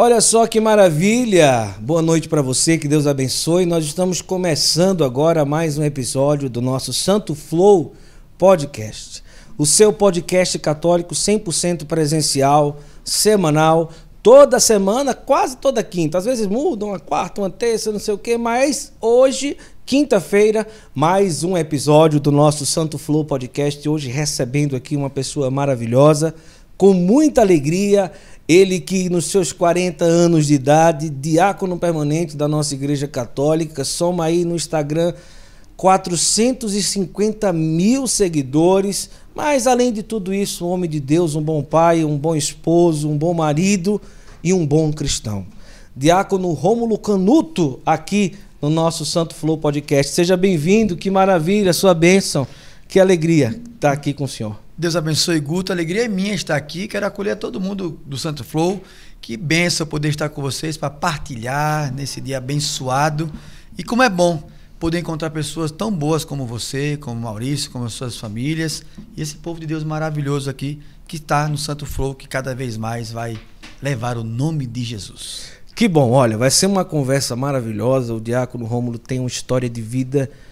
Olha só que maravilha! Boa noite para você, que Deus abençoe. Nós estamos começando agora mais um episódio do nosso Santo Flow Podcast. O seu podcast católico 100% presencial, semanal, toda semana, quase toda quinta. Às vezes muda uma quarta, uma terça, não sei o quê, mas hoje, quinta-feira, mais um episódio do nosso Santo Flow Podcast. Hoje recebendo aqui uma pessoa maravilhosa, com muita alegria ele que, nos seus 40 anos de idade, diácono permanente da nossa Igreja Católica, soma aí no Instagram 450 mil seguidores. Mas, além de tudo isso, um homem de Deus, um bom pai, um bom esposo, um bom marido e um bom cristão. Diácono Rômulo Canuto, aqui no nosso Santo Flow Podcast. Seja bem-vindo, que maravilha, sua bênção, que alegria estar aqui com o senhor. Deus abençoe Guto. alegria é minha estar aqui. Quero acolher todo mundo do Santo Flow. Que benção poder estar com vocês para partilhar nesse dia abençoado. E como é bom poder encontrar pessoas tão boas como você, como Maurício, como as suas famílias e esse povo de Deus maravilhoso aqui que está no Santo Flow, que cada vez mais vai levar o nome de Jesus. Que bom, olha, vai ser uma conversa maravilhosa. O Diácono Rômulo tem uma história de vida maravilhosa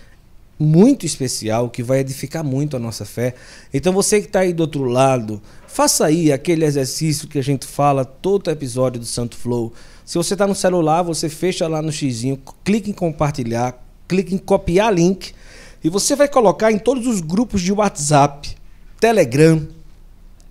muito especial, que vai edificar muito a nossa fé. Então você que está aí do outro lado, faça aí aquele exercício que a gente fala todo episódio do Santo Flow. Se você está no celular, você fecha lá no xizinho, clique em compartilhar, clique em copiar link e você vai colocar em todos os grupos de WhatsApp, Telegram,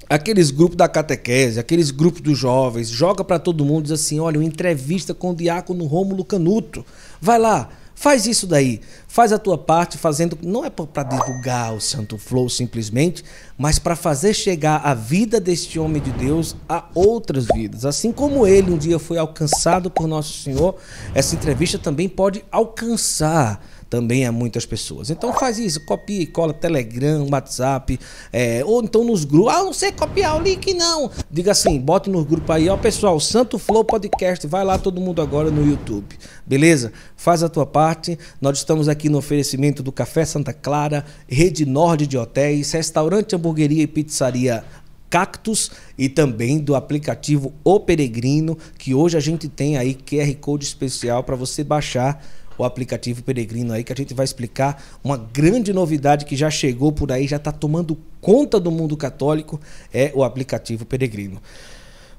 aqueles grupos da catequese, aqueles grupos dos jovens, joga para todo mundo, diz assim, olha, uma entrevista com o diácono Rômulo Canuto. Vai lá, Faz isso daí. Faz a tua parte fazendo. Não é para divulgar o Santo Flow simplesmente, mas para fazer chegar a vida deste homem de Deus a outras vidas. Assim como ele um dia foi alcançado por Nosso Senhor, essa entrevista também pode alcançar também a muitas pessoas. Então faz isso, copia e cola Telegram, WhatsApp, é, ou então nos grupos. Ah, não sei copiar o link, não. Diga assim, bote no grupo aí, ó pessoal, Santo Flow Podcast, vai lá todo mundo agora no YouTube. Beleza? Faz a tua parte. Nós estamos aqui no oferecimento do Café Santa Clara, Rede Norte de Hotéis, Restaurante Hamburgueria e Pizzaria Cactus e também do aplicativo O Peregrino, que hoje a gente tem aí QR Code especial para você baixar o aplicativo Peregrino aí, que a gente vai explicar uma grande novidade que já chegou por aí, já está tomando conta do mundo católico, é o aplicativo Peregrino.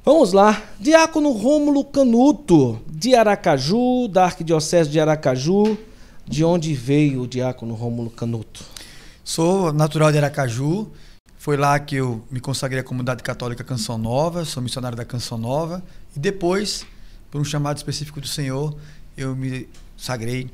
Vamos lá, Diácono Rômulo Canuto, de Aracaju, da Arquidiocese de Aracaju. De onde veio o Diácono Rômulo Canuto? Sou natural de Aracaju, foi lá que eu me consagrei à comunidade católica Canção Nova, sou missionário da Canção Nova, e depois, por um chamado específico do Senhor, eu me Sagrei,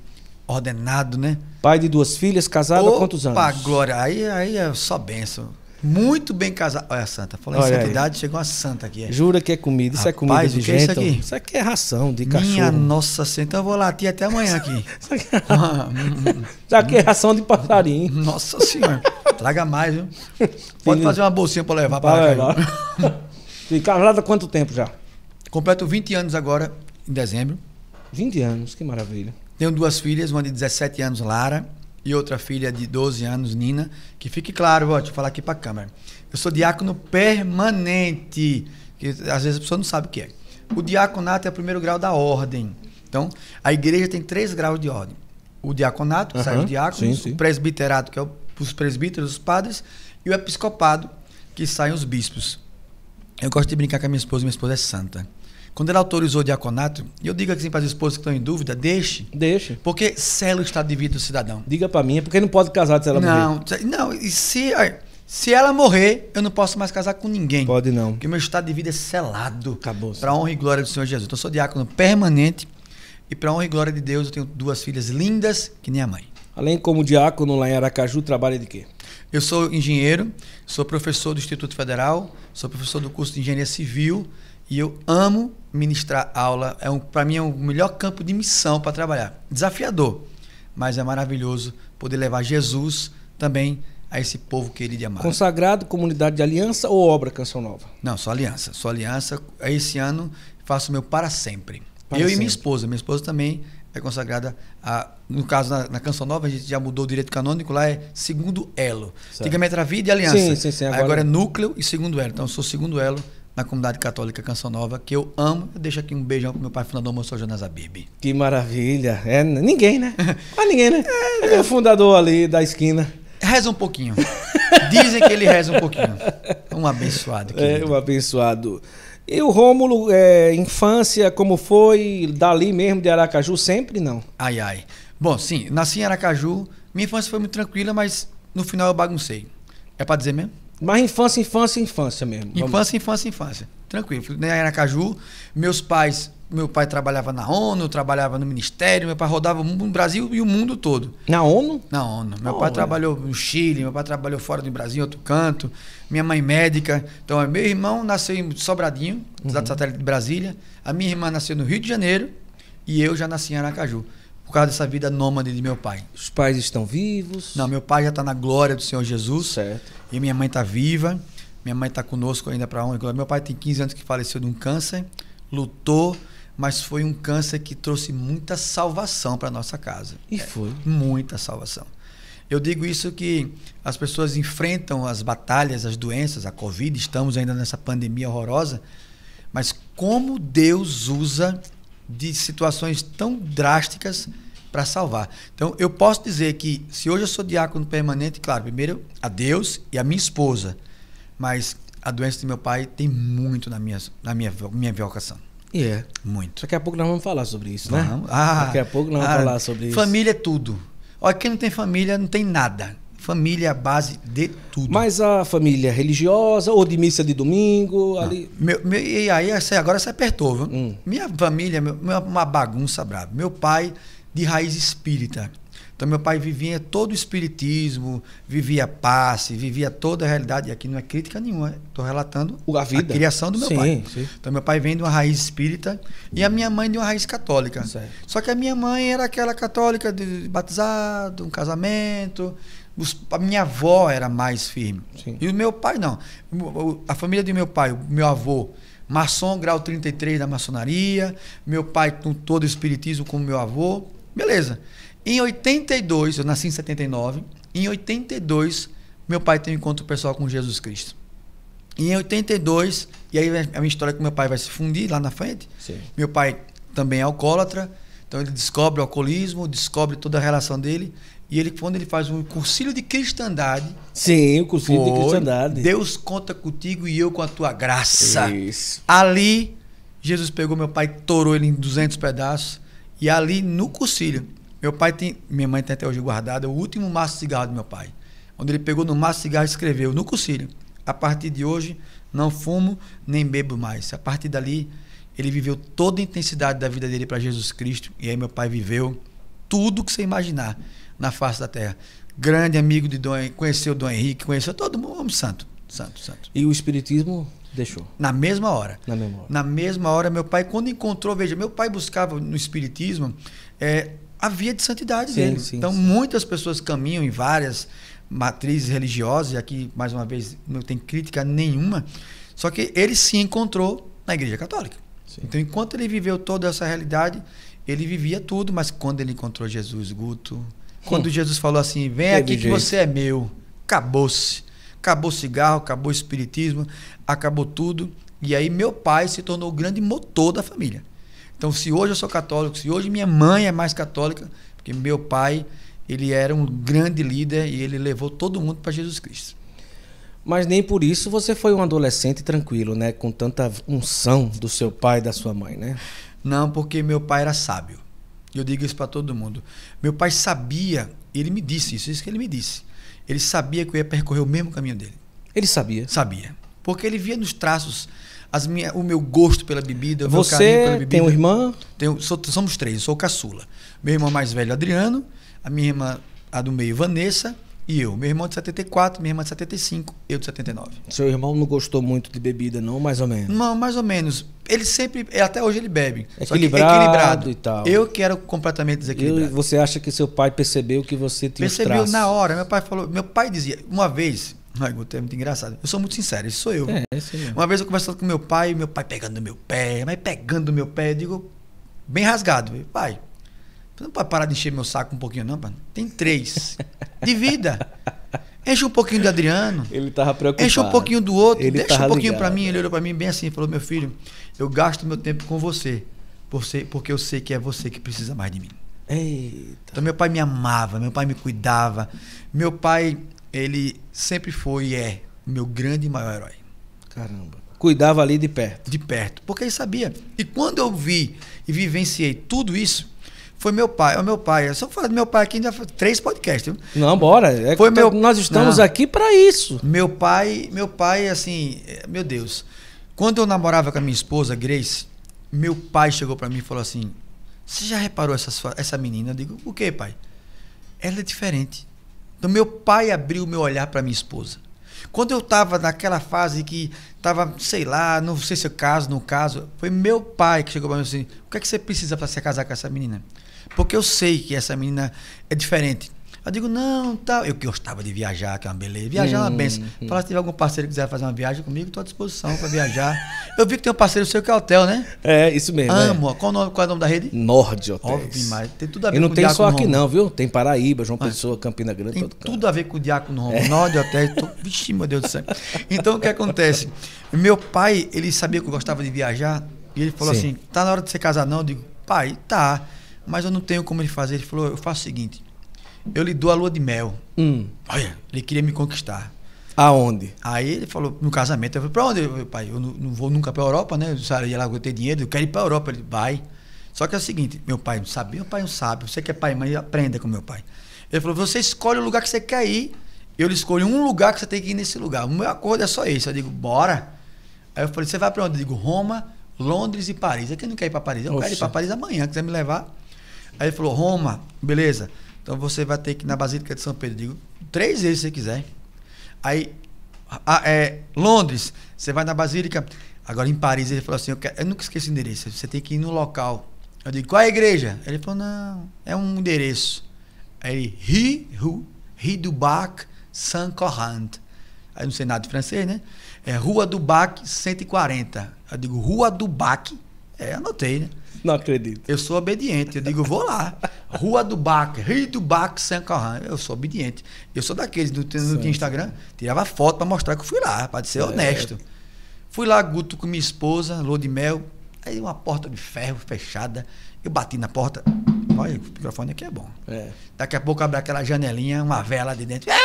ordenado, né? Pai de duas filhas, casado Opa, há quantos anos? Opa, glória. Aí, aí é só benção. Muito bem casado. Olha a santa. Falou em santidade, aí. chegou a santa aqui. É. Jura que é comida. Isso Rapaz, é comida de gente. É isso, aqui? isso aqui é ração de cachorro. Minha nossa senhora. Então eu vou latir até amanhã aqui. isso, aqui é... Ah, hum, hum, hum. isso aqui é ração de passarinho. Nossa senhora. Traga mais, viu? Pode fazer uma bolsinha para levar para lá. E casado há quanto tempo já? Completo 20 anos agora, em dezembro. 20 anos, que maravilha. Tenho duas filhas, uma de 17 anos, Lara, e outra filha de 12 anos, Nina. Que fique claro, vou te falar aqui para a câmera. Eu sou diácono permanente, que às vezes a pessoa não sabe o que é. O diaconato é o primeiro grau da ordem. Então, a igreja tem três graus de ordem. O diaconato, que uhum, sai os diáconos, sim, sim. o presbiterato, que é os presbíteros, os padres, e o episcopado, que saem os bispos. Eu gosto de brincar com a minha esposa, minha esposa é santa. Quando ele autorizou o diaconato, e eu digo aqui assim para as esposas que estão em dúvida, deixe. Deixe. Porque cela o estado de vida do cidadão. Diga para mim, é porque não pode casar se ela não, morrer. Não, e se, se ela morrer, eu não posso mais casar com ninguém. Pode não. Porque meu estado de vida é selado. Acabou. Para honra e glória do Senhor Jesus. Então, eu sou diácono permanente e para honra e glória de Deus, eu tenho duas filhas lindas que nem a mãe. Além como diácono lá em Aracaju, trabalha de quê? Eu sou engenheiro, sou professor do Instituto Federal, sou professor do curso de Engenharia Civil e eu amo ministrar aula é um, para mim é o melhor campo de missão para trabalhar. Desafiador, mas é maravilhoso poder levar Jesus também a esse povo querido e amado. Consagrado, comunidade de aliança ou obra Canção Nova? Não, só aliança. Só aliança. Esse ano faço meu para sempre. Para eu sempre. e minha esposa. Minha esposa também é consagrada a. No caso, na, na, Canção Nova, a gente já mudou o direito canônico, lá é segundo elo. meter a vida e aliança. Sim, sim, sim. Agora, agora é, é núcleo e segundo elo. Então, eu sou segundo elo na comunidade católica Canção Nova, que eu amo. Eu deixo aqui um beijão pro meu pai fundador, Monsenhor Jonas abibi Que maravilha. É, ninguém, né? Mas ninguém, né? É, é, é o fundador ali da esquina. Reza um pouquinho. Dizem que ele reza um pouquinho. Um abençoado. É, querido. É, um abençoado. E o Rômulo, é, infância, como foi? Dali mesmo, de Aracaju, sempre não? Ai, ai. Bom, sim, nasci em Aracaju. Minha infância foi muito tranquila, mas no final eu baguncei. É pra dizer mesmo? Mas infância, infância, infância mesmo. Infância, infância, infância. Tranquilo. Fui na Aracaju, meus pais meu pai trabalhava na ONU, trabalhava no ministério, meu pai rodava o Brasil e o mundo todo. Na ONU? Na ONU. Meu oh, pai é. trabalhou no Chile, meu pai trabalhou fora do Brasil, em outro canto. Minha mãe médica. Então, é, meu irmão nasceu em Sobradinho, uhum. da satélite de Brasília. A minha irmã nasceu no Rio de Janeiro e eu já nasci em Aracaju por causa dessa vida nômade de meu pai. Os pais estão vivos? Não, meu pai já está na glória do Senhor Jesus. Certo. E minha mãe está viva. Minha mãe está conosco ainda para onde? Meu pai tem 15 anos que faleceu de um câncer, lutou, mas foi um câncer que trouxe muita salvação para nossa casa. E foi. É, muita salvação. Eu digo isso que as pessoas enfrentam as batalhas, as doenças, a Covid, estamos ainda nessa pandemia horrorosa, mas como Deus usa de situações tão drásticas para salvar. Então, eu posso dizer que se hoje eu sou diácono permanente, claro, primeiro a Deus e a minha esposa, mas a doença do meu pai tem muito na minha, na minha, minha vocação. É. Yeah. Muito. Daqui a pouco nós vamos falar sobre isso, né? Vamos. Ah, Daqui a pouco nós vamos ah, falar sobre isso. Família é tudo. Olha, quem não tem família não tem nada. Família é a base de tudo. Mas a família é religiosa ou de missa de domingo? Ali... Meu, meu, e aí, agora você apertou, viu? Hum. Minha família, é uma bagunça brava. Meu pai de raiz espírita. Então, meu pai vivia todo o espiritismo, vivia passe, vivia toda a realidade. E aqui não é crítica nenhuma, estou né? relatando a, vida. a criação do meu sim, pai. Sim. Então, meu pai vem de uma raiz espírita e a minha mãe de uma raiz católica. Certo. Só que a minha mãe era aquela católica de batizado, um casamento. Os, a minha avó era mais firme. Sim. E o meu pai, não. A família de meu pai, meu avô, maçom, grau 33 da maçonaria. Meu pai com todo o espiritismo, como meu avô. Beleza. Em 82, eu nasci em 79. Em 82, meu pai tem um encontro pessoal com Jesus Cristo. Em 82, e aí é a minha história com que meu pai vai se fundir lá na frente. Sim. Meu pai também é alcoólatra, então ele descobre o alcoolismo, descobre toda a relação dele. E ele, quando ele faz um cursilho de cristandade. Sim, o concílio de cristandade. Deus conta contigo e eu com a tua graça. Isso. Ali, Jesus pegou meu pai, torou ele em 200 pedaços e ali no cursilho, meu pai tem, minha mãe tem até hoje guardado, o último maço de cigarro do meu pai. Onde ele pegou no maço de cigarro e escreveu no cursilho: A partir de hoje, não fumo nem bebo mais. A partir dali, ele viveu toda a intensidade da vida dele para Jesus Cristo. E aí, meu pai viveu tudo que você imaginar na face da terra. Grande amigo de Dom, conheceu Dom Henrique, conheceu todo mundo, homem santo, santo, santo. E o Espiritismo Deixou. Na mesma hora. Na mesma hora. Na mesma hora, meu pai, quando encontrou, veja, meu pai buscava no Espiritismo é, a via de santidade sim, dele. Sim, então, sim. muitas pessoas caminham em várias matrizes religiosas, e aqui, mais uma vez, não tem crítica nenhuma, só que ele se encontrou na Igreja Católica. Então, enquanto ele viveu toda essa realidade, ele vivia tudo, mas quando ele encontrou Jesus, Guto, quando hum. Jesus falou assim: Vem Teve aqui que você é meu, acabou-se acabou cigarro, acabou espiritismo, acabou tudo. E aí meu pai se tornou o grande motor da família. Então, se hoje eu sou católico, se hoje minha mãe é mais católica, porque meu pai, ele era um grande líder e ele levou todo mundo para Jesus Cristo. Mas nem por isso você foi um adolescente tranquilo, né? Com tanta unção do seu pai e da sua mãe, né? Não, porque meu pai era sábio. Eu digo isso para todo mundo. Meu pai sabia, ele me disse isso, isso que ele me disse. Ele sabia que eu ia percorrer o mesmo caminho dele. Ele sabia? Sabia. Porque ele via nos traços as minha, o meu gosto pela bebida, o Você meu carinho pela bebida. tem uma irmã? Tenho, sou, somos três, eu sou caçula. Meu irmão mais velho, Adriano. A minha irmã, a do meio, Vanessa. E eu, meu irmão de 74, minha irmã de 75, eu de 79. Seu irmão não gostou muito de bebida, não, mais ou menos? Não, mais ou menos. Ele sempre, é, até hoje ele bebe. É equilibrado, equilibrado. e tal. Eu era completamente desequilibrado. você acha que seu pai percebeu que você tinha Percebeu na hora. Meu pai falou, meu pai dizia, uma vez, Ai, é muito engraçado. Eu sou muito sincero, isso sou eu. É, é isso Uma vez eu conversando com meu pai, meu pai pegando meu pé, mas pegando meu pé, eu digo, bem rasgado. Pai, você não pode parar de encher meu saco um pouquinho, não, mano. Tem três. De vida. Enche um pouquinho do Adriano. Ele tava preocupado. Enche um pouquinho do outro. Ele deixa um pouquinho para mim. Ele olhou para mim bem assim e falou: Meu filho, eu gasto meu tempo com você, porque eu sei que é você que precisa mais de mim. Eita. Então, meu pai me amava, meu pai me cuidava. Meu pai, ele sempre foi e é meu grande e maior herói. Caramba. Cuidava ali de perto. De perto. Porque ele sabia. E quando eu vi e vivenciei tudo isso, foi meu pai, é o meu pai. Eu só falo do meu pai aqui, ainda três podcasts. Viu? Não, bora. É foi meu... Tá- nós estamos Não. Ah. aqui para isso. Meu pai, meu pai, assim, é, meu Deus. Quando eu namorava com a minha esposa, Grace, meu pai chegou para mim e falou assim: Você já reparou essa, sua, essa menina? Eu digo: O quê, pai? Ela é diferente. Então, meu pai abriu meu olhar para minha esposa. Quando eu estava naquela fase que estava, sei lá, não sei se é caso, não caso, foi meu pai que chegou para mim assim: o que é que você precisa para se casar com essa menina? Porque eu sei que essa menina é diferente. Eu digo, não, tal. Tá. Eu que gostava de viajar, que é uma beleza. Viajar é uma hum, benção. Hum. Fala, se tiver algum parceiro que quiser fazer uma viagem comigo, estou à disposição para viajar. Eu vi que tem um parceiro seu que é hotel, né? É, isso mesmo. É. Amo. É. Qual, o nome, qual é o nome da rede? Nord Hotel. Óbvio demais. Tem tudo a ver com o Diácono e não tem só aqui Romo. não, viu? Tem Paraíba, João ah, Pessoa, Campina Grande. Tem tudo a ver com o Diácono Romo. É. Nord Hotel. Tô... Vixe, meu Deus do céu. Então, o que acontece? Meu pai, ele sabia que eu gostava de viajar. E ele falou Sim. assim, tá na hora de você casar não? Eu digo, pai, tá mas eu não tenho como ele fazer. Ele falou: eu faço o seguinte, eu lhe dou a lua de mel. Hum. Olha, ele queria me conquistar. Aonde? Aí ele falou, no casamento, eu falei, pra onde? Eu falei, pai, eu não, não vou nunca pra Europa, né? Eu ah, ia lá, eu ter dinheiro, eu quero ir pra Europa. Ele, vai. Só que é o seguinte, meu pai não sabe, meu pai não sabe, você que é pai, mas aprenda com meu pai. Ele falou, você escolhe o lugar que você quer ir, eu escolho um lugar que você tem que ir nesse lugar. O meu acordo é só esse. Eu digo, bora. Aí eu falei, você vai pra onde? Eu digo, Roma, Londres e Paris. É quem não quer ir pra Paris? Eu quero ir pra Paris amanhã, quiser me levar. Aí ele falou, Roma, beleza. Então você vai ter que ir na Basílica de São Pedro. Eu digo, três vezes se você quiser. Aí, a, ah, é, Londres, você vai na Basílica. Agora em Paris ele falou assim, eu, quero, eu nunca esqueço o endereço, você tem que ir no local. Eu digo, qual é a igreja? Ele falou, não, é um endereço. Aí ele, Ri, du Bac, Saint-Corrent. Aí não sei nada de francês, né? É Rua do Bac 140. Eu digo, Rua do Bac. É, anotei, né? Não acredito. Eu sou obediente. Eu digo, vou lá. Rua do Baque, Rio do Baque, São Carrão. Eu sou obediente. Eu sou daqueles, não, não tinha Instagram, tirava foto para mostrar que eu fui lá, para ser é. honesto. Fui lá, Guto, com minha esposa, Lô de Mel. Aí uma porta de ferro fechada. Eu bati na porta. Olha, o microfone aqui é bom. É. Daqui a pouco abre aquela janelinha, uma vela de dentro. É,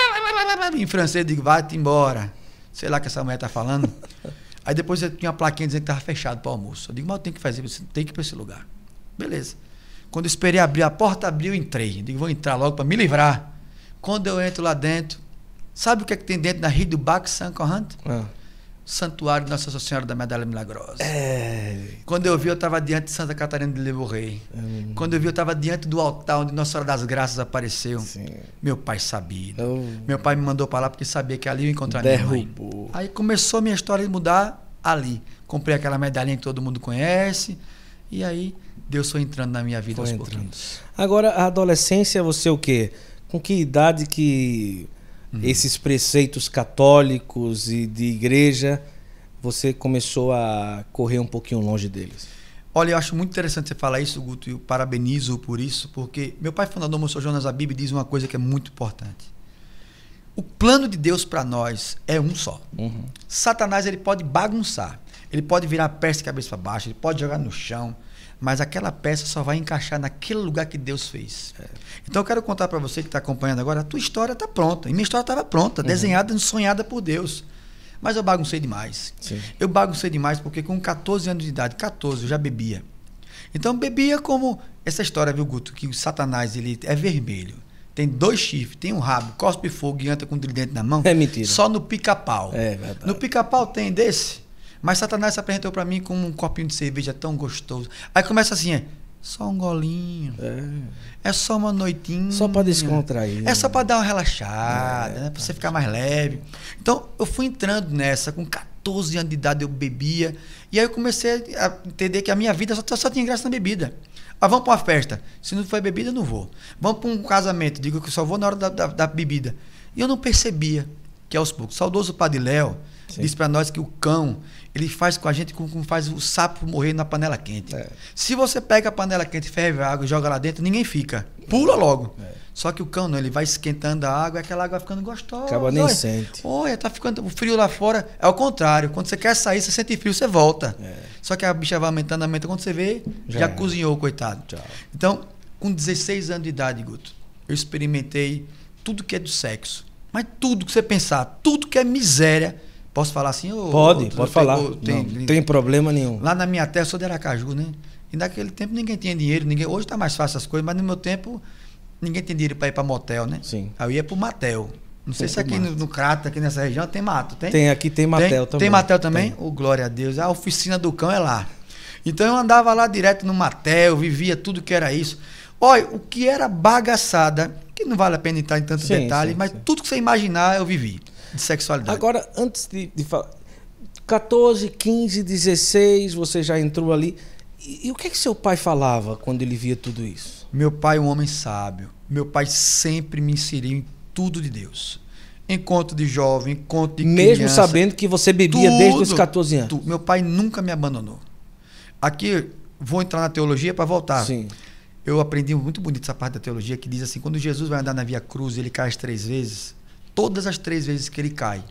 em francês, eu digo, vai-te embora. Sei lá o que essa mulher tá falando. Aí depois eu tinha uma plaquinha dizendo que estava fechado para o almoço. Eu digo, mas eu tenho que fazer, você tem que ir para esse lugar. Beleza. Quando eu esperei abrir, a porta abriu, eu entrei. Eu digo, vou entrar logo para me livrar. Quando eu entro lá dentro, sabe o que é que tem dentro na rede do Bac San Corrente? É. Ah. Santuário de Nossa Senhora da Medalha Milagrosa. É... Quando eu vi, eu estava diante de Santa Catarina de Levo Rei. Hum. Quando eu vi, eu estava diante do altar onde Nossa Senhora das Graças apareceu. Sim. Meu pai sabia. Eu... Meu pai me mandou para lá porque sabia que ali eu encontraria Derrubou. minha mãe. Aí começou a minha história de mudar ali. Comprei aquela medalhinha que todo mundo conhece. E aí, Deus foi entrando na minha vida foi aos entrando. pouquinhos. Agora, a adolescência, você é o quê? Com que idade que Uhum. esses preceitos católicos e de igreja, você começou a correr um pouquinho longe deles? Olha, eu acho muito interessante você falar isso, Guto, e eu parabenizo por isso, porque meu pai fundador, Monsenhor Jonas Abib, diz uma coisa que é muito importante. O plano de Deus para nós é um só. Uhum. Satanás ele pode bagunçar, ele pode virar de cabeça para baixo, ele pode jogar no chão, mas aquela peça só vai encaixar naquele lugar que Deus fez. É. Então eu quero contar para você que está acompanhando agora, a tua história está pronta. E minha história estava pronta, uhum. desenhada e sonhada por Deus. Mas eu baguncei demais. Sim. Eu baguncei demais porque com 14 anos de idade, 14, eu já bebia. Então bebia como essa história, viu, Guto, que o Satanás ele é vermelho. Tem dois chifres, tem um rabo, cospe fogo e anda com um tridente na mão. É mentira. Só no pica-pau. É verdade. No pica-pau tem desse? Mas Satanás se apresentou para mim com um copinho de cerveja tão gostoso. Aí começa assim, é, só um golinho. É, é só uma noitinha. Só para descontrair. É só né? para dar uma relaxada, é, né? Para você ficar mais leve. Então, eu fui entrando nessa com 14 anos de idade eu bebia. E aí eu comecei a entender que a minha vida só, só tinha graça na bebida. Ah, vamos para uma festa. Se não for bebida, eu não vou. Vamos para um casamento. Digo que só vou na hora da, da, da bebida. E eu não percebia que aos poucos. Saudoso Padre Léo, Sim. Diz para nós que o cão, ele faz com a gente como faz o sapo morrer na panela quente. É. Se você pega a panela quente, ferve a água e joga lá dentro, ninguém fica. Pula logo. É. Só que o cão não, ele vai esquentando a água e aquela água vai ficando gostosa. Acaba nem olha, sente. Olha, tá ficando frio lá fora. É o contrário. Quando você quer sair, você sente frio, você volta. É. Só que a bicha vai aumentando, aumenta. Quando você vê, já, já cozinhou, coitado. Tchau. Então, com 16 anos de idade, Guto, eu experimentei tudo que é do sexo. Mas tudo que você pensar, tudo que é miséria, Posso falar assim? Ou, pode, ou, pode falar. tem, não, tem problema nenhum. Lá na minha terra, eu sou de Aracaju, né? E naquele tempo ninguém tinha dinheiro, ninguém. Hoje está mais fácil as coisas, mas no meu tempo ninguém tinha dinheiro para ir para motel, né? Sim. Aí eu ia para o Matel. Não sei se aqui no, no, Crato, aqui nessa região, tem mato, tem? Tem, aqui tem Matel tem, também. Tem Matel também? Tem. Oh, glória a Deus. A oficina do cão é lá. Então eu andava lá direto no Matel, vivia tudo que era isso. Olha, o que era bagaçada, que não vale a pena entrar em tanto sim, detalhe, sim, mas sim. tudo que você imaginar eu vivi de sexualidade. Agora, antes de, de falar. 14, 15, 16, você já entrou ali. E, e o que é que seu pai falava quando ele via tudo isso? Meu pai é um homem sábio. Meu pai sempre me inseriu em tudo de Deus. Encontro de jovem, encontro de Mesmo sabendo que você bebia tudo, desde os 14 anos. Meu pai nunca me abandonou. Aqui, vou entrar na teologia para voltar. Sim. Eu aprendi muito bonito essa parte da teologia que diz assim: quando Jesus vai andar na via cruz, ele cai as três vezes todas as três vezes que ele cai,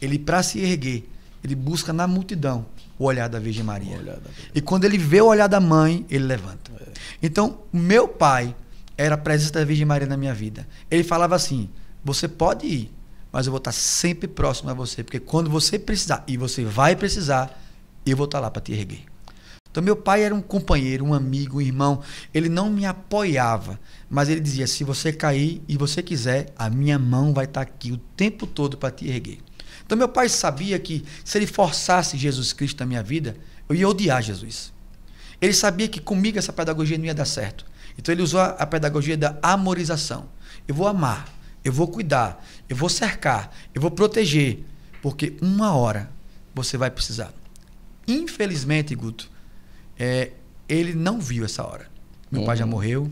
ele, para se erguer, ele busca na multidão o olhar da Virgem Maria. Da Virgem. E quando ele vê o olhar da mãe, ele levanta. É. Então, meu pai era a presença da Virgem Maria na minha vida. Ele falava assim: você pode ir, mas eu vou estar sempre próximo a você, porque quando você precisar, e você vai precisar, eu vou estar lá para te erguer. Então, meu pai era um companheiro, um amigo, um irmão. Ele não me apoiava, mas ele dizia: se você cair e você quiser, a minha mão vai estar tá aqui o tempo todo para te erguer. Então, meu pai sabia que se ele forçasse Jesus Cristo na minha vida, eu ia odiar Jesus. Ele sabia que comigo essa pedagogia não ia dar certo. Então, ele usou a pedagogia da amorização. Eu vou amar, eu vou cuidar, eu vou cercar, eu vou proteger, porque uma hora você vai precisar. Infelizmente, Guto, é, ele não viu essa hora. Meu uhum. pai já uhum. morreu.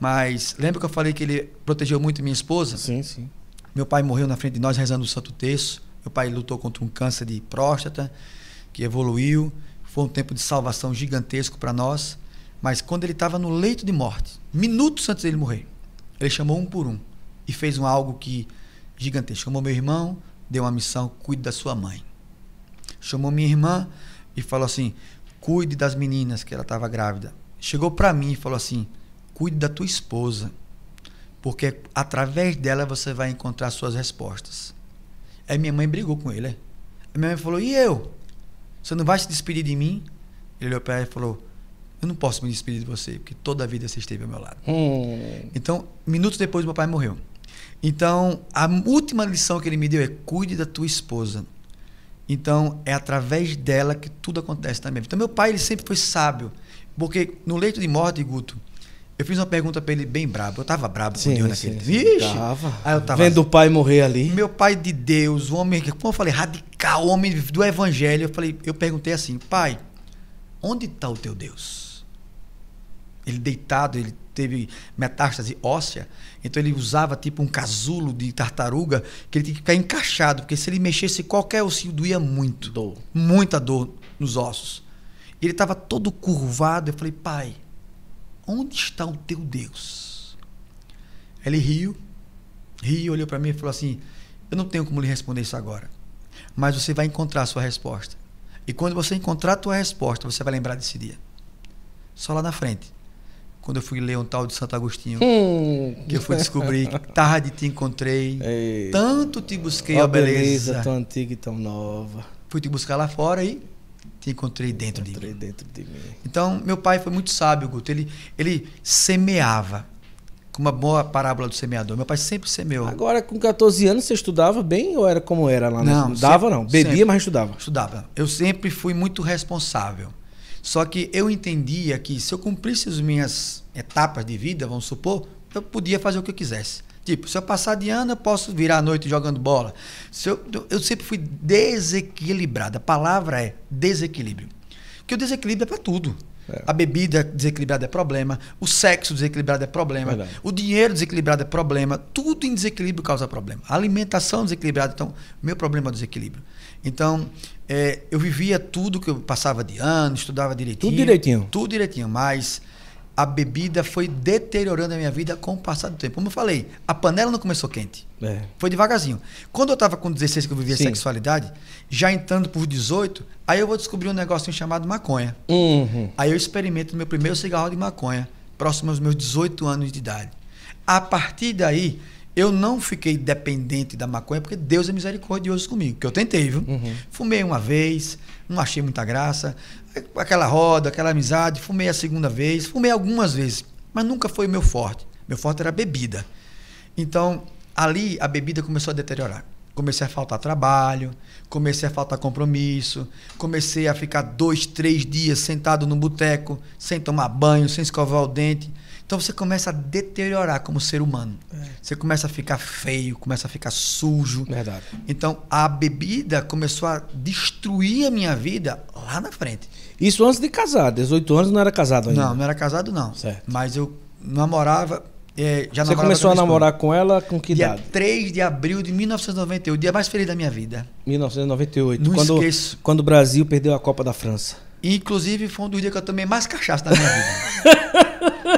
Mas lembra que eu falei que ele protegeu muito minha esposa? Sim, sim. Meu pai morreu na frente de nós rezando o Santo Terço. Meu pai lutou contra um câncer de próstata que evoluiu. Foi um tempo de salvação gigantesco para nós. Mas quando ele estava no leito de morte, minutos antes dele morrer, ele chamou um por um e fez um algo que gigantesco. Chamou meu irmão, deu uma missão, cuide da sua mãe. Chamou minha irmã e falou assim: cuide das meninas que ela estava grávida. Chegou para mim e falou assim: cuide da tua esposa, porque através dela você vai encontrar suas respostas. Aí minha mãe brigou com ele. É. A minha mãe falou: e eu? Você não vai se despedir de mim? Ele olhou para ela e falou: eu não posso me despedir de você, porque toda a vida você esteve ao meu lado. Hum. Então, minutos depois, meu pai morreu. Então, a última lição que ele me deu é: cuide da tua esposa. Então, é através dela que tudo acontece também. Então, meu pai ele sempre foi sábio. Porque no leito de morte, Guto, eu fiz uma pergunta para ele bem brabo. Eu tava brabo sim, com Deus naquele sim, Vixe! Tava. Aí eu tava Vendo o pai morrer ali. Meu pai de Deus, o homem, como eu falei, radical, homem do evangelho. Eu falei, eu perguntei assim, pai, onde está o teu Deus? ele deitado, ele teve metástase óssea, então ele usava tipo um casulo de tartaruga que ele tinha que ficar encaixado, porque se ele mexesse qualquer ossinho doía muito, dor. muita dor nos ossos. E ele estava todo curvado, eu falei: "Pai, onde está o teu Deus?" Ele riu, riu, olhou para mim e falou assim: "Eu não tenho como lhe responder isso agora, mas você vai encontrar a sua resposta. E quando você encontrar a tua resposta, você vai lembrar desse dia. Só lá na frente." quando eu fui ler um tal de Santo Agostinho, hum. que eu fui descobrir, tarde te encontrei, Ei. tanto te busquei a beleza, beleza tão antiga e tão nova. Fui te buscar lá fora e te encontrei dentro, encontrei de, dentro de mim. Então, meu pai foi muito sábio, Guto. Ele, ele semeava, com uma boa parábola do semeador. Meu pai sempre semeou. Agora, com 14 anos, você estudava bem ou era como era lá? Não, não dava sempre, não. Bebia, sempre. mas estudava. Estudava. Eu sempre fui muito responsável. Só que eu entendia que se eu cumprisse as minhas etapas de vida, vamos supor, eu podia fazer o que eu quisesse. Tipo, se eu passar de ano, eu posso virar à noite jogando bola. Se eu, eu sempre fui desequilibrado. A palavra é desequilíbrio. Porque o desequilíbrio é para tudo. É. A bebida desequilibrada é problema, o sexo desequilibrado é problema, Verdade. o dinheiro desequilibrado é problema, tudo em desequilíbrio causa problema. A alimentação desequilibrada, então, meu problema é o desequilíbrio. Então, é, eu vivia tudo que eu passava de ano, estudava direitinho. Tudo direitinho. Tudo direitinho, mas a bebida foi deteriorando a minha vida com o passar do tempo. Como eu falei, a panela não começou quente. É. Foi devagarzinho. Quando eu estava com 16 que eu vivia Sim. sexualidade, já entrando por 18, aí eu vou descobrir um negocinho chamado maconha. Uhum. Aí eu experimento meu primeiro cigarro de maconha, próximo aos meus 18 anos de idade. A partir daí, eu não fiquei dependente da maconha, porque Deus é misericordioso comigo, que eu tentei, viu? Uhum. Fumei uma vez, não achei muita graça. Aquela roda, aquela amizade, fumei a segunda vez, fumei algumas vezes, mas nunca foi o meu forte. Meu forte era bebida. Então, ali a bebida começou a deteriorar. Comecei a faltar trabalho, comecei a faltar compromisso, comecei a ficar dois, três dias sentado no boteco, sem tomar banho, sem escovar o dente. Então você começa a deteriorar como ser humano. É. Você começa a ficar feio, começa a ficar sujo. Verdade. Então a bebida começou a destruir a minha vida lá na frente. Isso antes de casar, 18 anos não era casado ainda. Não, não era casado não. Certo. Mas eu namorava, é, já Você começou a namorar com ela com que dia idade? Dia 3 de abril de 1998, o dia mais feliz da minha vida. 1998. Não quando, esqueço. Quando o Brasil perdeu a Copa da França. Inclusive foi um dos dias que eu tomei mais cachaça na minha vida.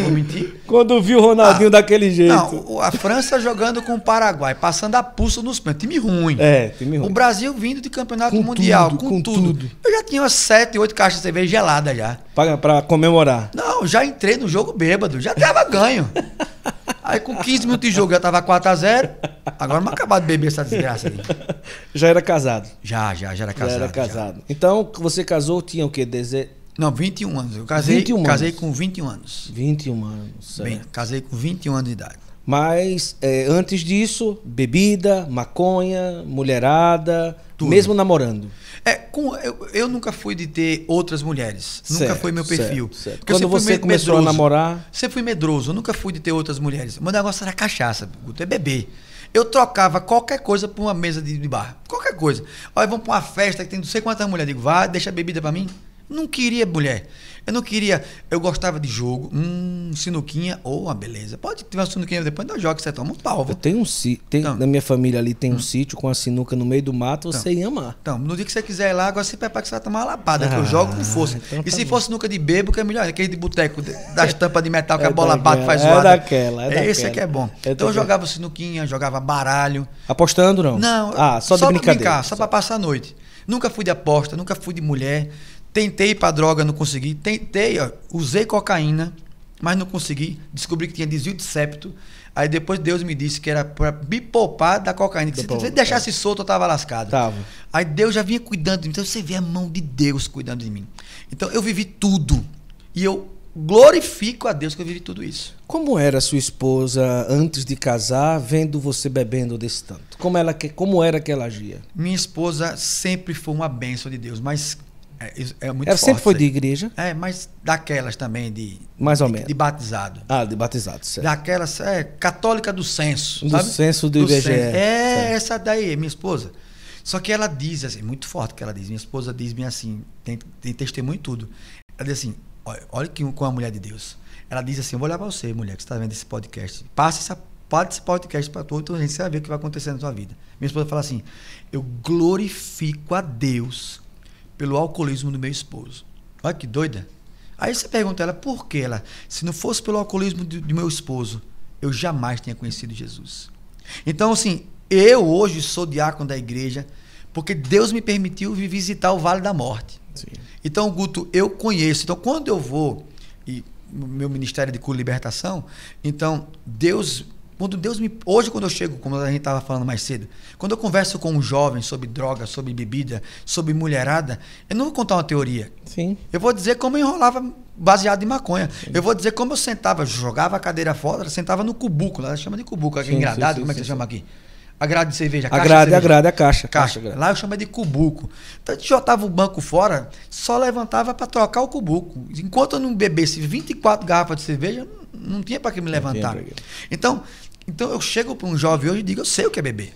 Vou mentir? Quando viu o Ronaldinho ah, daquele jeito. Não, a França jogando com o Paraguai, passando a pulsa nos pênaltis. Time ruim. É, time ruim. O Brasil vindo de campeonato com mundial, tudo, com, com tudo. tudo. Eu já tinha umas 7, 8 caixas de cerveja gelada já. Pra, pra comemorar. Não, já entrei no jogo bêbado, já tava ganho. Aí com 15 minutos de jogo já tava 4x0. Agora vamos acabar de beber essa desgraça aí. Já era casado? Já, já, já era casado. Já era casado. Já. Então, você casou, tinha o quê? Dezesseis? Não, 21 anos. Eu casei, 21 casei anos. com 21 anos. 21 anos. Certo. Bem, casei com 21 anos de idade. Mas é, antes disso, bebida, maconha, mulherada, Tudo. mesmo namorando. É, com, eu, eu, nunca fui de ter outras mulheres. Certo, nunca foi meu perfil. Certo, certo. Quando você começou medroso. a namorar. você foi medroso, eu nunca fui de ter outras mulheres. Meu negócio era cachaça, é bebê. Eu trocava qualquer coisa por uma mesa de, de bar. Qualquer coisa. Olha, vamos pra uma festa que tem não sei quantas mulheres. Digo, vá, deixa a bebida para mim. Não queria mulher. Eu não queria. Eu gostava de jogo. Hum, sinuquinha. ou oh, uma beleza. Pode ter uma sinuquinha depois, não joga, você toma um pau. Eu tenho um sítio. Então, na minha família ali tem um hum. sítio com a sinuca no meio do mato, então, você ia amar. Então, no dia que você quiser ir lá, agora você prepara que você vai tomar uma lapada, ah, que eu ah, jogo com força. Então e tá se fosse for sinuca de bebo, que é melhor. Aquele de boteco, das tampas de metal que é a bola daquela, bate faz é zoada. É daquela, é, é daquela. Esse que é bom. É então eu jogava sinuquinha, jogava baralho. Apostando, não? Não. Ah, só, só de brincadeira. Pra brincar, só, só pra passar a noite. Nunca fui de aposta, nunca fui de mulher. Tentei ir pra droga, não consegui. Tentei, ó, usei cocaína, mas não consegui. Descobri que tinha desvio de septo. Aí depois Deus me disse que era para me poupar da cocaína. Que se ele deixasse é. solto, eu tava lascado. Tava. Aí Deus já vinha cuidando de mim. Então você vê a mão de Deus cuidando de mim. Então eu vivi tudo. E eu glorifico a Deus que eu vivi tudo isso. Como era sua esposa antes de casar, vendo você bebendo desse tanto? Como, ela, como era que ela agia? Minha esposa sempre foi uma bênção de Deus, mas é, é muito Ela forte, sempre foi de igreja? É, mas daquelas também de. Mais ou de, menos. De batizado. Ah, de batizado, certo. Daquelas, é, católica do censo. Do sabe? censo do, do IBGE. Censo. É, é essa daí, minha esposa. Só que ela diz assim, muito forte que ela diz. Minha esposa diz bem assim, tem, tem testemunho e tudo. Ela diz assim: olha, olha que com a mulher de Deus. Ela diz assim: eu vou olhar pra você, mulher, que está vendo esse podcast. Passa essa esse podcast para todo então, a gente, você vai ver o que vai acontecer na sua vida. Minha esposa fala assim: eu glorifico a Deus pelo alcoolismo do meu esposo. Olha que doida. Aí você pergunta ela, por que ela? Se não fosse pelo alcoolismo do, meu esposo, eu jamais tinha conhecido Jesus. Então, assim, eu hoje sou diácono da igreja porque Deus me permitiu visitar o Vale da Morte. Sim. Então, Guto, eu conheço. Então, quando eu vou, e meu ministério é de cura e libertação, então, Deus quando Deus me. Hoje, quando eu chego, como a gente estava falando mais cedo, quando eu converso com um jovem sobre droga, sobre bebida, sobre mulherada, eu não vou contar uma teoria. Sim. Eu vou dizer como eu enrolava baseado em maconha. Sim. Eu vou dizer como eu sentava, jogava a cadeira fora, sentava no cubuco, lá chama de cubuco, aqui sim, engradado, sim, como é que você chama aqui? A grade de cerveja, a caixa. A grade, a grade, a é caixa. Caixa. caixa lá eu chamo de cubuco. Então a gente jotava o banco fora, só levantava para trocar o cubuco. Enquanto eu não bebesse 24 garrafas de cerveja, não tinha para que me levantar. Então, então eu chego para um jovem hoje e digo: eu sei o que é beber.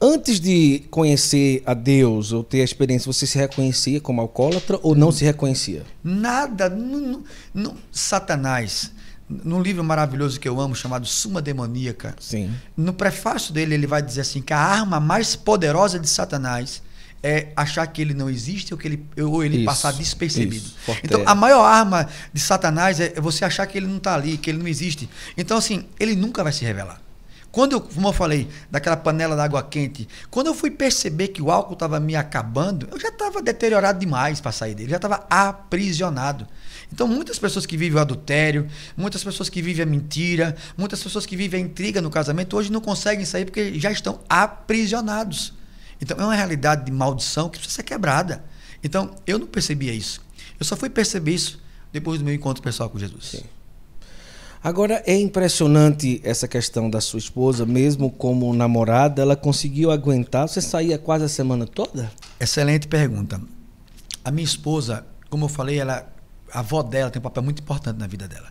Antes de conhecer a Deus ou ter a experiência, você se reconhecia como alcoólatra ou não se reconhecia? Nada. Não, não, Satanás, num livro maravilhoso que eu amo, chamado Suma Demoníaca, Sim. no prefácio dele ele vai dizer assim que a arma mais poderosa de Satanás é achar que ele não existe ou, que ele, ou ele isso, passar despercebido. Isso, então, é. a maior arma de Satanás é você achar que ele não está ali, que ele não existe. Então, assim, ele nunca vai se revelar. Quando eu, como eu falei, daquela panela d'água quente, quando eu fui perceber que o álcool estava me acabando, eu já estava deteriorado demais para sair dele, já estava aprisionado. Então, muitas pessoas que vivem o adultério, muitas pessoas que vivem a mentira, muitas pessoas que vivem a intriga no casamento, hoje não conseguem sair porque já estão aprisionados. Então, é uma realidade de maldição que precisa ser quebrada. Então, eu não percebia isso. Eu só fui perceber isso depois do meu encontro pessoal com Jesus. Sim. Agora, é impressionante essa questão da sua esposa, mesmo como namorada, ela conseguiu aguentar? Você saía quase a semana toda? Excelente pergunta. A minha esposa, como eu falei, ela, a avó dela tem um papel muito importante na vida dela.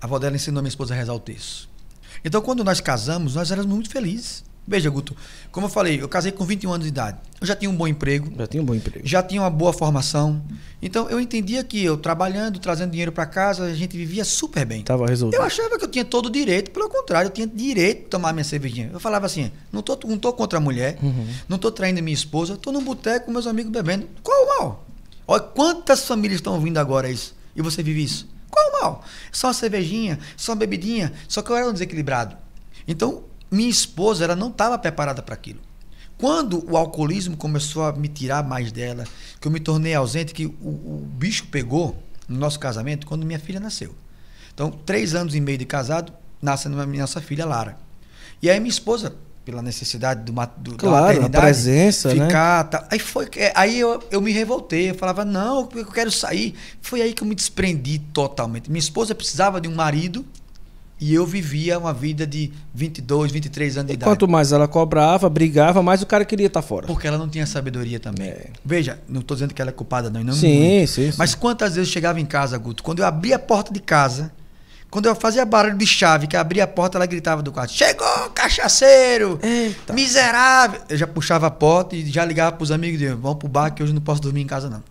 A avó dela ensinou a minha esposa a rezar o texto. Então, quando nós casamos, nós éramos muito felizes. Veja, Guto, como eu falei, eu casei com 21 anos de idade. Eu já tinha um bom emprego. Já tinha um bom emprego. Já tinha uma boa formação. Então eu entendia que eu trabalhando, trazendo dinheiro para casa, a gente vivia super bem. Tava resolvido. Eu achava que eu tinha todo o direito, pelo contrário, eu tinha direito de tomar minha cervejinha. Eu falava assim: não tô, não tô contra a mulher, uhum. não tô traindo minha esposa, tô num boteco com meus amigos bebendo. Qual o mal? Olha quantas famílias estão ouvindo agora isso. E você vive isso. Qual o mal? Só uma cervejinha, só uma bebidinha. Só que eu era um desequilibrado. Então, minha esposa ela não estava preparada para aquilo. Quando o alcoolismo começou a me tirar mais dela, que eu me tornei ausente, que o, o bicho pegou no nosso casamento quando minha filha nasceu. Então, três anos e meio de casado, nasce minha nossa filha Lara. E aí minha esposa, pela necessidade do, do claro, da presença, né? ficar, né? Tá, aí foi, aí eu, eu me revoltei, eu falava não, eu quero sair. Foi aí que eu me desprendi totalmente. Minha esposa precisava de um marido e eu vivia uma vida de 22, 23 anos de e idade. Quanto mais ela cobrava, brigava, mais o cara queria estar fora. Porque ela não tinha sabedoria também. É. Veja, não estou dizendo que ela é culpada, não. não sim, muito. sim, Mas sim. quantas vezes eu chegava em casa, Guto? Quando eu abria a porta de casa, quando eu fazia barulho de chave, que abria a porta, ela gritava do quarto: Chegou, cachaceiro! Eita. Miserável! Eu já puxava a porta e já ligava para os amigos Vamos para o bar que hoje não posso dormir em casa, não.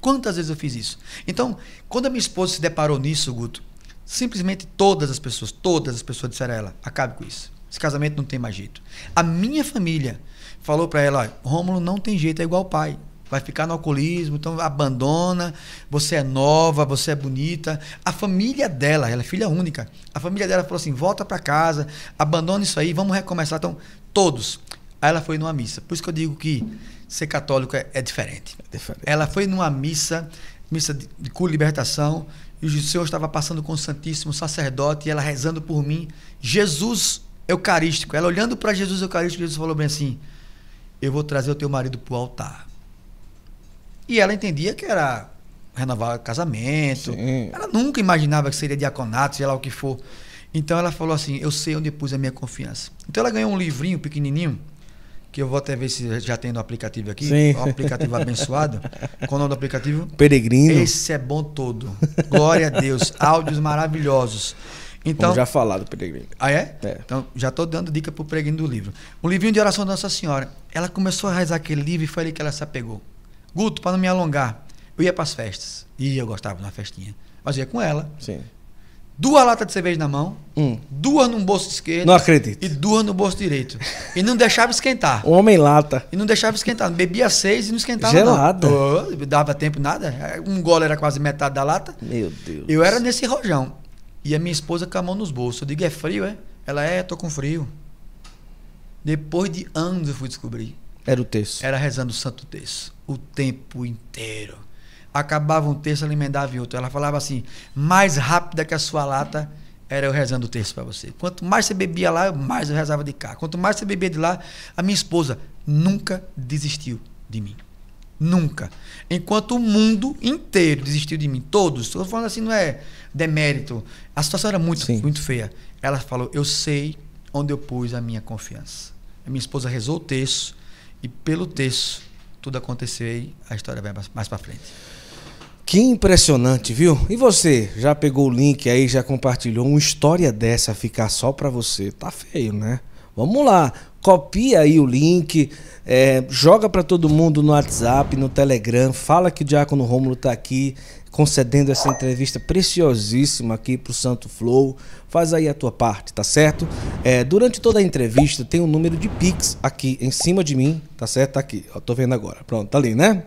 Quantas vezes eu fiz isso? Então, quando a minha esposa se deparou nisso, Guto, Simplesmente todas as pessoas, todas as pessoas disseram a ela: acabe com isso. Esse casamento não tem mais jeito. A minha família falou para ela: Rômulo não tem jeito, é igual o pai. Vai ficar no alcoolismo, então abandona. Você é nova, você é bonita. A família dela, ela é filha única. A família dela falou assim: volta para casa, abandona isso aí, vamos recomeçar. Então, todos. Aí ela foi numa missa. Por isso que eu digo que ser católico é, é, diferente. é diferente. Ela foi numa missa, missa de, de cura e libertação e o Senhor estava passando com o Santíssimo Sacerdote e ela rezando por mim, Jesus Eucarístico. Ela olhando para Jesus Eucarístico, Jesus falou bem assim: Eu vou trazer o teu marido para o altar. E ela entendia que era renovar o casamento. Sim. Ela nunca imaginava que seria diaconato, sei lá o que for. Então ela falou assim: Eu sei onde pus a minha confiança. Então ela ganhou um livrinho pequenininho que eu vou até ver se já tem no aplicativo aqui. Sim. Um aplicativo abençoado. Qual o nome do aplicativo? Peregrino. Esse é bom todo. Glória a Deus. Áudios maravilhosos. Então, já falado do Peregrino. Ah, é? é. Então, já estou dando dica para o Peregrino do livro. O livrinho de oração da Nossa Senhora. Ela começou a rezar aquele livro e foi ali que ela se apegou. Guto, para não me alongar, eu ia para as festas. E eu gostava de uma festinha. Mas ia com ela. Sim duas latas de cerveja na mão, hum. duas no bolso esquerdo. Não acredito. E duas no bolso direito. E não deixava esquentar. homem lata. E não deixava esquentar. Bebia seis e não esquentava nada. não. dava tempo nada. Um gole era quase metade da lata. Meu Deus. Eu era nesse rojão. E a minha esposa com a mão nos bolsos. Eu digo, é frio, é? Ela, é, tô com frio. Depois de anos eu fui descobrir. Era o texto. Era rezando o santo texto. O tempo inteiro acabava um terço ela emendava em outro. Ela falava assim: mais rápida que a sua lata era eu rezando o terço para você. Quanto mais você bebia lá, mais eu rezava de cá. Quanto mais você bebia de lá, a minha esposa nunca desistiu de mim. Nunca. Enquanto o mundo inteiro desistiu de mim, todos. Estou falando assim, não é demérito. A situação era muito, muito feia. Ela falou: Eu sei onde eu pus a minha confiança. A minha esposa rezou o terço e pelo terço tudo aconteceu e a história vai mais, mais para frente. Que impressionante, viu? E você, já pegou o link aí, já compartilhou uma história dessa ficar só para você? Tá feio, né? Vamos lá, copia aí o link, é, joga para todo mundo no WhatsApp, no Telegram, fala que o Diácono Rômulo tá aqui concedendo essa entrevista preciosíssima aqui pro Santo Flow. Faz aí a tua parte, tá certo? É, durante toda a entrevista tem um número de Pix aqui em cima de mim, tá certo? Tá aqui, ó, tô vendo agora. Pronto, tá ali, né?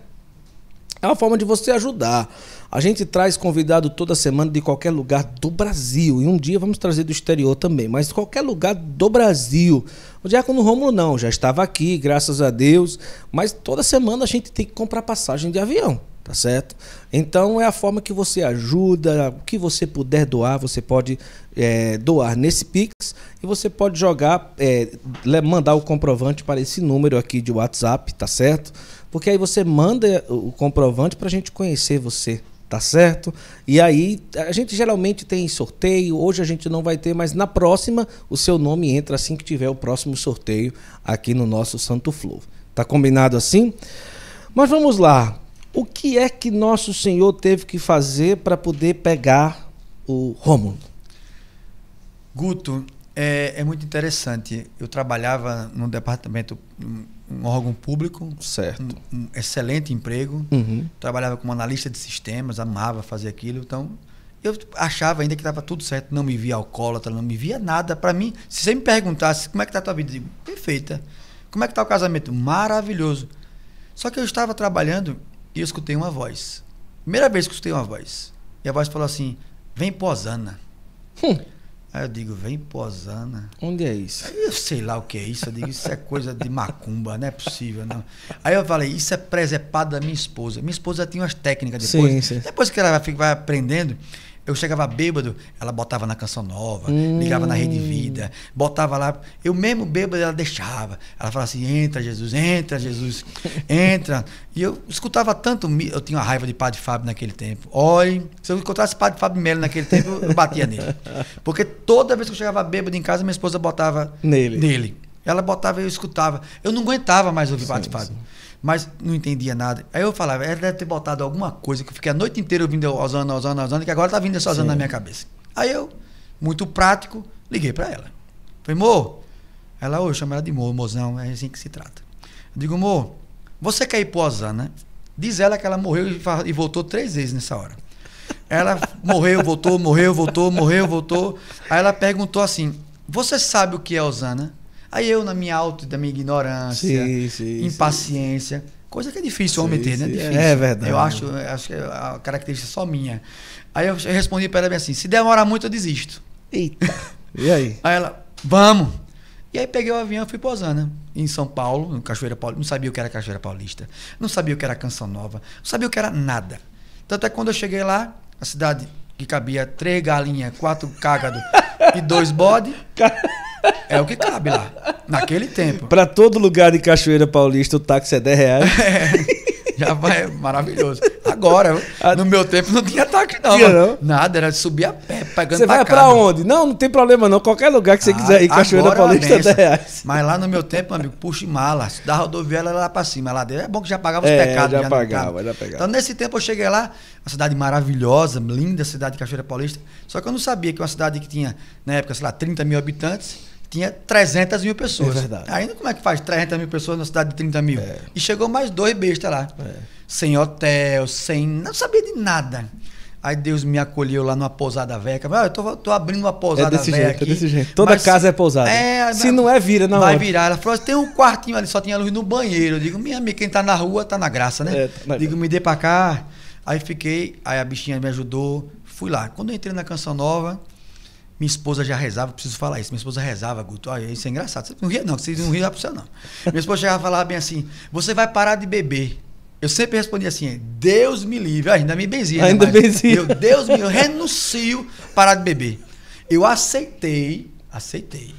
É uma forma de você ajudar. A gente traz convidado toda semana de qualquer lugar do Brasil. E um dia vamos trazer do exterior também, mas de qualquer lugar do Brasil. O Diácono Rômulo não, já estava aqui, graças a Deus. Mas toda semana a gente tem que comprar passagem de avião, tá certo? Então é a forma que você ajuda, o que você puder doar, você pode é, doar nesse Pix e você pode jogar, é, mandar o comprovante para esse número aqui de WhatsApp, tá certo? porque aí você manda o comprovante para a gente conhecer você, tá certo? E aí a gente geralmente tem sorteio, hoje a gente não vai ter, mas na próxima o seu nome entra assim que tiver o próximo sorteio aqui no nosso Santo Flor. Tá combinado assim? Mas vamos lá. O que é que nosso Senhor teve que fazer para poder pegar o Rômulo? Guto, é, é, muito interessante. Eu trabalhava num departamento, um órgão público. Certo. Um, um excelente emprego. Uhum. Trabalhava como analista de sistemas, amava fazer aquilo. Então, eu achava ainda que estava tudo certo. Não me via alcoólatra, não me via nada. Para mim, se você me perguntasse como é que está a tua vida, eu digo, perfeita. Como é que está o casamento? Maravilhoso. Só que eu estava trabalhando e eu escutei uma voz. Primeira vez que eu escutei uma voz. E a voz falou assim: vem posana. Hum. Aí eu digo, vem posana. Onde é isso? Aí eu sei lá o que é isso. Eu digo, isso é coisa de macumba, não é possível, não. Aí eu falei, isso é presepado da minha esposa. Minha esposa tinha umas técnicas depois. Sim, sim. Depois que ela vai, vai aprendendo, eu chegava bêbado, ela botava na Canção Nova, hum. ligava na Rede Vida, botava lá. Eu mesmo bêbado, ela deixava. Ela falava assim: entra, Jesus, entra, Jesus, entra. e eu escutava tanto. Eu tinha uma raiva de Padre Fábio naquele tempo. Olhe, se eu encontrasse Padre Fábio Melo naquele tempo, eu batia nele. Porque toda vez que eu chegava bêbado em casa, minha esposa botava nele. nele. Ela botava e eu escutava. Eu não aguentava mais ouvir sim, Padre Fábio. Sim mas não entendia nada. Aí eu falava, ela é, deve ter botado alguma coisa, que eu fiquei a noite inteira ouvindo Osana, Osana, Osana, que agora tá vindo essa Osana na minha cabeça. Aí eu, muito prático, liguei para ela. Falei, Mo, ela, eu chamo ela de Mo, mozão, é assim que se trata. Eu digo, Mo, você quer ir pro Osana? Diz ela que ela morreu e voltou três vezes nessa hora. Ela morreu, voltou, morreu, voltou, morreu, voltou. Aí ela perguntou assim: Você sabe o que é Osana? Aí eu, na minha auto, da minha ignorância, sim, sim, impaciência, sim. coisa que é difícil o homem ter, né? Difícil. É verdade. Eu acho, acho que é a característica é só minha. Aí eu respondi para ela bem assim: se demorar muito, eu desisto. Eita. E aí? Aí ela, vamos. E aí peguei o avião e fui posando, né? Em São Paulo, no Cachoeira Paulista. Não sabia o que era Cachoeira Paulista. Não sabia o que era Canção Nova. Não sabia o que era nada. Tanto é que quando eu cheguei lá, a cidade que cabia três galinhas, quatro cágados e dois bodes. É o que cabe lá, naquele tempo. Para todo lugar de Cachoeira Paulista, o táxi é 10 reais. É, já vai, é maravilhoso. Agora, no meu tempo não tinha táxi, não. Tinha, não? Nada, era subir a pé, pegando Você vai para onde? Não, não tem problema, não. Qualquer lugar que você ah, quiser ir, Cachoeira é Paulista é 10 reais. Mas lá no meu tempo, amigo, puxa e mala. Da rodovia era é lá para cima, Lá dentro. É bom que já pagava os é, pecados. Já, já pagava, já pagava. Então, nesse tempo, eu cheguei lá, uma cidade maravilhosa, linda cidade de Cachoeira Paulista. Só que eu não sabia que uma cidade que tinha, na época, sei lá, 30 mil habitantes tinha 300 mil pessoas. É verdade. Ainda como é que faz 300 mil pessoas na cidade de 30 mil? É. E chegou mais dois bestas lá. É. Sem hotel, sem. Não sabia de nada. Aí Deus me acolheu lá numa pousada velha. Ah, eu tô, tô abrindo uma pousada é desse velha jeito, é aqui. É desse jeito. Toda mas, casa é pousada. É, se não é, vira não. Vai hora. virar. Ela falou, assim, tem um quartinho ali, só tinha luz no banheiro. Eu digo, minha amiga, quem tá na rua tá na graça, né? É, tá na digo, graça. me dê pra cá. Aí fiquei, aí a bichinha me ajudou. Fui lá. Quando eu entrei na Canção Nova, minha esposa já rezava, preciso falar isso. Minha esposa rezava, Guto. Olha, isso é engraçado. Você não ria, não, vocês não riam pra você, não. Minha esposa chegava e falava bem assim: você vai parar de beber. Eu sempre respondia assim: Deus me livre. Ainda me benzia. Né, ainda me benzia. Meu Deus me eu renuncio parar de beber. Eu aceitei, aceitei.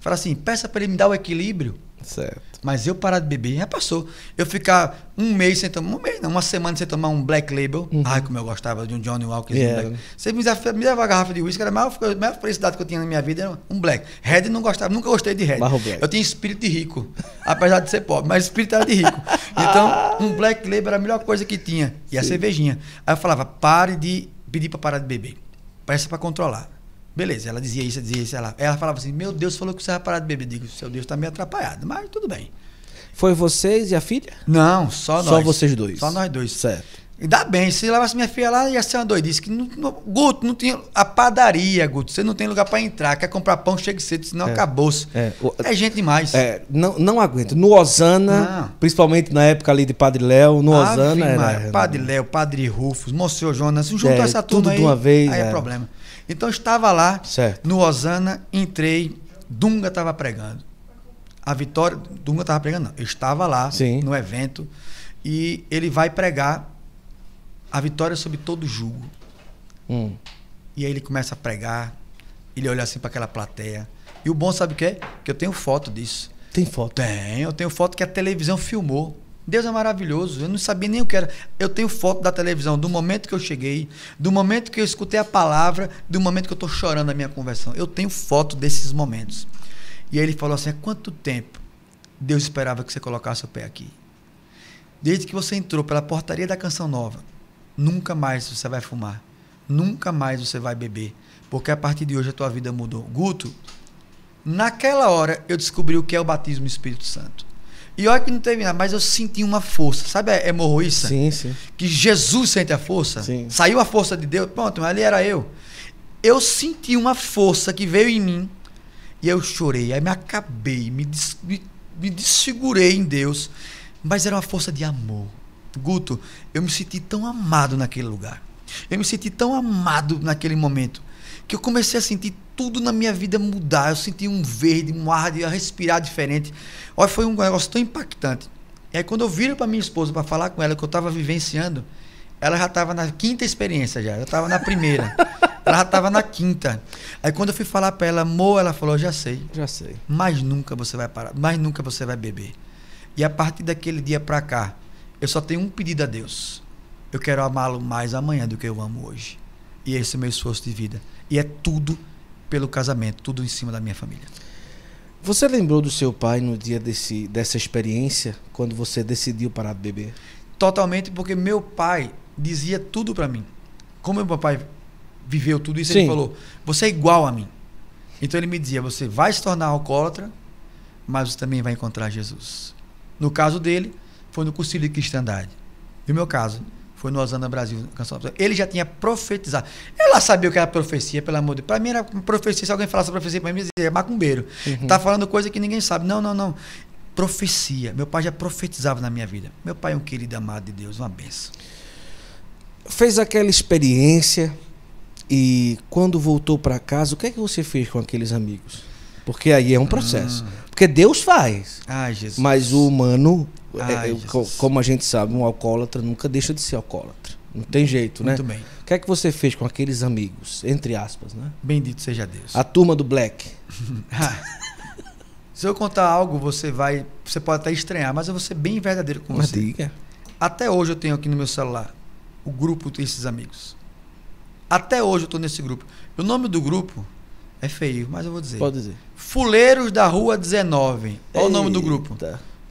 Falei assim: peça para ele me dar o equilíbrio. Certo. Mas eu parar de beber, já passou. Eu ficar um mês sem tomar, um mês não, uma semana sem tomar um Black Label. Uhum. Ai, como eu gostava de um Johnny Walker. Yeah. É. Você me dava, me dava uma garrafa de uísque, era a maior, a maior felicidade que eu tinha na minha vida, era um Black. Red não gostava, nunca gostei de Red. Eu tinha espírito de rico, apesar de ser pobre, mas espírito era de rico. Então, um Black Label era a melhor coisa que tinha. E Sim. a cervejinha. Aí eu falava, pare de pedir para parar de beber. Parece para controlar. Beleza, ela dizia isso, dizia isso. Ela, ela falava assim: Meu Deus, falou que você vai parar de beber. Eu digo: Seu Deus está meio atrapalhado, mas tudo bem. Foi vocês e a filha? Não, só nós. Só vocês dois. Só nós dois. Certo. Ainda bem, se levasse minha filha lá, ia ser uma doidice. Que não, não, Guto, não tinha. A padaria, Guto, você não tem lugar para entrar. Quer comprar pão, chega cedo, senão é, acabou-se. É, é, gente demais. É, não, não aguento. No Osana, não. principalmente na época ali de Padre Léo, no Ave Osana. era, era, Padre Léo, Padre Rufus, Monsenhor Jonas, juntou é, essa turma tudo aí. de uma vez. Aí é, é. problema. Então eu estava lá, certo. no Osana, entrei, Dunga estava pregando. A vitória. Dunga estava pregando, não. Eu estava lá Sim. no evento e ele vai pregar a vitória sobre todo julgo. Hum. E aí ele começa a pregar, ele olha assim para aquela plateia. E o bom sabe o que é? Que eu tenho foto disso. Tem foto? Tem, eu tenho foto que a televisão filmou. Deus é maravilhoso. Eu não sabia nem o que era. Eu tenho foto da televisão do momento que eu cheguei, do momento que eu escutei a palavra, do momento que eu estou chorando a minha conversão. Eu tenho foto desses momentos. E aí ele falou assim: há quanto tempo Deus esperava que você colocasse o pé aqui? Desde que você entrou pela portaria da canção nova, nunca mais você vai fumar, nunca mais você vai beber, porque a partir de hoje a tua vida mudou. Guto, naquela hora eu descobri o que é o batismo no Espírito Santo. E olha que não teve nada, mas eu senti uma força. Sabe a hemorroíça? Sim, sim. Que Jesus sente a força. Sim. Saiu a força de Deus. Pronto, ali era eu. Eu senti uma força que veio em mim e eu chorei. Aí me acabei, me, des, me, me em Deus. Mas era uma força de amor. Guto, eu me senti tão amado naquele lugar. Eu me senti tão amado naquele momento que eu comecei a sentir tudo na minha vida mudar. Eu senti um verde, um ar de respirar diferente. Olha, foi um negócio tão impactante. E é, aí, quando eu viro para minha esposa para falar com ela que eu estava vivenciando, ela já estava na quinta experiência já. Eu estava na primeira. ela já estava na quinta. Aí quando eu fui falar para ela, amor, ela falou, já sei. Já sei. Mas nunca você vai parar, mas nunca você vai beber. E a partir daquele dia para cá, eu só tenho um pedido a Deus. Eu quero amá-lo mais amanhã do que eu amo hoje. E esse é o meu esforço de vida. E é tudo pelo casamento, tudo em cima da minha família. Você lembrou do seu pai no dia desse, dessa experiência, quando você decidiu parar de beber? Totalmente, porque meu pai dizia tudo para mim. Como meu pai viveu tudo isso, Sim. ele falou: você é igual a mim. Então ele me dizia: você vai se tornar alcoólatra, mas você também vai encontrar Jesus. No caso dele, foi no Concílio de Cristandade. e No meu caso, foi no Osana Brasil, canção. Ele já tinha profetizado. Eu lá sabia o que era profecia, pelo amor de Deus. Pra mim era profecia. Se alguém falasse profecia pra mim, dizia, é macumbeiro. Uhum. Tá falando coisa que ninguém sabe. Não, não, não. Profecia. Meu pai já profetizava na minha vida. Meu pai é um querido amado de Deus, uma benção. Fez aquela experiência e quando voltou para casa, o que é que você fez com aqueles amigos? Porque aí é um processo. Ah. Porque Deus faz. Ah, mas o humano é, Ai, é, como a gente sabe, um alcoólatra nunca deixa de ser alcoólatra. Não tem jeito, Muito né? Muito bem. O que é que você fez com aqueles amigos, entre aspas, né? Bendito seja Deus. A turma do Black. Ah. Se eu contar algo, você vai. Você pode até estranhar, mas eu vou ser bem verdadeiro com mas você. Diga. Até hoje eu tenho aqui no meu celular o grupo desses amigos. Até hoje eu estou nesse grupo. O nome do grupo é feio, mas eu vou dizer. Pode dizer. Fuleiros da Rua 19. Olha Eita. o nome do grupo.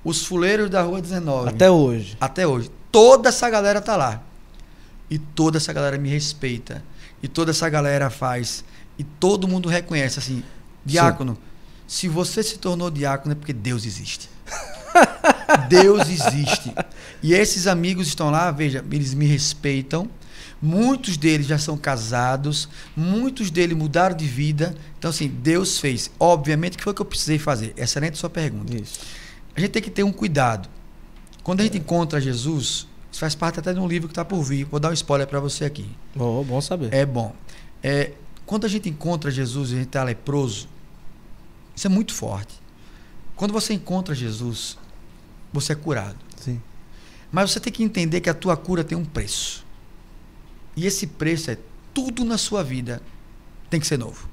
Os fuleiros da Rua 19. Até hoje. Até hoje. Toda essa galera tá lá. E toda essa galera me respeita. E toda essa galera faz. E todo mundo reconhece, assim, diácono, Sim. se você se tornou diácono é porque Deus existe. Deus existe. E esses amigos estão lá, veja, eles me respeitam. Muitos deles já são casados, muitos deles mudaram de vida. Então, assim, Deus fez. Obviamente, que foi o que eu precisei fazer? Excelente sua pergunta. Isso a gente tem que ter um cuidado. Quando a gente encontra Jesus, isso faz parte até de um livro que está por vir. Vou dar um spoiler para você aqui. Bom, bom saber. É bom. É, quando a gente encontra Jesus e a gente está leproso, isso é muito forte. Quando você encontra Jesus, você é curado. Sim. Mas você tem que entender que a tua cura tem um preço. E esse preço é tudo na sua vida tem que ser novo.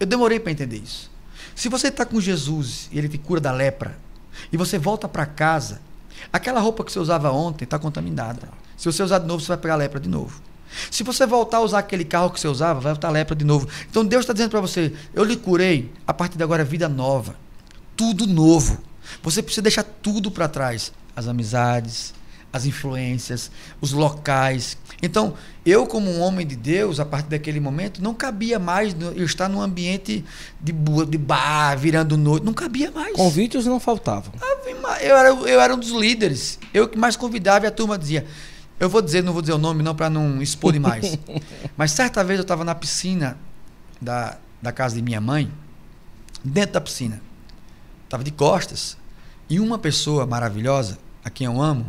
Eu demorei para entender isso. Se você está com Jesus e ele te cura da lepra, e você volta para casa, aquela roupa que você usava ontem está contaminada. Se você usar de novo, você vai pegar lepra de novo. Se você voltar a usar aquele carro que você usava, vai voltar lepra de novo. Então Deus está dizendo para você: eu lhe curei, a partir de agora é vida nova, tudo novo. Você precisa deixar tudo para trás: as amizades, as influências, os locais então, eu, como um homem de Deus, a partir daquele momento, não cabia mais eu estar num ambiente de, de bar, virando noite, não cabia mais. Convites não faltavam. Eu era, eu era um dos líderes. Eu que mais convidava e a turma dizia. Eu vou dizer, não vou dizer o nome não para não expor demais. Mas certa vez eu estava na piscina da, da casa de minha mãe, dentro da piscina. Estava de costas. E uma pessoa maravilhosa, a quem eu amo,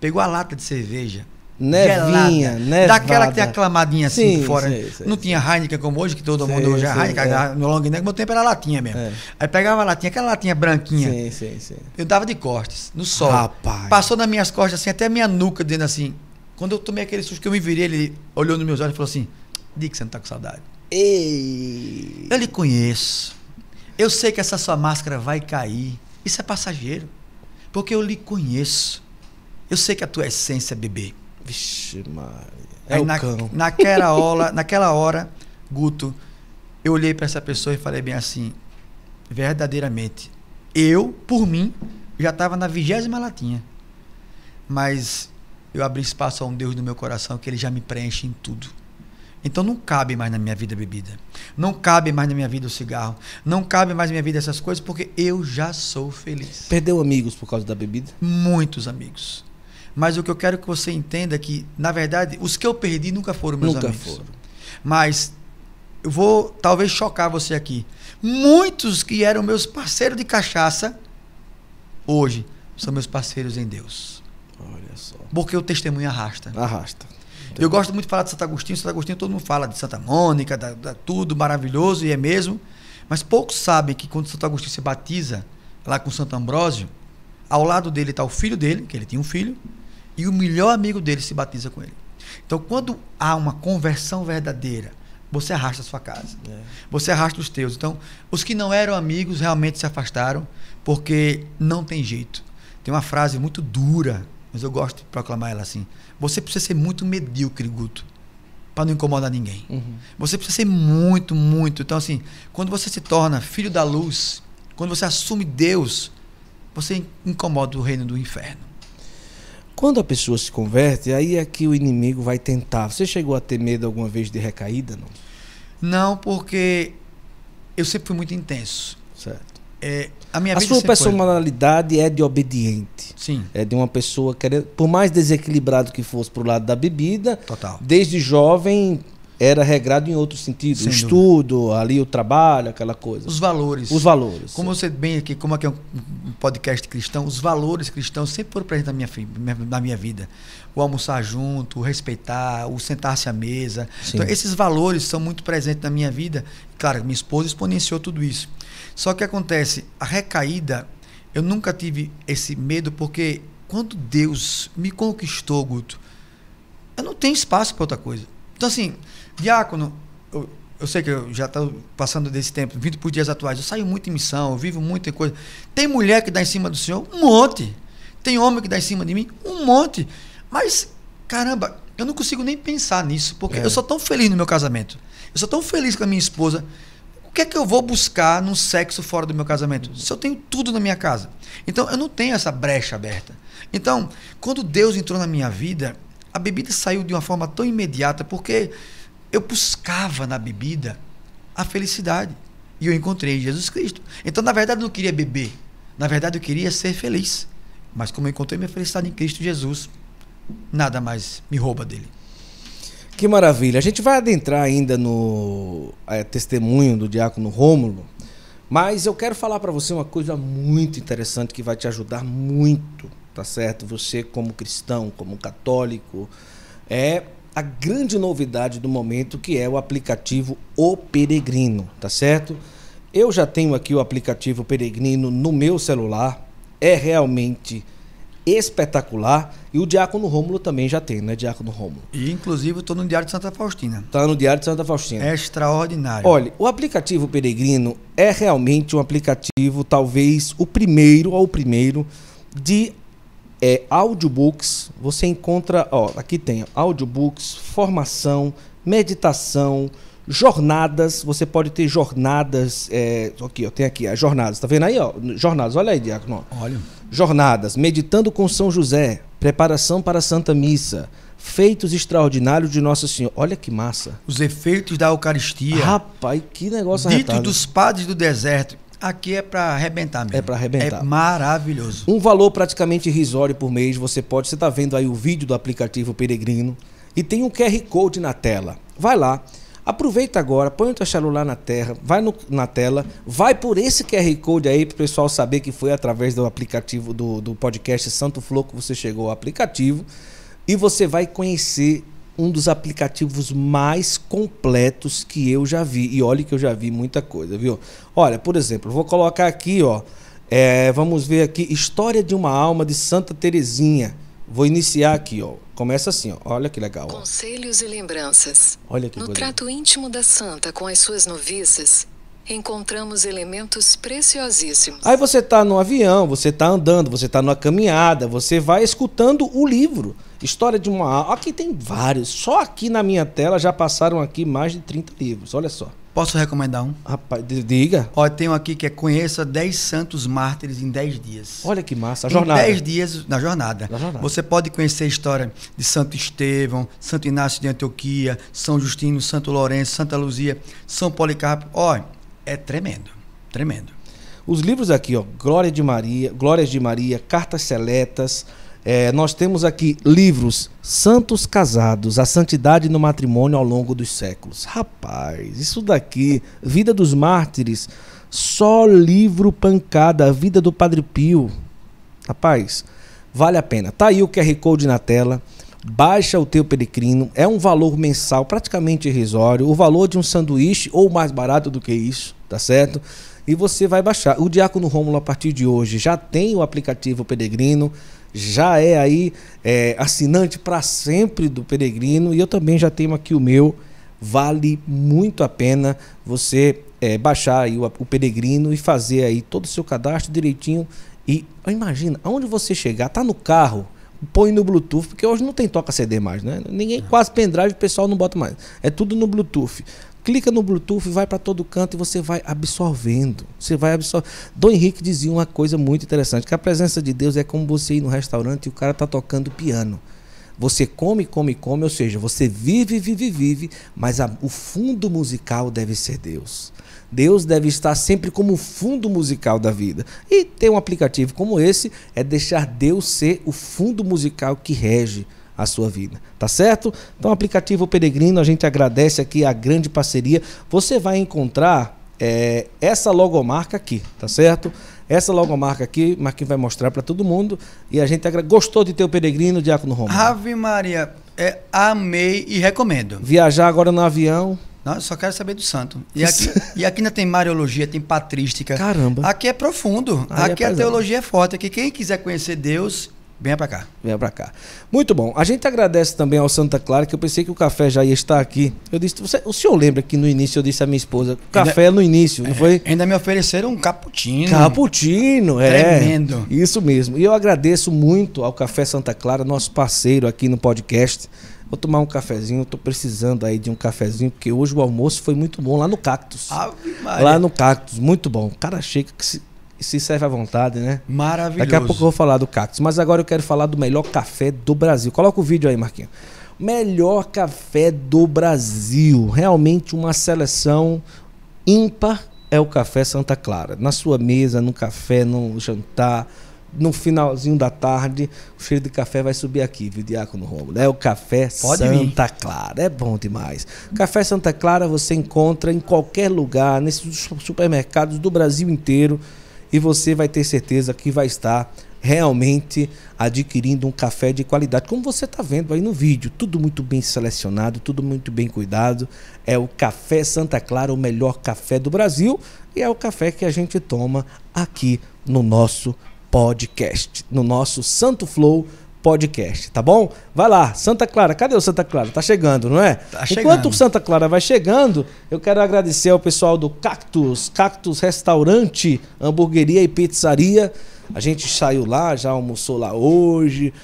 pegou a lata de cerveja Nevinha, gelada. Daquela que tem aclamadinha assim sim, fora. Sim, sim, não tinha Heineken como hoje, que todo mundo hoje é Heineken. É. No long neck, meu tempo era latinha mesmo. É. Aí pegava a latinha, aquela latinha branquinha. Sim, sim, sim. Eu dava de cortes, no sol. Rapaz. Passou nas minhas costas assim, até a minha nuca, dizendo assim. Quando eu tomei aquele susto que eu me virei, ele olhou nos meus olhos e falou assim: Diga que você não tá com saudade. Ei. Eu lhe conheço. Eu sei que essa sua máscara vai cair. Isso é passageiro. Porque eu lhe conheço. Eu sei que a tua essência é beber. Vixe, Maria. É Aí, o na, cão. Naquela hora, naquela hora, Guto, eu olhei para essa pessoa e falei bem assim: verdadeiramente, eu, por mim, já estava na vigésima latinha. Mas eu abri espaço a um Deus no meu coração que ele já me preenche em tudo. Então não cabe mais na minha vida a bebida. Não cabe mais na minha vida o cigarro. Não cabe mais na minha vida essas coisas porque eu já sou feliz. Perdeu amigos por causa da bebida? Muitos amigos. Mas o que eu quero que você entenda é que, na verdade, os que eu perdi nunca foram meus nunca amigos. Nunca foram. Mas eu vou talvez chocar você aqui. Muitos que eram meus parceiros de cachaça, hoje são meus parceiros em Deus. Olha só. Porque o testemunho arrasta. Arrasta. Entendi. Eu gosto muito de falar de Santo Agostinho. Santo Agostinho todo mundo fala de Santa Mônica, da, da tudo maravilhoso, e é mesmo. Mas poucos sabem que quando Santo Agostinho se batiza lá com Santo Ambrósio, ao lado dele está o filho dele, que ele tinha um filho, e o melhor amigo dele se batiza com ele. Então, quando há uma conversão verdadeira, você arrasta a sua casa. É. Você arrasta os teus. Então, os que não eram amigos realmente se afastaram, porque não tem jeito. Tem uma frase muito dura, mas eu gosto de proclamar ela assim. Você precisa ser muito medíocre, Guto, para não incomodar ninguém. Uhum. Você precisa ser muito, muito. Então, assim, quando você se torna filho da luz, quando você assume Deus, você incomoda o reino do inferno. Quando a pessoa se converte, aí é que o inimigo vai tentar. Você chegou a ter medo alguma vez de recaída? Não, não porque eu sempre fui muito intenso. Certo. É, a minha a sua personalidade foi... é de obediente. Sim. É de uma pessoa querendo, por mais desequilibrado que fosse pro lado da bebida, Total. desde jovem era regrado em outro sentido. Sem o estudo, dúvida. ali o trabalho, aquela coisa. Os valores. Os valores. Como eu você bem aqui, como aqui é um podcast cristão, os valores cristãos sempre foram presentes na minha, na minha vida. O almoçar junto, o respeitar, o sentar-se à mesa. Sim. Então, esses valores são muito presentes na minha vida. Claro, minha esposa exponenciou tudo isso. Só que acontece, a recaída, eu nunca tive esse medo, porque quando Deus me conquistou, Guto, eu não tenho espaço para outra coisa. Então, assim, Diácono, eu, eu sei que eu já estou passando desse tempo, vindo por dias atuais, eu saio muito em missão, eu vivo muita coisa. Tem mulher que dá em cima do senhor? Um monte. Tem homem que dá em cima de mim? Um monte. Mas, caramba, eu não consigo nem pensar nisso, porque é. eu sou tão feliz no meu casamento. Eu sou tão feliz com a minha esposa. O que é que eu vou buscar num sexo fora do meu casamento? Se eu tenho tudo na minha casa. Então, eu não tenho essa brecha aberta. Então, quando Deus entrou na minha vida, a bebida saiu de uma forma tão imediata, porque eu buscava na bebida a felicidade. E eu encontrei Jesus Cristo. Então, na verdade, eu não queria beber. Na verdade, eu queria ser feliz. Mas como eu encontrei minha felicidade em Cristo Jesus, nada mais me rouba dele. Que maravilha. A gente vai adentrar ainda no é, testemunho do diácono Rômulo, mas eu quero falar para você uma coisa muito interessante que vai te ajudar muito, tá certo? Você como cristão, como católico, é a grande novidade do momento, que é o aplicativo O Peregrino, tá certo? Eu já tenho aqui o aplicativo Peregrino no meu celular, é realmente espetacular e o Diácono Rômulo também já tem, né, Diácono Rômulo? E inclusive estou no Diário de Santa Faustina. Tá no Diário de Santa Faustina. É extraordinário. Olha, o aplicativo Peregrino é realmente um aplicativo, talvez o primeiro ou o primeiro de é, audiobooks, você encontra, ó, aqui tem audiobooks, formação, meditação, jornadas, você pode ter jornadas, é, aqui, ó, tem aqui, as jornadas, tá vendo aí, ó, jornadas, olha aí, Diácono. Olha. Jornadas, meditando com São José, preparação para a Santa Missa, feitos extraordinários de Nossa Senhora. Olha que massa. Os efeitos da Eucaristia. Rapaz, que negócio Dito dos padres do deserto, Aqui é para arrebentar mesmo. É para arrebentar. É maravilhoso. Um valor praticamente irrisório por mês. Você pode, você está vendo aí o vídeo do aplicativo Peregrino e tem um QR Code na tela. Vai lá, aproveita agora, põe o teu celular na, terra, vai no, na tela, vai por esse QR Code aí para o pessoal saber que foi através do aplicativo do, do podcast Santo Flow que você chegou ao aplicativo e você vai conhecer um dos aplicativos mais completos que eu já vi. E olha que eu já vi muita coisa, viu? Olha, por exemplo, vou colocar aqui, ó. É, vamos ver aqui, História de uma Alma de Santa Terezinha. Vou iniciar aqui, ó. Começa assim, ó. Olha que legal. Ó. Conselhos e lembranças. Olha que No coisa. trato íntimo da santa com as suas noviças, encontramos elementos preciosíssimos. Aí você tá no avião, você tá andando, você tá numa caminhada, você vai escutando o livro. História de uma Aqui tem vários. Só aqui na minha tela já passaram aqui mais de 30 livros. Olha só. Posso recomendar um? Rapaz, diga. Ó, tem um aqui que é Conheça 10 Santos Mártires em 10 dias. Olha que massa, a jornada. Em 10 dias na jornada. na jornada. Você pode conhecer a história de Santo Estevão, Santo Inácio de Antioquia, São Justino, Santo Lourenço, Santa Luzia, São Policarpo. Ó, é tremendo, tremendo. Os livros aqui, ó, Glória de Maria, Glórias de Maria, Cartas Seletas, é, nós temos aqui livros Santos Casados, a santidade no matrimônio ao longo dos séculos. Rapaz, isso daqui, Vida dos Mártires, só livro pancada, a vida do Padre Pio. Rapaz, vale a pena. Tá aí o QR Code na tela. Baixa o teu peregrino é um valor mensal praticamente irrisório, o valor de um sanduíche ou mais barato do que isso, tá certo? E você vai baixar. O Diácono Rômulo, a partir de hoje, já tem o aplicativo Peregrino já é aí é, assinante para sempre do Peregrino e eu também já tenho aqui o meu. Vale muito a pena você é, baixar aí o, o, Peregrino e fazer aí todo o seu cadastro direitinho. E imagina, aonde você chegar, tá no carro, põe no Bluetooth, porque hoje não tem toca CD mais, né? Ninguém é. quase pendrive, o pessoal não bota mais. É tudo no Bluetooth clica no Bluetooth, vai para todo canto e você vai absorvendo. Você vai absorvendo. Dom Henrique dizia uma coisa muito interessante, que a presença de Deus é como você ir no restaurante e o cara está tocando piano. Você come, come, come, ou seja, você vive, vive, vive, mas a, o fundo musical deve ser Deus. Deus deve estar sempre como o fundo musical da vida. E ter um aplicativo como esse é deixar Deus ser o fundo musical que rege a sua vida, tá certo? Então, aplicativo Peregrino, a gente agradece aqui a grande parceria. Você vai encontrar é, essa logomarca aqui, tá certo? Essa logomarca aqui, Marquinhos vai mostrar para todo mundo. E a gente agra... gostou de ter o Peregrino, Diácono Romano? Ave Maria, é, amei e recomendo. Viajar agora no avião. Não, eu só quero saber do santo. E aqui, e aqui ainda tem mariologia, tem patrística. Caramba. Aqui é profundo. Aí é aqui é a teologia é forte. Aqui quem quiser conhecer Deus Venha para cá. Venha para cá. Muito bom. A gente agradece também ao Santa Clara, que eu pensei que o café já ia estar aqui. Eu disse, você, o senhor lembra que no início eu disse à minha esposa, café ainda, é no início, não foi? É, ainda me ofereceram um cappuccino. Cappuccino, é. Tremendo. Isso mesmo. E eu agradeço muito ao Café Santa Clara, nosso parceiro aqui no podcast. Vou tomar um cafezinho, estou precisando aí de um cafezinho, porque hoje o almoço foi muito bom lá no Cactus. Ave Maria. Lá no Cactus, muito bom. Cara chega que se se serve à vontade, né? Maravilhoso. Daqui a pouco eu vou falar do cactus, mas agora eu quero falar do melhor café do Brasil. Coloca o vídeo aí, Marquinhos. Melhor café do Brasil. Realmente uma seleção ímpar é o café Santa Clara. Na sua mesa, no café, no jantar, no finalzinho da tarde, o cheiro de café vai subir aqui, viu, Diácono Rômulo? É o Café Pode Santa Clara. É bom demais. Café Santa Clara você encontra em qualquer lugar, nesses supermercados do Brasil inteiro e você vai ter certeza que vai estar realmente adquirindo um café de qualidade. Como você está vendo aí no vídeo, tudo muito bem selecionado, tudo muito bem cuidado. É o Café Santa Clara, o melhor café do Brasil, e é o café que a gente toma aqui no nosso podcast, no nosso Santo Flow podcast, tá bom? Vai lá, Santa Clara, cadê o Santa Clara? Tá chegando, não é? Tá chegando. Enquanto o Santa Clara vai chegando, eu quero agradecer ao pessoal do Cactus, Cactus Restaurante, Hamburgueria e Pizzaria. A gente saiu lá, já almoçou lá hoje.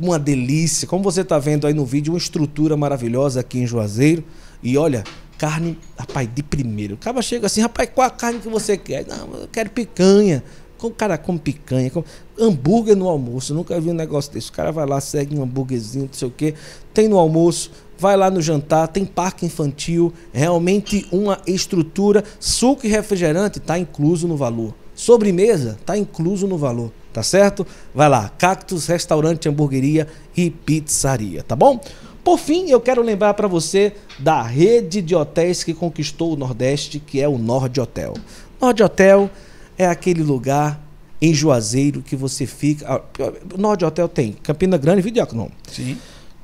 Uma delícia. Como você tá vendo aí no vídeo, uma estrutura maravilhosa aqui em Juazeiro. E olha, carne, rapaz, de primeiro. O cara chega assim, rapaz, qual a carne que você quer? Não, eu quero picanha com cara com picanha, com hambúrguer no almoço. Nunca vi um negócio desse. O cara vai lá, segue um hambúrguerzinho, não sei o quê. Tem no almoço, vai lá no jantar, tem parque infantil, realmente uma estrutura. Suco e refrigerante está incluso no valor. Sobremesa está incluso no valor, tá certo? Vai lá, Cactus Restaurante Hamburgueria e Pizzaria, tá bom? Por fim, eu quero lembrar para você da rede de hotéis que conquistou o Nordeste, que é o Nord Hotel. Nord Hotel é aquele lugar em Juazeiro que você fica. Ah, Norte Hotel tem Campina Grande e Sim.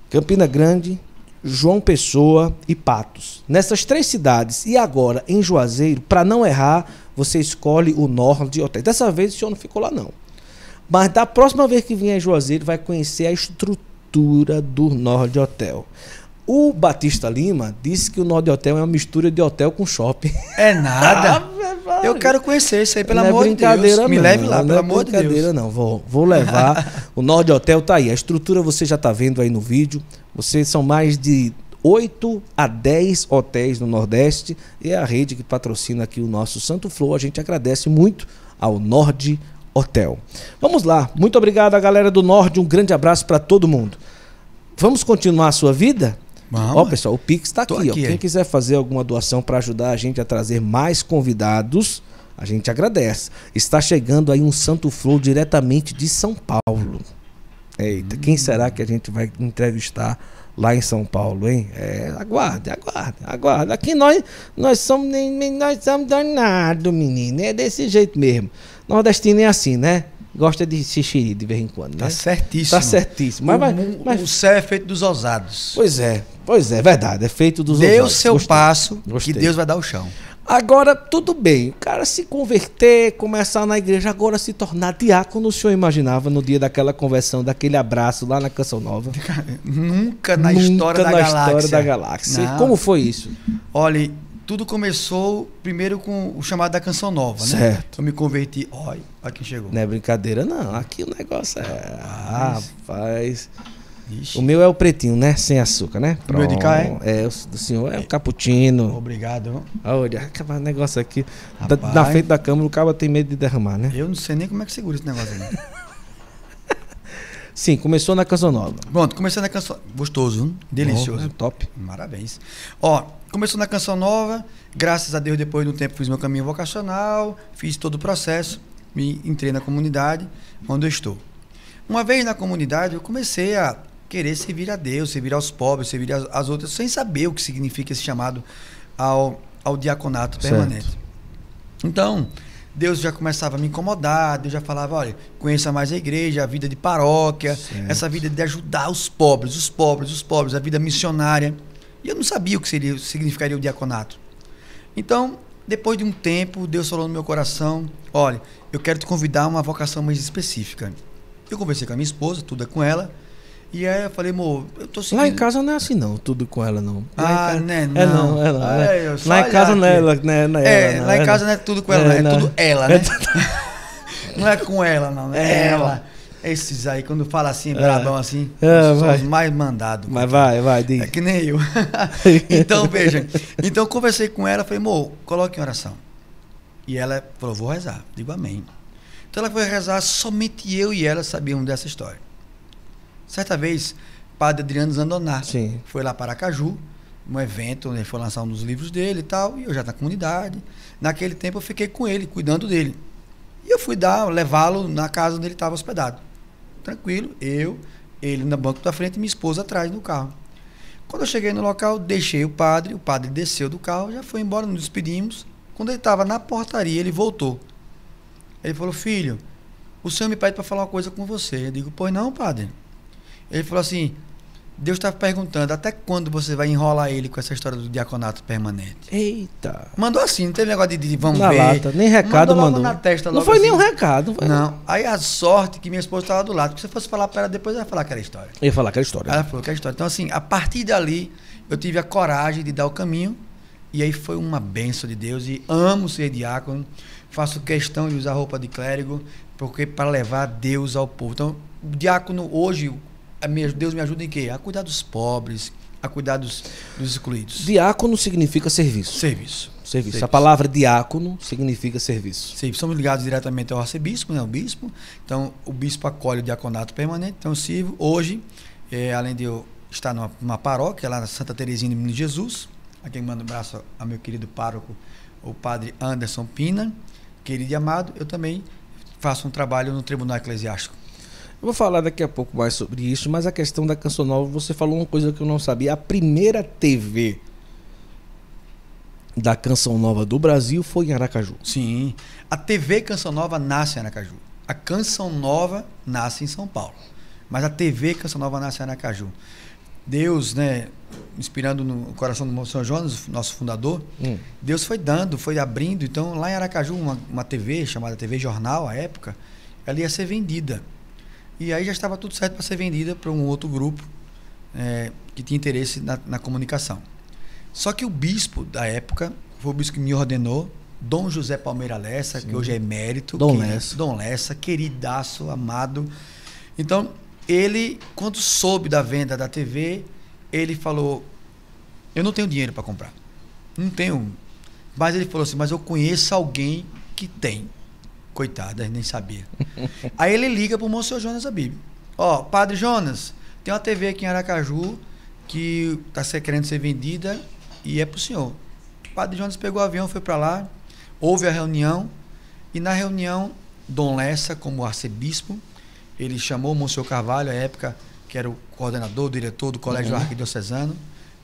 Campina Grande, João Pessoa e Patos. Nessas três cidades e agora em Juazeiro, para não errar, você escolhe o Nord Hotel. Dessa vez o senhor não ficou lá não. Mas da próxima vez que vier em Juazeiro, vai conhecer a estrutura do Nord Hotel. O Batista Lima disse que o Nord Hotel é uma mistura de hotel com shopping. É nada. Ah, Eu quero conhecer isso aí, pelo não é amor é de Deus. Me leve lá, não pelo não é amor de Deus. brincadeira, não. Vou, vou levar. o Nord Hotel tá aí. A estrutura você já tá vendo aí no vídeo. Vocês são mais de 8 a 10 hotéis no Nordeste. E é a rede que patrocina aqui o nosso Santo Flor. A gente agradece muito ao Nord Hotel. Vamos lá. Muito obrigado à galera do Nord. Um grande abraço para todo mundo. Vamos continuar a sua vida? Ó, pessoal, o Pix está aqui, aqui, ó. Quem aí. quiser fazer alguma doação para ajudar a gente a trazer mais convidados, a gente agradece. Está chegando aí um Santo Flow diretamente de São Paulo. Eita, hum. quem será que a gente vai entrevistar lá em São Paulo, hein? É, aguarde, aguarde, aguarde. Aqui nós, nós somos nem, nós somos danado, menino. É desse jeito mesmo. Nordestino é assim, né? Gosta de se xerir de vez em quando, tá né? Tá certíssimo. Tá certíssimo. Mas, o, mas, mas... o céu é feito dos ousados. Pois é. Pois é, verdade. É feito dos Dê o seu Gostei. passo, Gostei. que Deus vai dar o chão. Agora, tudo bem, o cara se converter, começar na igreja, agora se tornar diácono, o senhor imaginava no dia daquela conversão, daquele abraço lá na Canção Nova? nunca na, nunca história, na da história da galáxia. Não. Como foi isso? Olha, tudo começou primeiro com o chamado da Canção Nova, né? Certo. Eu me converti, olha, olha quem chegou. Não é brincadeira, não. Aqui o negócio é. Rapaz. Ixi. O meu é o pretinho, né? Sem açúcar, né? Pronto. O meu de cá é? É, o do senhor é o cappuccino. Obrigado. Olha, o negócio aqui. Da, na frente da câmera, o cara tem medo de derramar, né? Eu não sei nem como é que segura esse negócio aí. Sim, começou na Canção Nova. Pronto, começou na Canção... Gostoso, hein? delicioso. Oh, top. Parabéns. Ó, começou na Canção Nova. Graças a Deus, depois de um tempo, fiz meu caminho vocacional. Fiz todo o processo. Me entrei na comunidade, onde eu estou. Uma vez na comunidade, eu comecei a querer servir a Deus, servir aos pobres, servir às outras, sem saber o que significa esse chamado ao, ao diaconato permanente. Certo. Então, Deus já começava a me incomodar, Deus já falava, olha, conheça mais a igreja, a vida de paróquia, certo. essa vida de ajudar os pobres, os pobres, os pobres, a vida missionária. E eu não sabia o que seria, significaria o diaconato. Então, depois de um tempo, Deus falou no meu coração, olha, eu quero te convidar a uma vocação mais específica. Eu conversei com a minha esposa, tudo é com ela, e aí eu falei, amor, eu tô seguindo. Lá em casa não é assim, não, tudo com ela, não. Lá ah, casa... né? É não. É, é. é não, é não. É. É, lá em casa não é ela, né? Não é, ela, lá em casa não é tudo com ela, é, tudo ela, né? não é com ela, não, né? é ela. Esses aí, quando fala assim, é. brabão assim, é, são os mais mandados. Mas vai, vai, diz. É que nem eu. então, veja. Então, conversei com ela, falei, amor, coloque em oração. E ela falou, vou rezar. Digo, amém. Então, ela foi rezar, somente eu e ela sabiam dessa história. Certa vez, padre Adriano Zandoná Sim. foi lá para Caju um evento onde né, ele foi lançar um dos livros dele e tal, e eu já na comunidade. Naquele tempo eu fiquei com ele, cuidando dele. E eu fui dar, levá-lo na casa onde ele estava hospedado. Tranquilo, eu, ele no banco da frente e minha esposa atrás no carro. Quando eu cheguei no local, deixei o padre, o padre desceu do carro, já foi embora, nos despedimos. Quando ele estava na portaria, ele voltou. Ele falou: Filho, o senhor me pede para falar uma coisa com você. Eu digo: Pois não, padre. Ele falou assim: Deus está perguntando até quando você vai enrolar ele com essa história do diaconato permanente. Eita. Mandou assim, não teve negócio de, de vamos na ver. Lata, nem recado mandou. mandou. na testa Não foi assim. nenhum recado. Não, foi não. Aí a sorte que minha esposa estava do lado, que se fosse falar para ela depois, ela ia falar aquela história. Eu ia falar aquela história. Ela falou aquela história. Então assim, a partir dali, eu tive a coragem de dar o caminho e aí foi uma benção de Deus e amo ser diácono. Faço questão de usar roupa de clérigo porque para levar Deus ao povo. Então, o diácono hoje Deus me ajuda em quê? A cuidar dos pobres, a cuidar dos, dos excluídos. Diácono significa serviço. Serviço. Serviço. serviço. A palavra diácono significa serviço. Serviço. Somos ligados diretamente ao arcebispo, né? O bispo. Então, o bispo acolhe o diaconato permanente. Então, eu sirvo. Hoje, é, além de eu estar numa, numa, paróquia, lá na Santa Teresinha do Menino Jesus, a quem mando um abraço ao meu querido pároco, o padre Anderson Pina, querido e amado, eu também faço um trabalho no Tribunal Eclesiástico vou falar daqui a pouco mais sobre isso, mas a questão da Canção Nova, você falou uma coisa que eu não sabia. A primeira TV da Canção Nova do Brasil foi em Aracaju. Sim. A TV Canção Nova nasce em Aracaju. A Canção Nova nasce em São Paulo. Mas a TV Canção Nova nasce em Aracaju. Deus, né, inspirando no coração do São Jonas, nosso fundador, hum. Deus foi dando, foi abrindo. Então, lá em Aracaju, uma, uma TV chamada TV Jornal, à época, ela ia ser vendida. E aí já estava tudo certo para ser vendida para um outro grupo é, que tinha interesse na, na, comunicação. Só que o bispo da época, foi o bispo que me ordenou, Dom José Palmeira Lessa, Sim. que hoje é emérito. Dom que, Lessa. Dom Lessa, queridaço, amado. Então, ele, quando soube da venda da TV, ele falou: Eu não tenho dinheiro para comprar. Não tenho. Mas ele falou assim: Mas eu conheço alguém que tem. Coitado, a gente nem sabia. Aí ele liga pro Monsenhor Jonas Abib. Ó, oh, Padre Jonas, tem uma TV aqui em Aracaju que tá querendo ser vendida e é pro senhor. O padre Jonas pegou o avião, foi para lá, houve a reunião e na reunião Dom Lessa, como arcebispo, ele chamou o Monsenhor Carvalho, à época que era o coordenador, diretor do Colégio uhum. Arquidiocesano,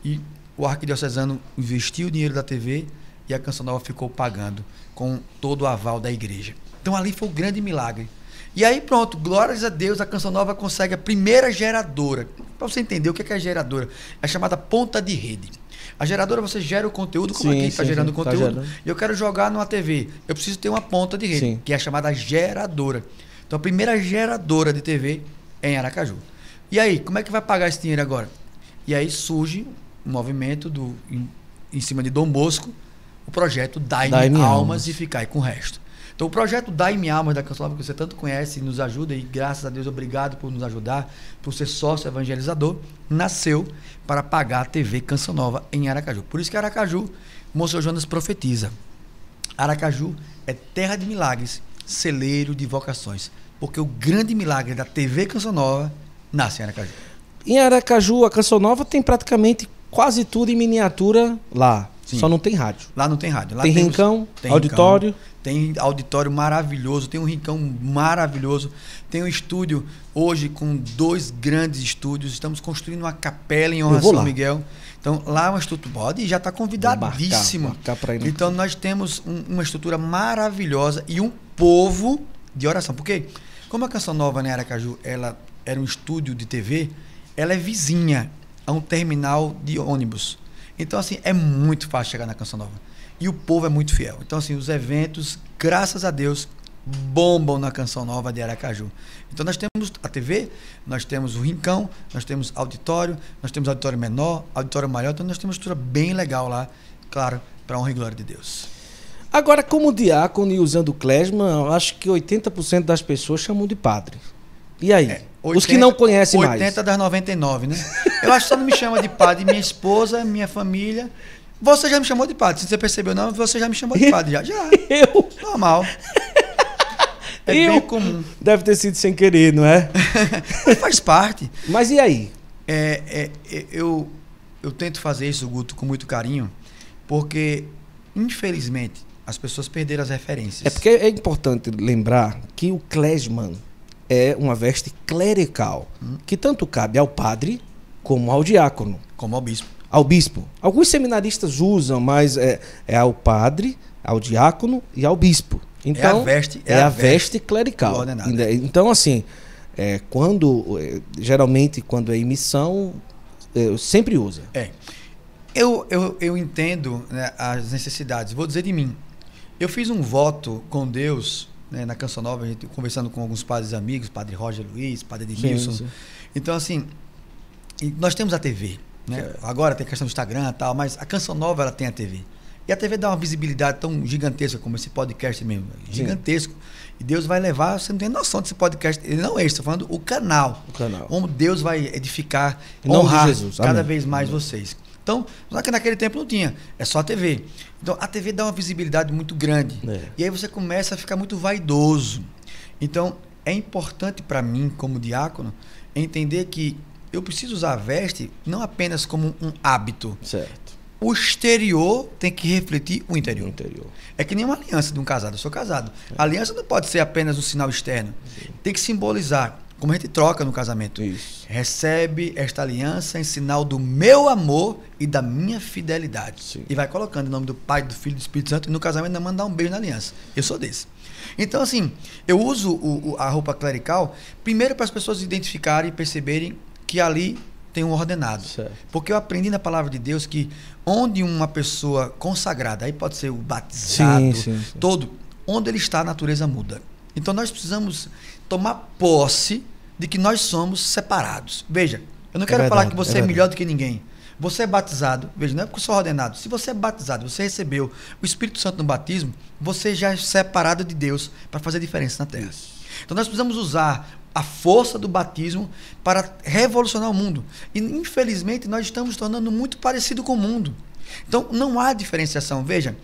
e o Arquidiocesano investiu o dinheiro da TV e a Canção Nova ficou pagando com todo o aval da igreja. Então ali foi o um grande milagre. E aí pronto, glórias a Deus, a Canção Nova consegue a primeira geradora. Para você entender o que é, a é geradora, é chamada ponta de rede. A geradora você gera o conteúdo, como é sim, aqui está gerando o tá conteúdo, tá gerando. e eu quero jogar numa TV. Eu preciso ter uma ponta de rede, sim. que é chamada geradora. Então a primeira geradora de TV é em Aracaju. E aí, como é que vai pagar esse dinheiro agora? E aí surge um movimento do, em, em cima de Dom Bosco, o projeto Dai-me Almas, Almas e com o Resto. Então o projeto Daime Almas Alma da Nova que você tanto conhece e nos ajuda, e graças a Deus obrigado por nos ajudar, por ser sócio evangelizador, nasceu para pagar a TV Canção Nova em Aracaju. Por isso que Aracaju, Monsenhor Jonas profetiza. Aracaju é terra de milagres, celeiro de vocações. Porque o grande milagre da TV Canção Nova nasce em Aracaju. Em Aracaju, a Canção Nova tem praticamente quase tudo em miniatura lá. Sim. Só não tem rádio. Lá não tem rádio. Lá tem, tem rincão, os... tem auditório. Rincão, tem auditório maravilhoso, tem um rincão maravilhoso, tem um estúdio hoje com dois grandes estúdios. Estamos construindo uma capela em honra São Miguel. Então lá é uma estrutura pode já está convidadíssimo. Marcar, marcar ir, então nós temos um, uma estrutura maravilhosa e um povo de oração. Porque como a canção nova né, Aracaju, ela era um estúdio de TV, ela é vizinha a um terminal de ônibus. Então assim é muito fácil chegar na canção nova. E o povo é muito fiel. Então, assim, os eventos, graças a Deus, bombam na Canção Nova de Aracaju. Então nós temos a TV, nós temos o Rincão, nós temos auditório, nós temos auditório menor, auditório maior, então nós temos uma estrutura bem legal lá, claro, para honra e glória de Deus. Agora, como diácono e usando clésima, acho que 80% das pessoas chamam de padre. E aí? É, 80, os que não conhecem 80 mais. 80 das 99, né? Eu acho que só não me chama de padre minha esposa, minha família você já me chamou de padre. Se você percebeu, não, você já me chamou de padre. Já, já. Eu? Normal. É eu? bem comum. Deve ter sido sem querer, não é? faz parte. Mas e aí? É, é, é, eu, eu tento fazer isso, Guto, com muito carinho, porque, infelizmente, as pessoas perderam as referências. É porque é importante lembrar que o Klesman é uma veste clerical, hum. que tanto cabe ao padre como ao diácono. Como ao bispo ao bispo. Alguns seminaristas usam, mas é, é ao padre, ao diácono e ao bispo. Então, é a então, veste, é, é a, veste, veste clerical. Então, assim, é, quando é, geralmente quando é missão eu é, sempre usa. É. Eu, eu, eu entendo né, as necessidades. Vou dizer de mim. Eu fiz um voto com Deus né, na Canção Nova, a gente, conversando com alguns padres amigos, Padre Roger Luiz, Padre Edmilson. Então, assim, nós temos a TV. Né? Agora tem questão do Instagram e tal, mas a Canção Nova ela tem a TV. E a TV dá uma visibilidade tão gigantesca como esse podcast mesmo. Gigantesco. Sim. E Deus vai levar, você não tem noção desse podcast. Ele não é isso, estou falando o canal. O canal. Como Deus vai edificar, em honrar Jesus, cada amém. vez mais amém. vocês. Então, só que naquele tempo não tinha, é só a TV. Então, a TV dá uma visibilidade muito grande. É. E aí você começa a ficar muito vaidoso. Então, é importante para mim, como diácono, entender que eu preciso usar a veste não apenas como um hábito. Certo. O exterior tem que refletir o interior. O interior. É que nem uma aliança de um casado. Eu sou casado. É. A aliança não pode ser apenas um sinal externo. Sim. Tem que simbolizar. Como a gente troca no casamento. Isso. Recebe esta aliança em sinal do meu amor e da minha fidelidade. Sim. E vai colocando em nome do Pai, do Filho e do Espírito Santo. E no casamento não mandar um beijo na aliança. Eu sou desse. Então, assim, eu uso o, o, a roupa clerical primeiro para as pessoas identificarem e perceberem que ali tem um ordenado. Certo. Porque eu aprendi na palavra de Deus que onde uma pessoa consagrada, aí pode ser o batizado, sim, sim, sim. todo, onde ele está, a natureza muda. Então nós precisamos tomar posse de que nós somos separados. Veja, eu não é quero é verdade, falar que você é, é melhor do que ninguém. Você é batizado, veja, não é porque eu sou ordenado. Se você é batizado, você recebeu o Espírito Santo no batismo, você já é separado de Deus para fazer diferença na terra. Então nós precisamos usar a força do batismo para revolucionar o mundo. E infelizmente nós estamos tornando muito parecido com o mundo. Então não há diferenciação. Veja,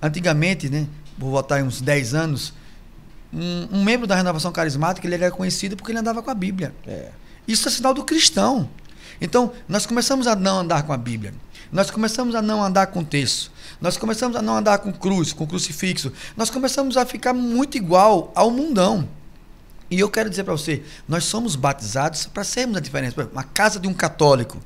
antigamente, né, vou voltar em uns 10 anos, um, um, membro da renovação carismática ele era conhecido porque ele andava com a Bíblia. É. Isso é sinal do cristão. Então, nós começamos a não andar com a Bíblia. Nós começamos a não andar com o texto. Nós começamos a não andar com cruz, com crucifixo. Nós começamos a ficar muito igual ao mundão. E eu quero dizer para você, nós somos batizados para sermos a diferença. Exemplo, uma casa de um católico.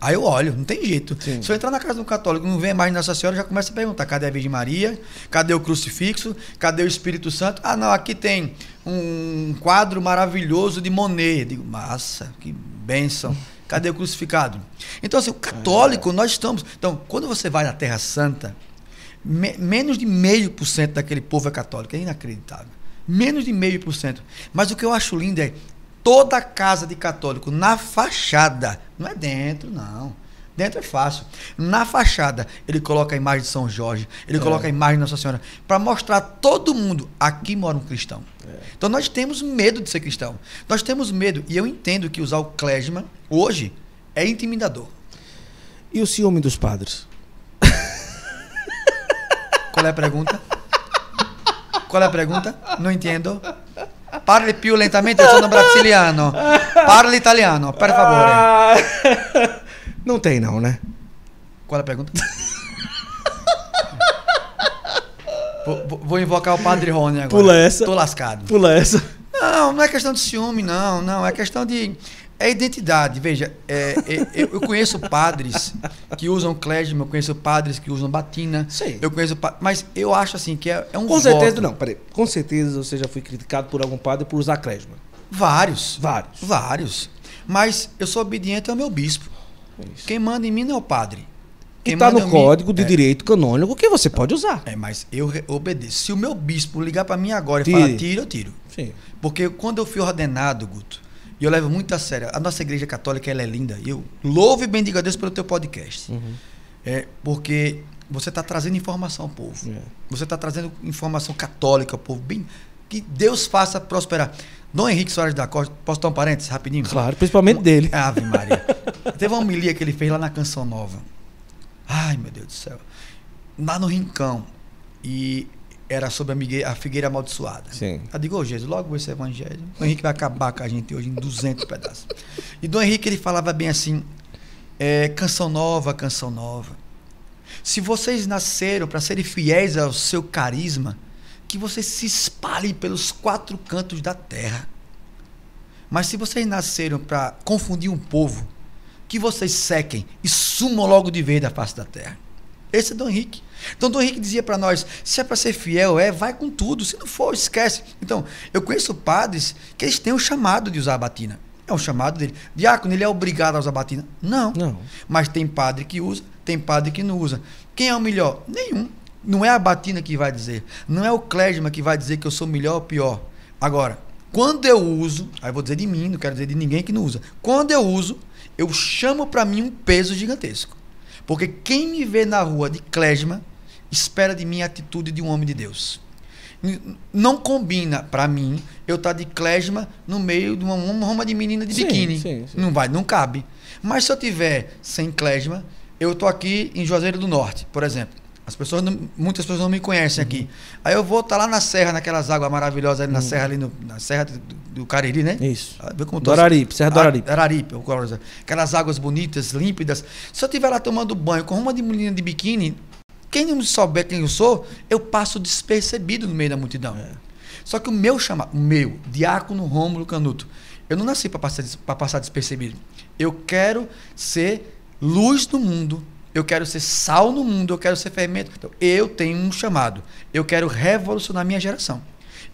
Aí eu olho, não tem jeito. Sim. Se eu entrar na casa de um católico não vem mais Nossa Senhora, já começa a perguntar: cadê a Virgem Maria? Cadê o crucifixo? Cadê o Espírito Santo? Ah, não, aqui tem um quadro maravilhoso de Monet. Eu digo, massa, que bênção. Cadê o crucificado? Então, assim, o católico, é. nós estamos. Então, quando você vai na Terra Santa, me menos de meio por cento daquele povo é católico. É inacreditável. Menos de meio por cento. Mas o que eu acho lindo é toda casa de católico na fachada, não é dentro, não. Dentro é fácil. Na fachada, ele coloca a imagem de São Jorge, ele é. coloca a imagem de Nossa Senhora, para mostrar a todo mundo: aqui mora um cristão. É. Então nós temos medo de ser cristão. Nós temos medo. E eu entendo que usar o clésima hoje é intimidador. E o ciúme dos padres? Qual é a pergunta? Qual é a pergunta? Não entendo. Parle più lentamente, eu sou brasiliano. Parle italiano, per favore. Ah. não tem não, né? Eh. Qual é a pergunta? vou, vou, invocar o Padre Rony agora. Pula essa. Tô lascado. Pula essa. Não, não é questão de ciúme, não. Não, é questão de é identidade. Veja, é, é, eu, conheço padres que usam clésima, eu conheço padres que usam batina. Sim. Eu conheço Mas eu acho assim que é, é um Com voto. certeza, não, peraí. Com certeza você já foi criticado por algum padre por usar clésima. Vários. Vários. Vários. Mas eu sou obediente ao meu bispo. É isso. Quem manda em mim não é o padre. Quem está no código mim, de é. direito canônico que você pode usar. É, mas eu obedeço. Se o meu bispo ligar para mim agora e Tire. falar tiro, eu tiro. Sim. Porque quando eu fui ordenado, Guto, e eu levo muito a sério. A nossa igreja católica ela é linda. E eu louvo e bendigo a Deus pelo teu podcast. Uhum. É, porque você está trazendo informação ao povo. É. Você está trazendo informação católica ao povo. Bem, que Deus faça prosperar. Dom Henrique Soares da Costa, posso dar um parênteses rapidinho? Claro, principalmente um, dele. Ave Maria. Teve uma homilia que ele fez lá na Canção Nova. Ai, meu Deus do céu. Lá no Rincão. E era sobre a, figueira amaldiçoada. Sim. Eu digo, oh, Jesus, logo esse evangelho. O Henrique vai acabar com a gente hoje em 200 pedaços. E Dom Henrique ele falava bem assim: é, canção nova, canção nova. Se vocês nasceram para serem fiéis ao seu carisma, que vocês se espalhem pelos quatro cantos da terra. Mas se vocês nasceram para confundir um povo, que vocês sequem e sumam logo de vez da face da terra. Esse é Dom Henrique. Então, Dom Henrique dizia para nós: se é para ser fiel, é, vai com tudo. Se não for, esquece. Então, eu conheço padres que eles têm o chamado de usar a batina. É o chamado dele. Diácono, ele é obrigado a usar a batina? Não. não. Mas tem padre que usa, tem padre que não usa. Quem é o melhor? Nenhum. Não é a batina que vai dizer. Não é o clésima que vai dizer que eu sou melhor ou pior. Agora, quando eu uso, aí vou dizer de mim, não quero dizer de ninguém que não usa. Quando eu uso, eu chamo para mim um peso gigantesco. Porque quem me vê na rua de clésima espera de mim a atitude de um homem de Deus. Não combina para mim eu estar tá de clésima no meio de uma, roma de menina de sim, biquíni. Sim, sim. Não vai, não cabe. Mas se eu tiver sem clésima, eu tô aqui em Juazeiro do Norte, por exemplo. As pessoas, não, muitas pessoas não me conhecem uhum. aqui. Aí eu vou estar tá lá na serra, naquelas águas maravilhosas ali uhum. na serra ali no, na serra do, do Cariri, né? Isso. Ah, vê como assim. do ah, Araripe, serra do Araripe. Araripe, aquelas águas bonitas, límpidas. Se eu estiver lá tomando banho com uma de menina de biquíni, quem não souber quem eu sou, eu passo despercebido no meio da multidão. É. Só que o meu chamado, o meu, Diácono Rômulo Canuto, eu não nasci para passar, passar despercebido. Eu quero ser luz do mundo. Eu quero ser sal no mundo, eu quero ser fermento. Então, eu tenho um chamado. Eu quero revolucionar minha geração.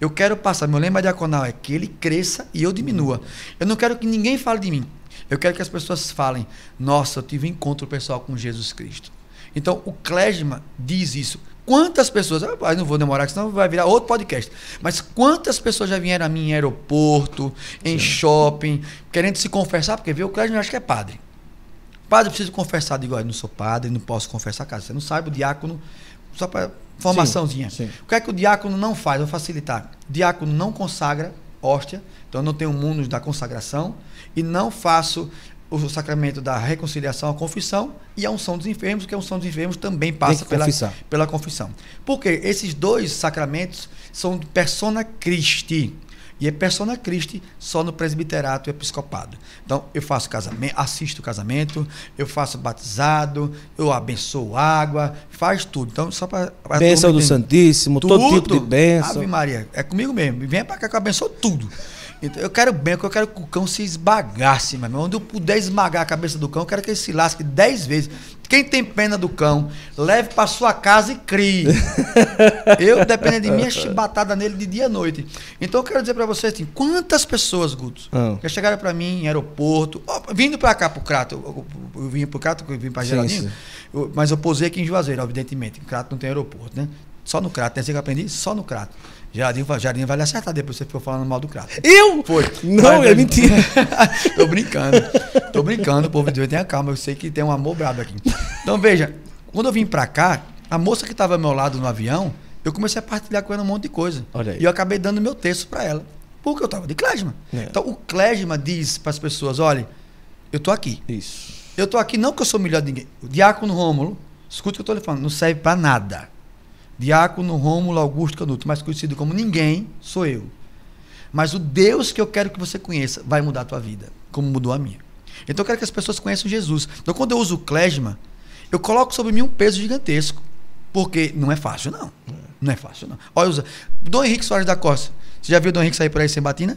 Eu quero passar. Meu lema diaconal é que ele cresça e eu diminua. Eu não quero que ninguém fale de mim. Eu quero que as pessoas falem: Nossa, eu tive um encontro pessoal com Jesus Cristo. Então, o Klesma diz isso. Quantas pessoas, rapaz, não vou demorar, senão vai virar outro podcast. Mas quantas pessoas já vieram a mim em aeroporto, em Sim. shopping, querendo se confessar, porque vê, o Klesma acho que é padre. Padre, eu preciso confessar. Digo, olha, não sou padre, não posso confessar. casa. você não sabe o diácono, só para formaçãozinha. Sim, sim. O que é que o diácono não faz? Vou facilitar. Diácono não consagra hóstia, então eu não tenho mundos da consagração e não faço o sacramento da reconciliação, a confissão e a unção dos enfermos, que a unção dos enfermos também passa pela, pela confissão. Porque esses dois sacramentos são de persona Christi. E é persona Christi só no presbiterato e episcopado. Então, eu faço casamento, assisto casamento, eu faço batizado, eu abençoo água, faz tudo. Então, só para. Bênção do Santíssimo, tudo, todo tipo de bênção. Ave Maria, é comigo mesmo. vem para cá que eu abençoo tudo. Então, eu quero bem, eu quero que o cão se esbagasse, meu irmão. Onde eu puder esmagar a cabeça do cão, eu quero que ele se lasque dez vezes. Quem tem pena do cão, leve para sua casa e crie. eu, dependendo de mim, é chibatada nele de dia e noite. Então eu quero dizer para vocês assim, quantas pessoas, Guto, Que ah. já chegaram para mim em aeroporto, ó, vindo para cá para o Crato, eu, eu, eu vim Crato, eu vim para Geraldinho, sim, sim. Eu, mas eu posei aqui em Juazeiro, evidentemente. Crato não tem aeroporto, né? Só no Crato, tem assim que eu aprendi só no Crato. Jardim, Jardim vai lhe acertar depois você ficou falando mal do Crato. Eu? Foi. Não, é mentira. Tô brincando. Tô brincando, o povo de Deus, tenha calma, eu sei que tem um amor brabo aqui. Então veja, quando eu vim pra cá, a moça que tava ao meu lado no avião, eu comecei a partilhar com ela um monte de coisa. Olha aí. E eu acabei dando meu texto para ela. Porque eu tava de Klesma. É. Então o Klesma diz para as pessoas: olha, eu tô aqui. Isso. Eu tô aqui não que eu sou melhor de ninguém. O Diácono Rômulo, escuta o que eu tô lhe falando, não serve para nada. Diácono Rômulo Augusto Canuto, mais conhecido como ninguém, sou eu. Mas o Deus que eu quero que você conheça vai mudar a tua vida, como mudou a minha. Então eu quero que as pessoas conheçam Jesus. Então quando eu uso o clésima, eu coloco sobre mim um peso gigantesco. Porque não é fácil, não. Não é fácil, não. Olha, usa. Dom Henrique Soares da Costa. Você já viu o Dom Henrique sair por aí sem batina?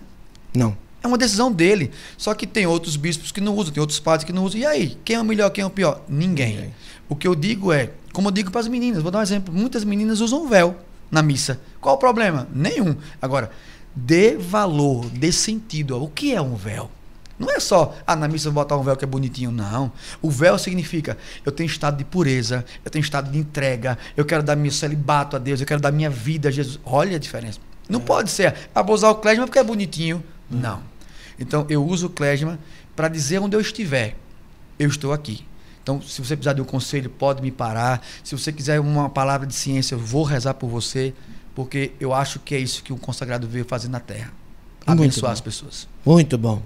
Não. É uma decisão dele. Só que tem outros bispos que não usam, tem outros padres que não usam. E aí? Quem é o melhor, quem é o pior? Ninguém. Ninguém. O que eu digo é, como eu digo para as meninas, vou dar um exemplo, muitas meninas usam véu na missa. Qual o problema? Nenhum. Agora, dê valor, dê sentido. O que é um véu? Não é só, ah, na missa eu vou botar um véu que é bonitinho, não. O véu significa, eu tenho estado de pureza, eu tenho estado de entrega, eu quero dar meu celibato a Deus, eu quero dar minha vida a Jesus. Olha a diferença. Não é. pode ser, ah, vou usar o clésima porque é bonitinho. Hum. Não. Então, eu uso o clésima para dizer onde eu estiver, eu estou aqui. Então, se você precisar de um conselho, pode me parar. Se você quiser uma palavra de ciência, eu vou rezar por você, porque eu acho que é isso que o um consagrado veio fazer na Terra. Abençoar as pessoas. Muito bom.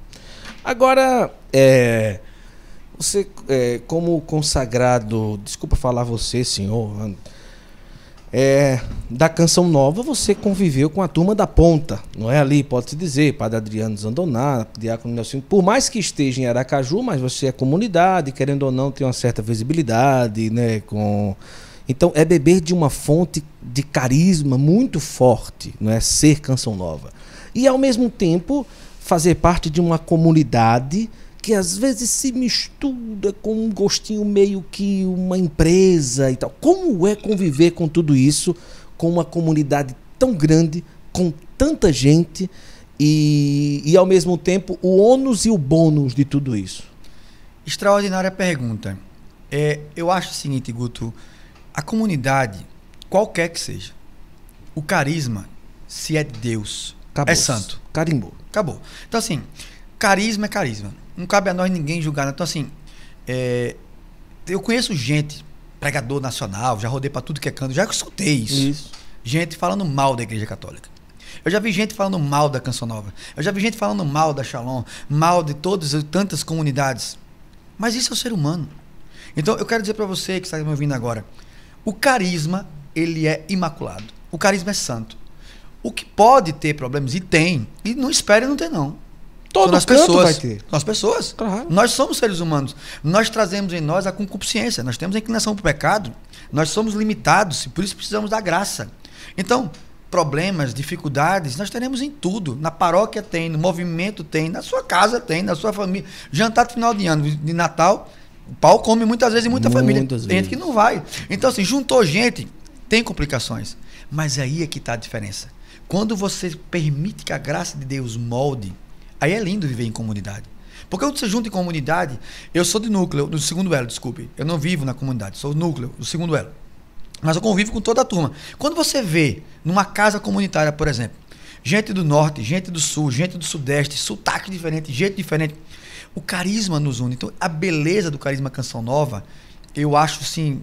Agora, é, você, é, como consagrado, desculpa falar você, senhor, é, da Canção Nova, você conviveu com a turma da ponta, não é ali, pode-se dizer, Padre Adriano Zandoná, Diácono Nelson, por mais que esteja em Aracaju, mas você é comunidade, querendo ou não, tem uma certa visibilidade, né, com... Então, é beber de uma fonte de carisma muito forte, não é ser Canção Nova. E, ao mesmo tempo, fazer parte de uma comunidade que às vezes se mistura com um gostinho meio que uma empresa e tal. Como é conviver com tudo isso, com uma comunidade tão grande, com tanta gente e, e ao mesmo tempo o ônus e o bônus de tudo isso? Extraordinária pergunta. É, eu acho o seguinte, Guto, a comunidade, qualquer que seja, o carisma, se é Deus, Acabou. é santo. Carimbou. Acabou. Então assim, carisma é carisma não cabe a nós ninguém julgar. Né? Então, assim, é, eu conheço gente, pregador nacional, já rodei para tudo que é canto, já escutei isso. isso. Gente falando mal da Igreja Católica. Eu já vi gente falando mal da Canção Nova. Eu já vi gente falando mal da Shalom, mal de todas e tantas comunidades. Mas isso é o ser humano. Então, eu quero dizer para você que está me ouvindo agora, o carisma, ele é imaculado. O carisma é santo. O que pode ter problemas, e tem, e não espere não ter, não. Todo as pessoas. vai ter. Nós pessoas. Claro. Nós somos seres humanos. Nós trazemos em nós a concupiscência. Nós temos a inclinação para o pecado. Nós somos limitados e por isso precisamos da graça. Então, problemas, dificuldades, nós teremos em tudo. Na paróquia tem, no movimento tem, na sua casa tem, na sua família. Jantar de final de ano, de Natal, o pau come muitas vezes em muita muitas família. Vezes. Tem gente que não vai. Então, assim, juntou gente, tem complicações. Mas aí é que está a diferença. Quando você permite que a graça de Deus molde, Aí é lindo viver em comunidade. Porque quando você junta em comunidade, eu sou de núcleo, do segundo elo, desculpe. Eu não vivo na comunidade, sou núcleo, do segundo elo. Mas eu convivo com toda a turma. Quando você vê numa casa comunitária, por exemplo, gente do norte, gente do sul, gente do sudeste, sotaque diferente, jeito diferente, o carisma nos une. Então, a beleza do carisma Canção Nova, eu acho assim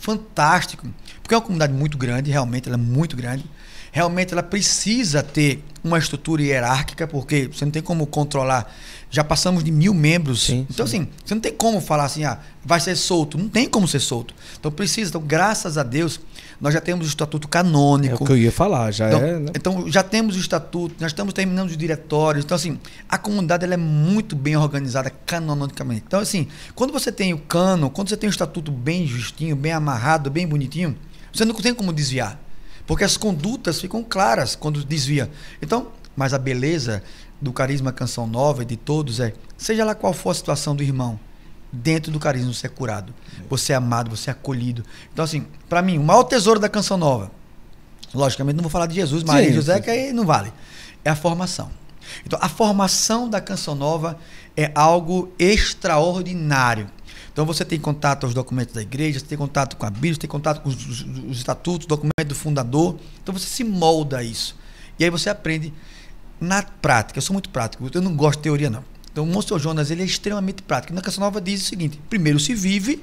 fantástico, porque é uma comunidade muito grande, realmente ela é muito grande. Realmente ela precisa ter uma estrutura hierárquica, porque você não tem como controlar. Já passamos de mil membros. Sim, então, sim. assim, você não tem como falar assim, ah, vai ser solto. Não tem como ser solto. Então, precisa. Então, graças a Deus, nós já temos o estatuto canônico. É o que eu ia falar, já então, é. Né? Então, já temos o estatuto, nós estamos terminando os diretórios. Então, assim, a comunidade ela é muito bem organizada canonicamente. Então, assim, quando você tem o cano, quando você tem o estatuto bem justinho, bem amarrado, bem bonitinho, você não tem como desviar. Porque as condutas ficam claras quando desvia. Então, mas a beleza do Carisma Canção Nova e de todos é, seja lá qual for a situação do irmão, dentro do carisma você é curado, você é amado, você é acolhido. Então, assim, para mim, o maior tesouro da Canção Nova, logicamente não vou falar de Jesus, Maria e José, que aí não vale, é a formação. Então, a formação da Canção Nova é algo extraordinário. Então você tem contato aos documentos da igreja, você tem contato com a Bíblia, você tem contato com os, os, os estatutos, documentos do fundador. Então você se molda a isso. E aí você aprende na prática. Eu sou muito prático, eu não gosto de teoria, não. Então o Monsenhor Jonas ele é extremamente prático. Na Canção Nova diz o seguinte: primeiro se vive,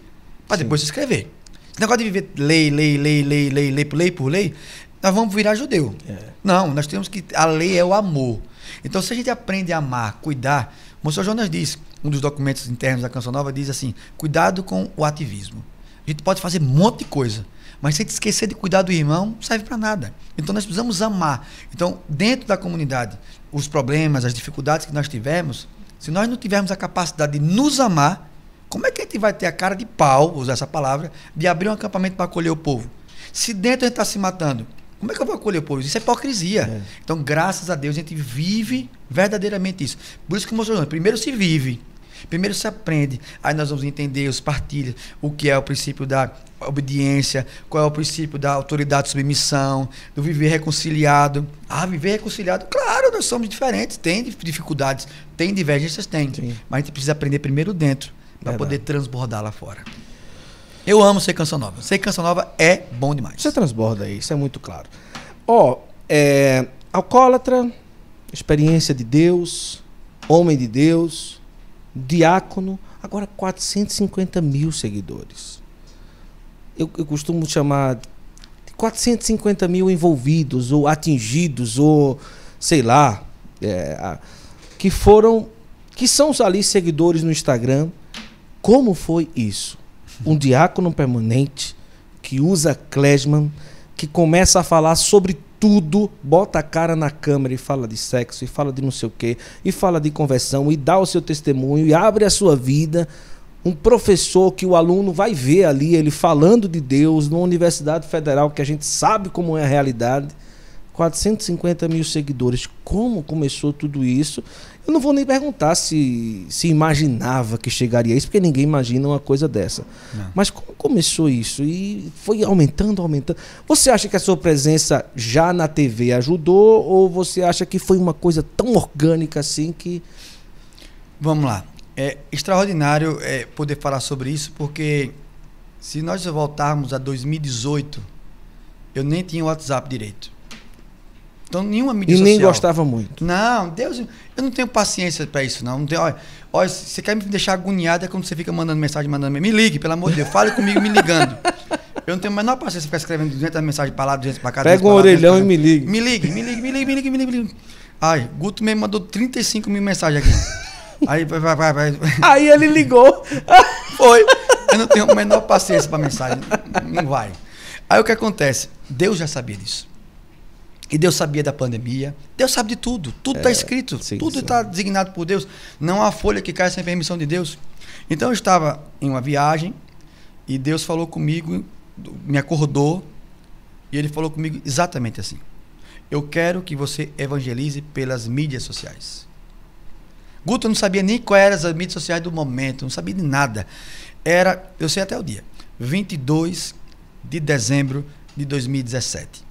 para depois se escrever. Esse negócio de viver lei, lei, lei, lei, lei, lei por lei por lei, nós vamos virar judeu. É. Não, nós temos que. A lei é o amor. Então se a gente aprende a amar, cuidar, Monsenhor Jonas diz, um dos documentos internos da Canção Nova diz assim: cuidado com o ativismo. A gente pode fazer um monte de coisa, mas se a gente esquecer de cuidar do irmão, não serve para nada. Então nós precisamos amar. Então, dentro da comunidade, os problemas, as dificuldades que nós tivemos, se nós não tivermos a capacidade de nos amar, como é que a gente vai ter a cara de pau, vou usar essa palavra, de abrir um acampamento para acolher o povo? Se dentro a gente está se matando, como é que eu vou acolher o povo? Isso é hipocrisia. É. Então, graças a Deus, a gente vive verdadeiramente isso. Por isso que mostrou, primeiro se vive. Primeiro se aprende, aí nós vamos entender os partilhas, o que é o princípio da obediência, qual é o princípio da autoridade, submissão, do viver reconciliado. Ah, viver reconciliado, claro, nós somos diferentes, tem dificuldades, tem divergências, tem. Sim. Mas a gente precisa aprender primeiro dentro, para poder transbordar lá fora. Eu amo ser canção nova. Ser canção nova é bom demais. Você transborda aí, isso é muito claro. Ó, oh, é, alcoólatra, experiência de Deus, homem de Deus, diácono, agora 450 mil seguidores. Eu, eu costumo chamar 450 mil envolvidos, ou atingidos, ou sei lá, é, que foram, que são ali seguidores no Instagram. Como foi isso? um diácono permanente que usa Klesman, que começa a falar sobre tudo, bota a cara na câmera e fala de sexo, e fala de não sei o quê, e fala de conversão, e dá o seu testemunho, e abre a sua vida. Um professor que o aluno vai ver ali, ele falando de Deus, numa universidade federal que a gente sabe como é a realidade. 450 mil seguidores. Como começou tudo isso? Eu não vou nem perguntar se, se imaginava que chegaria a isso, porque ninguém imagina uma coisa dessa. Não. Mas como começou isso? E foi aumentando, aumentando. Você acha que a sua presença já na TV ajudou? Ou você acha que foi uma coisa tão orgânica assim que. Vamos lá. É extraordinário é, poder falar sobre isso, porque se nós voltarmos a 2018, eu nem tinha WhatsApp direito. Então, nenhuma mídia e social. E nem gostava muito. Não, Deus, eu não tenho paciência para isso, não. não tenho, olha, ó você quer me deixar agoniado é quando você fica mandando mensagem, mandando. Me ligue, pelo amor de Deus, fale comigo me ligando. Eu não tenho a menor paciência de ficar escrevendo 200 mensagens para lá, 200 para cá. Pega um orelhão e me ligue. Me ligue, me ligue, me ligue, me ligue, me ligue. Ai, Guto mesmo mandou 35 mil mensagens aqui. Aí, vai, vai, vai, vai. Aí ele ligou. Foi. Eu não tenho a menor paciência para mensagem. Não vai. Aí o que acontece? Deus já sabia disso. E Deus sabia da pandemia. Deus sabe de tudo. Tudo está é, escrito. Sim, tudo está designado por Deus. Não há folha que cai sem permissão de Deus. Então eu estava em uma viagem e Deus falou comigo, me acordou e ele falou comigo exatamente assim: Eu quero que você evangelize pelas mídias sociais. Guto não sabia nem quais eram as mídias sociais do momento, não sabia de nada. Era, eu sei até o dia, 22 de dezembro de 2017.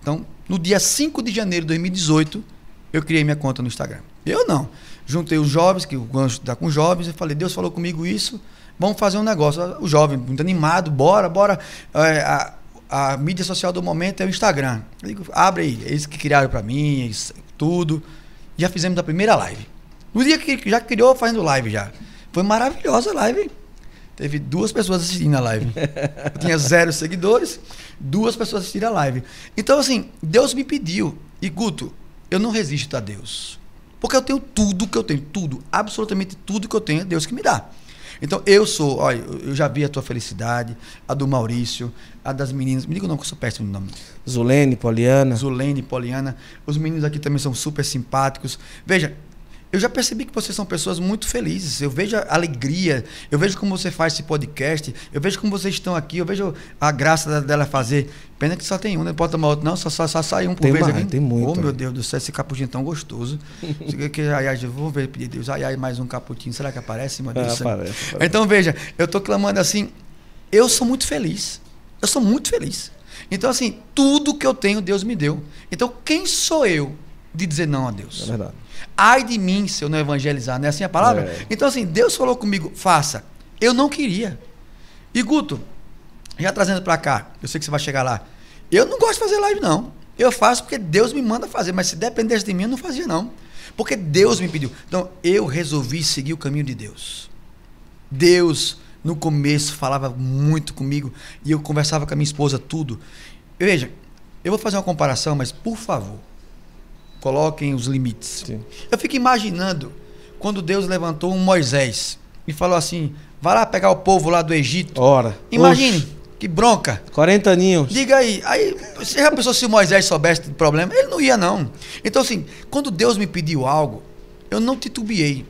Então, no dia 5 de janeiro de 2018, eu criei minha conta no Instagram. Eu não. Juntei os jovens, que o Gancho está com jovens, e falei, Deus falou comigo isso, vamos fazer um negócio. O jovem, muito animado, bora, bora. É, a, a, mídia social do momento é o Instagram. Eu digo, abre aí, eles que criaram para mim, eles, tudo. Já fizemos a primeira live. No dia que já criou, fazendo live já. Foi maravilhosa a live. Teve duas pessoas assistindo a live. Eu tinha zero seguidores, duas pessoas assistindo a live. Então, assim, Deus me pediu. E, Guto, eu não resisto a Deus. Porque eu tenho tudo que eu tenho, tudo, absolutamente tudo que eu tenho é Deus que me dá. Então, eu sou, olha, eu já vi a tua felicidade, a do Maurício, a das meninas. Me diga o nome que eu sou péssimo no nome. Zulene, Poliana. Zulene, Poliana. Os meninos aqui também são super simpáticos. Veja, eu já percebi que vocês são pessoas muito felizes. Eu vejo a alegria, eu vejo como você faz esse podcast, eu vejo como vocês estão aqui, eu vejo a graça dela fazer. Pena que só tem um, não né? pode tomar outro, não. Só, só, só sai um por tem vez. Mais, tem muito. Oh, meu né? Deus do céu, esse capuchinho tão gostoso. que, ai, ai, vou ver, pedir Deus. Ai, ai, mais um caputinho. Será que aparece, meu Deus? Ah, aparece, aparece. Então, veja, eu estou clamando assim. Eu sou muito feliz. Eu sou muito feliz. Então, assim, tudo que eu tenho, Deus me deu. Então, quem sou eu de dizer não a Deus. É verdade. Ai de mim se eu não evangelizar, não é assim a palavra? É. Então, assim, Deus falou comigo, faça. Eu não queria. E Guto, já trazendo para cá, eu sei que você vai chegar lá. Eu não gosto de fazer live, não. Eu faço porque Deus me manda fazer, mas se dependesse de mim, eu não fazia, não. Porque Deus me pediu. Então, eu resolvi seguir o caminho de Deus. Deus, no começo, falava muito comigo e eu conversava com a minha esposa tudo. Veja, eu vou fazer uma comparação, mas por favor, coloquem os limites. Sim. Eu fico imaginando quando Deus levantou um Moisés e falou assim: vai lá pegar o povo lá do Egito. Ora. Imagine. Oxe. Que bronca. 40 aninhos. Diga aí. Aí, você já pensou se o Moisés soubesse do problema? Ele não ia, não. Então, assim, quando Deus me pediu algo, eu não titubeei.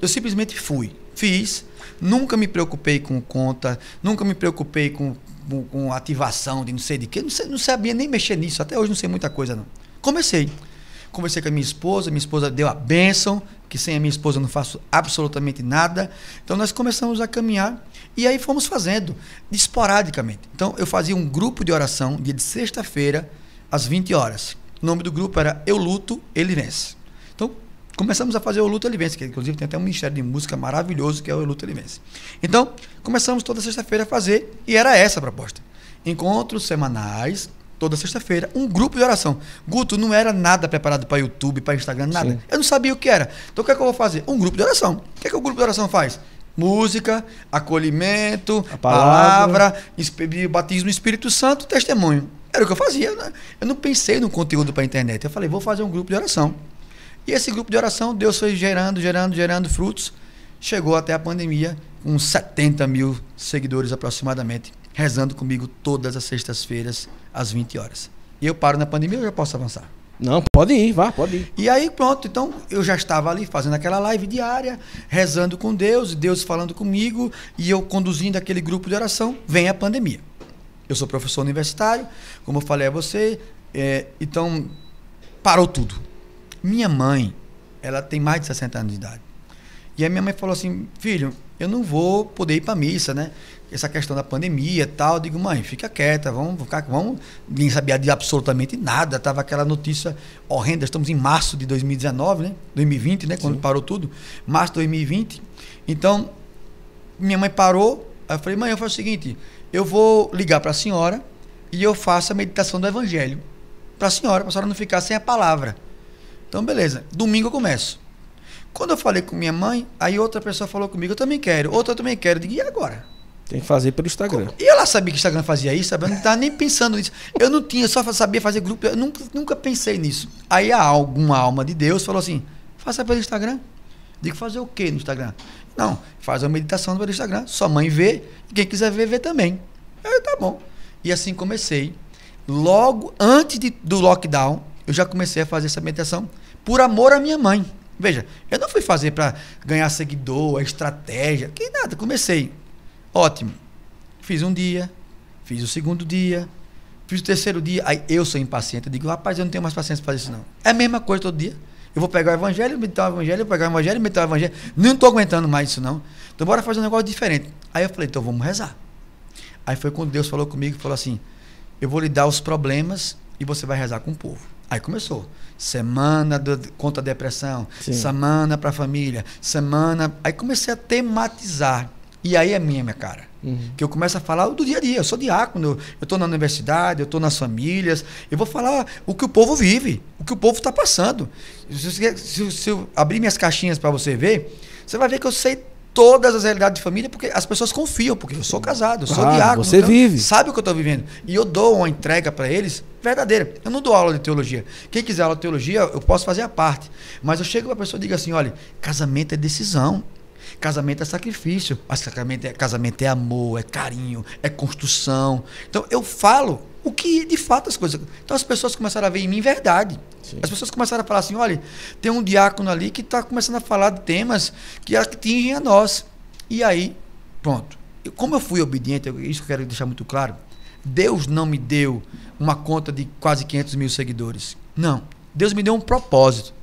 Eu simplesmente fui. Fiz. Nunca me preocupei com conta, nunca me preocupei com, com, com ativação de não sei de quê. Não, sei, não sabia nem mexer nisso. Até hoje não sei muita coisa, não. Comecei conversei com a minha esposa, minha esposa deu a bênção, que sem a minha esposa eu não faço absolutamente nada. Então nós começamos a caminhar e aí fomos fazendo, esporadicamente. Então eu fazia um grupo de oração dia de sexta-feira, às 20 horas. O nome do grupo era Eu Luto, Ele Vence. Então começamos a fazer o Luto, Ele Vence, que inclusive tem até um ministério de música maravilhoso que é o Luto, Ele Vence. Então começamos toda sexta-feira a fazer e era essa a proposta. Encontros semanais toda sexta-feira, um grupo de oração. Guto, não era nada preparado para YouTube, para Instagram, nada. Sim. Eu não sabia o que era. Então o que é que eu vou fazer? Um grupo de oração. O que é que o grupo de oração faz? Música, acolhimento, A palavra, palavra batismo no Espírito Santo, testemunho. Era o que eu fazia. Né? Eu não pensei no conteúdo para a internet. Eu falei, vou fazer um grupo de oração. E esse grupo de oração, Deus foi gerando, gerando, gerando frutos. Chegou até a pandemia, com 70 mil seguidores aproximadamente rezando comigo todas as sextas-feiras, às 20 horas. E eu paro na pandemia, eu já posso avançar. Não, pode ir, vá, pode ir. E aí, pronto, então eu já estava ali fazendo aquela live diária, rezando com Deus, Deus falando comigo, e eu conduzindo aquele grupo de oração. Vem a pandemia. Eu sou professor universitário, como eu falei a você, é, então parou tudo. Minha mãe, ela tem mais de 60 anos de idade. E a minha mãe falou assim: filho, eu não vou poder ir para missa, né? essa questão da pandemia e tal. Eu digo, mãe, fica quieta, vamos ficar, vamos. Ninguém sabia de absolutamente nada. estava aquela notícia horrenda. Estamos em março de 2019, né? 2020, né? Quando Sim. parou tudo. Março de 2020. Então, minha mãe parou. Aí eu falei, mãe, eu faço o seguinte: eu vou ligar para a senhora e eu faço a meditação do evangelho para a senhora, para a senhora não ficar sem a palavra. Então, beleza. Domingo eu começo. Quando eu falei com minha mãe, aí outra pessoa falou comigo, eu também quero. Outra eu também quero. Eu digo, e agora? Tem que fazer pelo Instagram. E eu lá sabia que o Instagram fazia isso, sabe? Eu não estava nem pensando nisso. Eu não tinha, só sabia fazer grupo. Eu nunca, nunca pensei nisso. Aí alguma alma de Deus falou assim: faça pelo Instagram. Digo, fazer o quê no Instagram? Não, faz uma meditação pelo Instagram. Sua mãe vê, e quem quiser ver, vê também. Eu, tá bom. E assim comecei. Logo antes de, do lockdown, eu já comecei a fazer essa meditação por amor à minha mãe. Veja, eu não fui fazer para ganhar seguidor, estratégia, que nada. Comecei Ótimo. Fiz um dia, fiz o segundo dia, fiz o terceiro dia. Aí eu sou impaciente. Eu digo, rapaz, eu não tenho mais paciência para isso, não. É a mesma coisa todo dia. Eu vou pegar o evangelho, meter o evangelho, eu vou pegar o evangelho, meter o evangelho. Não estou aguentando mais isso, não. Então, bora fazer um negócio diferente. Aí eu falei, então vamos rezar. Aí foi quando Deus falou comigo, falou assim, eu vou lhe dar os problemas e você vai rezar com o povo. Aí começou. Semana do, contra a depressão, Sim. semana para a família, semana. Aí comecei a tematizar. E aí é minha, minha cara. Uhum. Que eu começo a falar do dia a dia. Eu sou diácono, eu estou na universidade, eu estou nas famílias. Eu vou falar o que o povo vive, o que o povo está passando. Se, se, se, eu abrir minhas caixinhas para você ver, você vai ver que eu sei todas as realidades de família, porque as pessoas confiam, porque eu sou casado, eu sou claro, diácono. Você então vive. Sabe o que eu estou vivendo. E eu dou uma entrega para eles verdadeira. Eu não dou aula de teologia. Quem quiser aula de teologia, eu posso fazer a parte. Mas eu chego para a pessoa e digo assim: olha, casamento é decisão. Casamento é sacrifício, ah, casamento é, casamento é amor, é carinho, é construção. Então eu falo o que de fato as coisas. Então as pessoas começaram a ver em mim verdade. Sim. As pessoas começaram a falar assim: olha, tem um diácono ali que está começando a falar de temas que atingem a nós. E aí, pronto. Como eu fui obediente, isso eu quero deixar muito claro. Deus não me deu uma conta de quase 500 mil seguidores. Não. Deus me deu um propósito.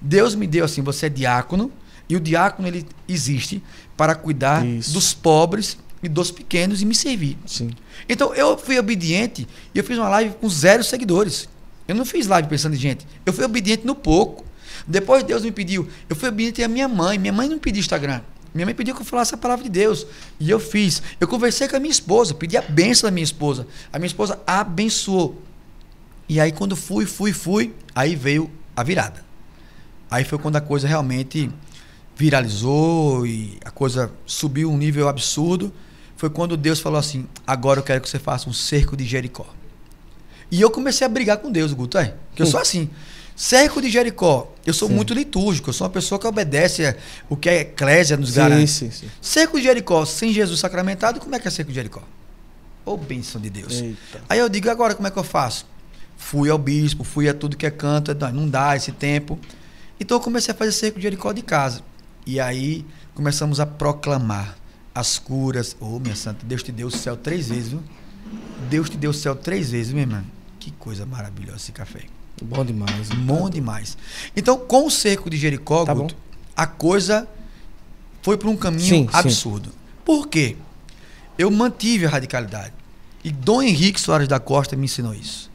Deus me deu assim: você é diácono, e o diácono ele existe para cuidar Isso. dos pobres e dos pequenos e me servir. Sim. Então eu fui obediente e eu fiz uma live com zero seguidores. Eu não fiz live pensando em gente. Eu fui obediente no pouco. Depois Deus me pediu. Eu fui obediente à minha mãe. Minha mãe não pediu Instagram. Minha mãe pediu que eu falasse a palavra de Deus. E eu fiz. Eu conversei com a minha esposa, pedi a benção da minha esposa. A minha esposa abençoou. E aí, quando fui, fui, fui, aí veio a virada. Aí foi quando a coisa realmente viralizou e a coisa subiu um nível absurdo, foi quando Deus falou assim: agora eu quero que você faça um cerco de Jericó. E eu comecei a brigar com Deus, Guto, é? Porque eu sou hum. assim. Cerco de Jericó. Eu sou sim. muito litúrgico, eu sou uma pessoa que obedece o que a eclésia nos sim, garante. Sim, sim. Cerco de Jericó, sem Jesus sacramentado, como é que é cerco de Jericó? Ô oh, bênção de Deus. Eita. Aí eu digo, agora como é que eu faço? Fui ao bispo, fui a tudo que é canto, não dá esse tempo. Então eu comecei a fazer cerco de Jericó de casa. E aí começamos a proclamar as curas. Ô, oh, minha santa, Deus te deu o céu três vezes, viu? Deus te deu o céu três vezes, minha irmã. Que coisa maravilhosa esse café. Bom demais. Bom demais. Então, com o cerco de Jericó, tá Guto, a coisa foi por um caminho sim, absurdo. Sim. Por quê? Eu mantive a radicalidade. E Dom Henrique Soares da Costa me ensinou isso.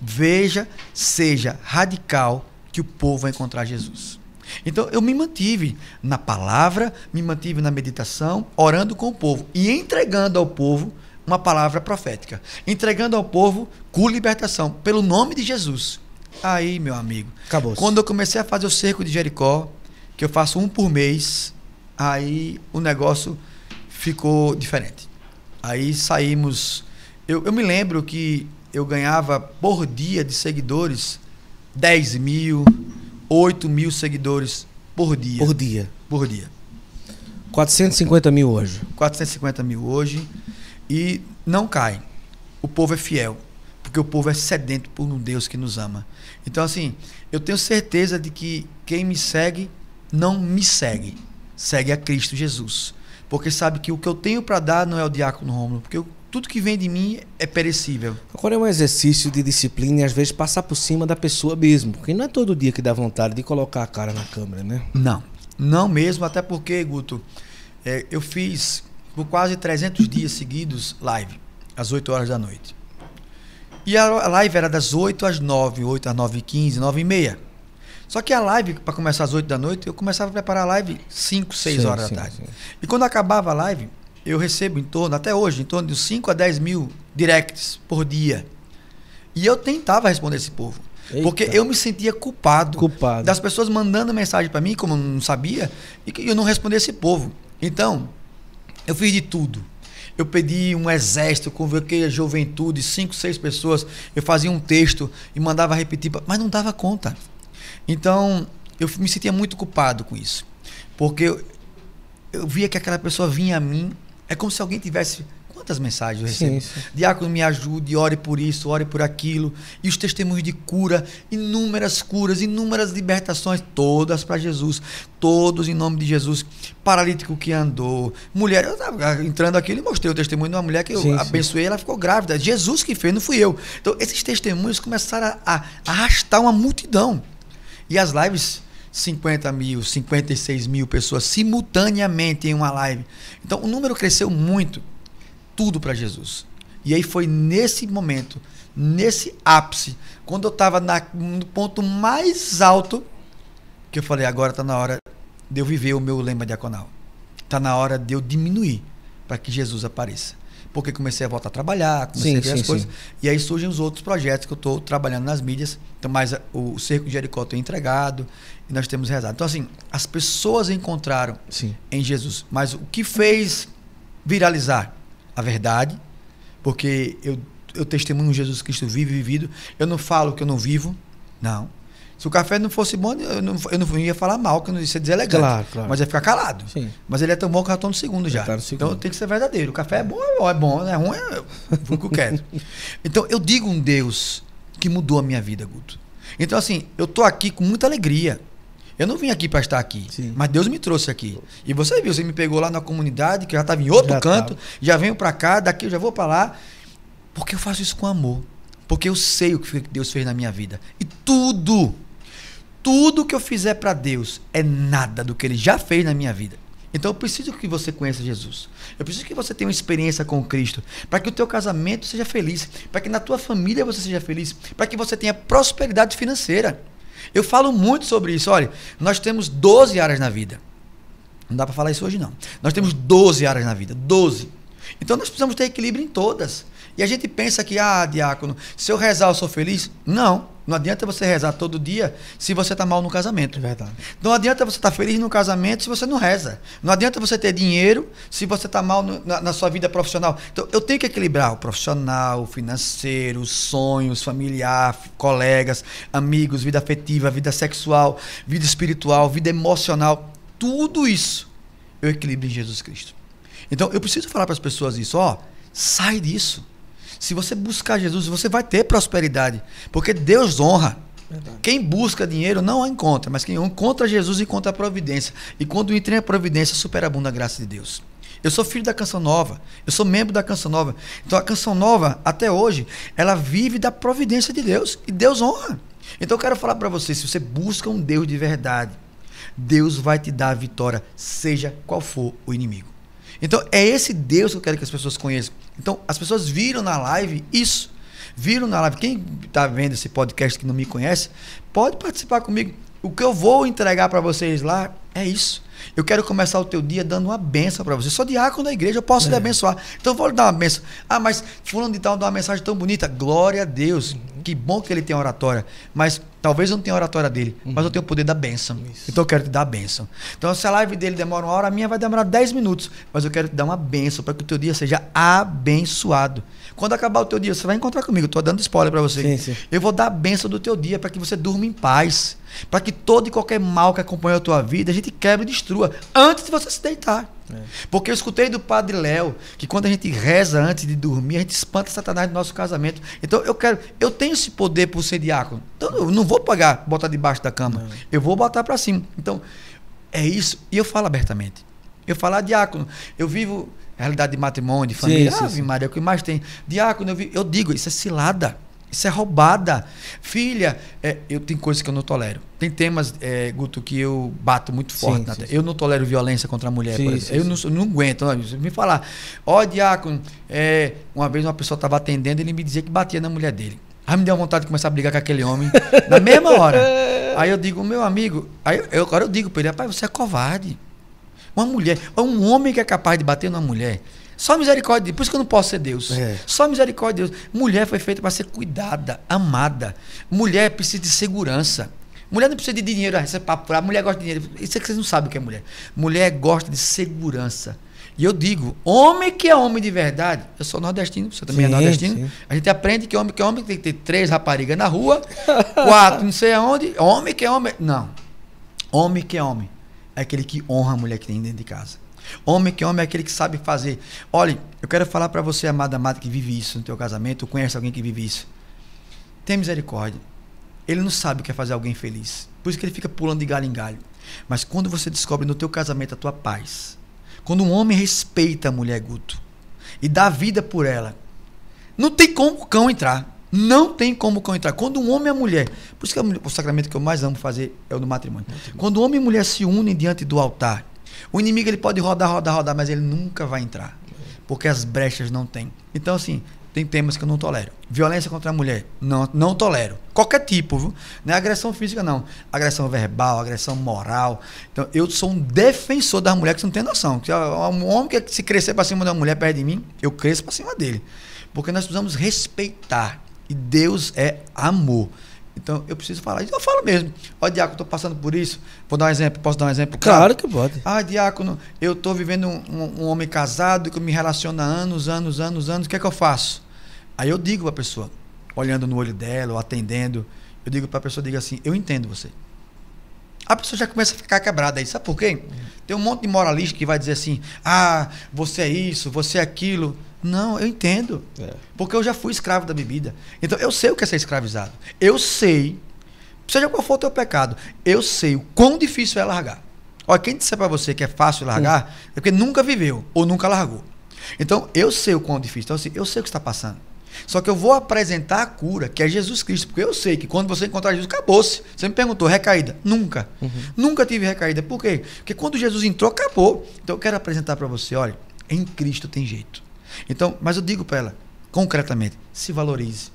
Veja, seja radical que o povo vai encontrar Jesus. Então eu me mantive na palavra, me mantive na meditação, orando com o povo e entregando ao povo uma palavra profética, entregando ao povo cura libertação pelo nome de Jesus. Aí, meu amigo, acabou. -se. Quando eu comecei a fazer o cerco de Jericó, que eu faço um por mês, aí o negócio ficou diferente. Aí saímos. Eu, eu me lembro que eu ganhava por dia de seguidores 10 mil, 8 mil seguidores por dia. Por dia. Por dia. 450 mil hoje. 450 mil hoje. E não cai. O povo é fiel. Porque o povo é sedento por um Deus que nos ama. Então, assim, eu tenho certeza de que quem me segue não me segue. Segue a Cristo Jesus. Porque sabe que o que eu tenho para dar não é o diácono Rômulo. Porque tudo que vem de mim é perecível. Agora é um exercício de disciplina e às vezes passar por cima da pessoa mesmo, porque não é todo dia que dá vontade de colocar a cara na câmera, né? Não, não mesmo, até porque, Guto, é, eu fiz por quase 300 dias seguidos live, às 8 horas da noite. E a live era das 8 às 9, 8 às 9 e 15, 9 e meia. Só que a live, para começar às 8 da noite, eu começava a preparar a live 5, 6 sim, horas sim, da tarde. Sim. E quando acabava a live, eu recebo em torno, até hoje, em torno de 5 a 10 mil directs por dia. E eu tentava responder esse povo. Eita. Porque eu me sentia culpado, culpado. das pessoas mandando mensagem para mim, como eu não sabia, e eu não respondia esse povo. Então, eu fiz de tudo. Eu pedi um exército, convoquei a juventude, cinco, seis pessoas. Eu fazia um texto e mandava repetir, mas não dava conta. Então, eu me sentia muito culpado com isso. Porque eu, eu via que aquela pessoa vinha a mim é como se alguém tivesse. Quantas mensagens eu recebo? Sim, sim. Diácono, me ajude, ore por isso, ore por aquilo. E os testemunhos de cura, inúmeras curas, inúmeras libertações, todas para Jesus. Todos em nome de Jesus. Paralítico que andou. Mulher, eu estava entrando aqui, e mostrei o testemunho de uma mulher que eu sim, abençoei, ela ficou grávida. Jesus que fez, não fui eu. Então, esses testemunhos começaram a, a arrastar uma multidão. E as lives 50 mil, 56 mil pessoas simultaneamente em uma live. Então o número cresceu muito, tudo para Jesus. E aí foi nesse momento, nesse ápice, quando eu estava no ponto mais alto, que eu falei: agora está na hora de eu viver o meu lema diaconal. Está na hora de eu diminuir para que Jesus apareça. Porque comecei a voltar a trabalhar, comecei sim, a ver sim, as coisas. Sim. E aí surgem os outros projetos que eu estou trabalhando nas mídias. Então, mais ah, o Cerco de Jericó tem entregado e nós temos rezado. Então, assim, as pessoas encontraram Sim. em Jesus. Mas o que fez viralizar? A verdade, porque eu, eu testemunho Jesus Cristo vivo e vivido. Eu não falo que eu não vivo, não. Se o café não fosse bom, eu não, eu não ia falar mal, que eu não ia ser deselegante. Claro, claro. Mas ia ficar calado. Sim. Mas ele é tão bom que eu já estou no segundo já. Tá no segundo. Então tem que ser verdadeiro. O café é bom, é bom, é né? ruim, é, eu que eu quero. então eu digo um Deus que mudou a minha vida, Guto. Então, assim, eu estou aqui com muita alegria. Eu não vim aqui para estar aqui, Sim. mas Deus me trouxe aqui. E você viu, você me pegou lá na comunidade, que eu já estava em outro já canto, tava. já venho para cá, daqui eu já vou para lá. Porque eu faço isso com amor. Porque eu sei o que Deus fez na minha vida. E tudo, tudo que eu fizer para Deus é nada do que ele já fez na minha vida. Então eu preciso que você conheça Jesus. Eu preciso que você tenha uma experiência com Cristo, para que o teu casamento seja feliz, para que na tua família você seja feliz, para que você tenha prosperidade financeira. Eu falo muito sobre isso. Olha, nós temos 12 áreas na vida. Não dá para falar isso hoje, não. Nós temos 12 áreas na vida. 12. Então nós precisamos ter equilíbrio em todas. E a gente pensa que, ah, diácono, se eu rezar eu sou feliz? Não. Não adianta você rezar todo dia se você está mal no casamento. É verdade. Não adianta você estar tá feliz no casamento se você não reza. Não adianta você ter dinheiro se você está mal no, na, na, sua vida profissional. Então, eu tenho que equilibrar o profissional, o financeiro, sonhos, familiar, colegas, amigos, vida afetiva, vida sexual, vida espiritual, vida emocional. Tudo isso eu equilibro em Jesus Cristo. Então, eu preciso falar para as pessoas isso, ó, sai disso. Se você buscar Jesus, você vai ter prosperidade. Porque Deus honra. Verdade. Quem busca dinheiro não a encontra, mas quem encontra Jesus encontra a providência. E quando entra em providência, superabunda a graça de Deus. Eu sou filho da Canção Nova, eu sou membro da Canção Nova. Então a Canção Nova, até hoje, ela vive da providência de Deus e Deus honra. Então eu quero falar para você, se você busca um Deus de verdade, Deus vai te dar a vitória, seja qual for o inimigo. Então, é esse Deus que eu quero que as pessoas conheçam. Então, as pessoas viram na live isso. Viram na live. Quem está vendo esse podcast que não me conhece, pode participar comigo. O que eu vou entregar para vocês lá é isso. Eu quero começar o teu dia dando uma benção para você. Sou diácono da igreja, eu posso é. lhe abençoar. Então eu vou lhe dar uma benção. Ah, mas fulano de tal dá uma mensagem tão bonita. Glória a Deus. Uhum. Que bom que ele tem oratória. Mas Talvez eu não tenha a oratória dele, uhum. mas eu uhum. tenho o poder da bênção. Isso. Então eu quero te dar a bênção. Então se a live dele demora uma hora, a minha vai demorar 10 minutos, mas eu quero te dar uma bênção para que o teu dia seja abençoado. Quando acabar o teu dia, você vai encontrar comigo. Estou dando spoiler para você. Sim, sim. Eu vou dar a bênção do teu dia para que você durma em paz. Para que todo e qualquer mal que acompanha a tua vida, a gente quebre e destrua antes de você se deitar. É. Porque eu escutei do padre Léo que quando a gente reza antes de dormir, a gente espanta Satanás do nosso casamento. Então eu quero, eu tenho esse poder por ser diácono. Então eu não vou pagar, botar debaixo da cama. Eu vou botar para cima. Então é isso. E eu falo abertamente. Eu falar ah, diácono. Eu vivo realidade de matrimônio, de família. Sim, sim, sim. Ave Maria, o que mais tem? Diácono, eu, vi, eu digo, isso é cilada. Isso é roubada. Filha, é, eu tenho coisas que eu não tolero. Tem temas, é, Guto, que eu bato muito forte. Sim, sim, eu não tolero violência contra a mulher, sim, eu, não, eu não aguento. Me falar, ó, oh, Diácono, é, uma vez uma pessoa estava atendendo e ele me dizia que batia na mulher dele. Aí me deu vontade de começar a brigar com aquele homem na mesma hora. Aí eu digo, meu amigo, aí eu, agora eu digo para ele, rapaz, você é covarde. Uma mulher, um homem que é capaz de bater numa mulher só misericórdia de Deus. Por isso que eu não posso ser Deus. É. Só misericórdia de Deus. Mulher foi feita para ser cuidada, amada. Mulher precisa de segurança. Mulher não precisa de dinheiro, esse é papo furado. Mulher gosta de dinheiro. Isso é que vocês não sabem o que é mulher. Mulher gosta de segurança. E eu digo, homem que é homem de verdade, eu sou nordestino, você também é sim, é nordestino. Sim. A gente aprende que homem que é homem tem que ter três raparigas na rua, quatro, não sei aonde. Homem que é homem. Não. Homem que é homem. É aquele que honra a mulher que tem dentro de casa. Homem que homem é aquele que sabe fazer. Olha, eu quero falar para você, amada, amada, que vive isso no teu casamento, ou conhece alguém que vive isso. Tem misericórdia. Ele não sabe o que é fazer alguém feliz. Por isso que ele fica pulando de galho em galho. Mas quando você descobre no teu casamento a tua paz, quando um homem respeita a mulher Guto e dá vida por ela, não tem como o cão entrar. Não tem como o cão entrar. Quando um homem e a mulher. Por isso que é o sacramento que eu mais amo fazer é o do matrimônio. Quando o homem e a mulher se unem diante do altar o inimigo ele pode rodar, rodar, rodar, mas ele nunca vai entrar. Porque as brechas não tem. Então, assim, tem temas que eu não tolero. Violência contra a mulher, não, não tolero. Qualquer tipo, viu? Não é agressão física, não. Agressão verbal, agressão moral. Então, eu sou um defensor da mulher que você não tem noção. Que um homem que se crescer para cima de uma mulher perto de mim, eu cresço para cima dele. Porque nós precisamos respeitar. E Deus é amor. Então eu preciso falar. Eu falo mesmo. Ó, Diácono, estou passando por isso. Vou dar um exemplo. Posso dar um exemplo? Claro, claro que pode. Ah, Diácono, eu estou vivendo um, um, um, homem casado que me relaciona há anos, anos, anos, anos. O que é que eu faço? Aí eu digo para a pessoa, olhando no olho dela, ou atendendo, eu digo para a pessoa, digo assim, eu entendo você. A pessoa já começa a ficar quebrada aí. Sabe por quê? Tem um monte de moralista que vai dizer assim, ah, você é isso, você é aquilo. Não, eu entendo. É. Porque eu já fui escravo da bebida. Então eu sei o que é ser escravizado. Eu sei, seja qual for o teu pecado, eu sei o quão difícil é largar. Olha, quem disser para você que é fácil largar hum. é porque nunca viveu ou nunca largou. Então eu sei o quão difícil. Então assim, eu sei o que está passando. Só que eu vou apresentar a cura, que é Jesus Cristo, porque eu sei que quando você encontrar Jesus, acabou-se. Você me perguntou, recaída? Nunca. Uhum. Nunca tive recaída. Por quê? Porque quando Jesus entrou, acabou. Então eu quero apresentar para você, olha, em Cristo tem jeito. Então, mas eu digo para ela, concretamente, se valorize.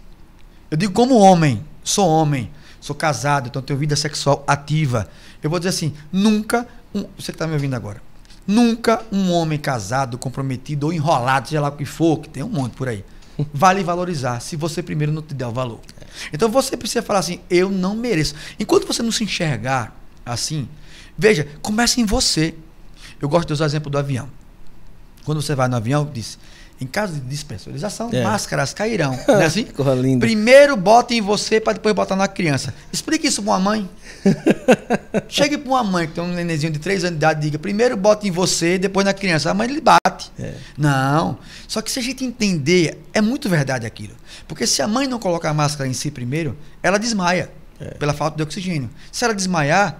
Eu digo como homem, sou homem, sou casado, então tenho vida sexual ativa. Eu vou dizer assim, nunca, um, você que está me ouvindo agora, nunca um homem casado, comprometido ou enrolado, seja lá o que for, que tem um monte por aí, vale valorizar se você primeiro não te der o valor. Então você precisa falar assim, eu não mereço. Enquanto você não se enxergar assim, veja, comece em você. Eu gosto de usar o exemplo do avião. Quando você vai no avião, diz, em caso de despersonalização, é. máscaras cairão. Não é assim? Corra linda. Primeiro bota em você para depois botar na criança. Explique isso para uma mãe. Chegue para uma mãe que tem um nenenzinho de 3 anos de idade diga: primeiro bota em você, depois na criança. A mãe lhe bate. É. Não. Só que se a gente entender, é muito verdade aquilo. Porque se a mãe não coloca a máscara em si primeiro, ela desmaia é. pela falta de oxigênio. Se ela desmaiar,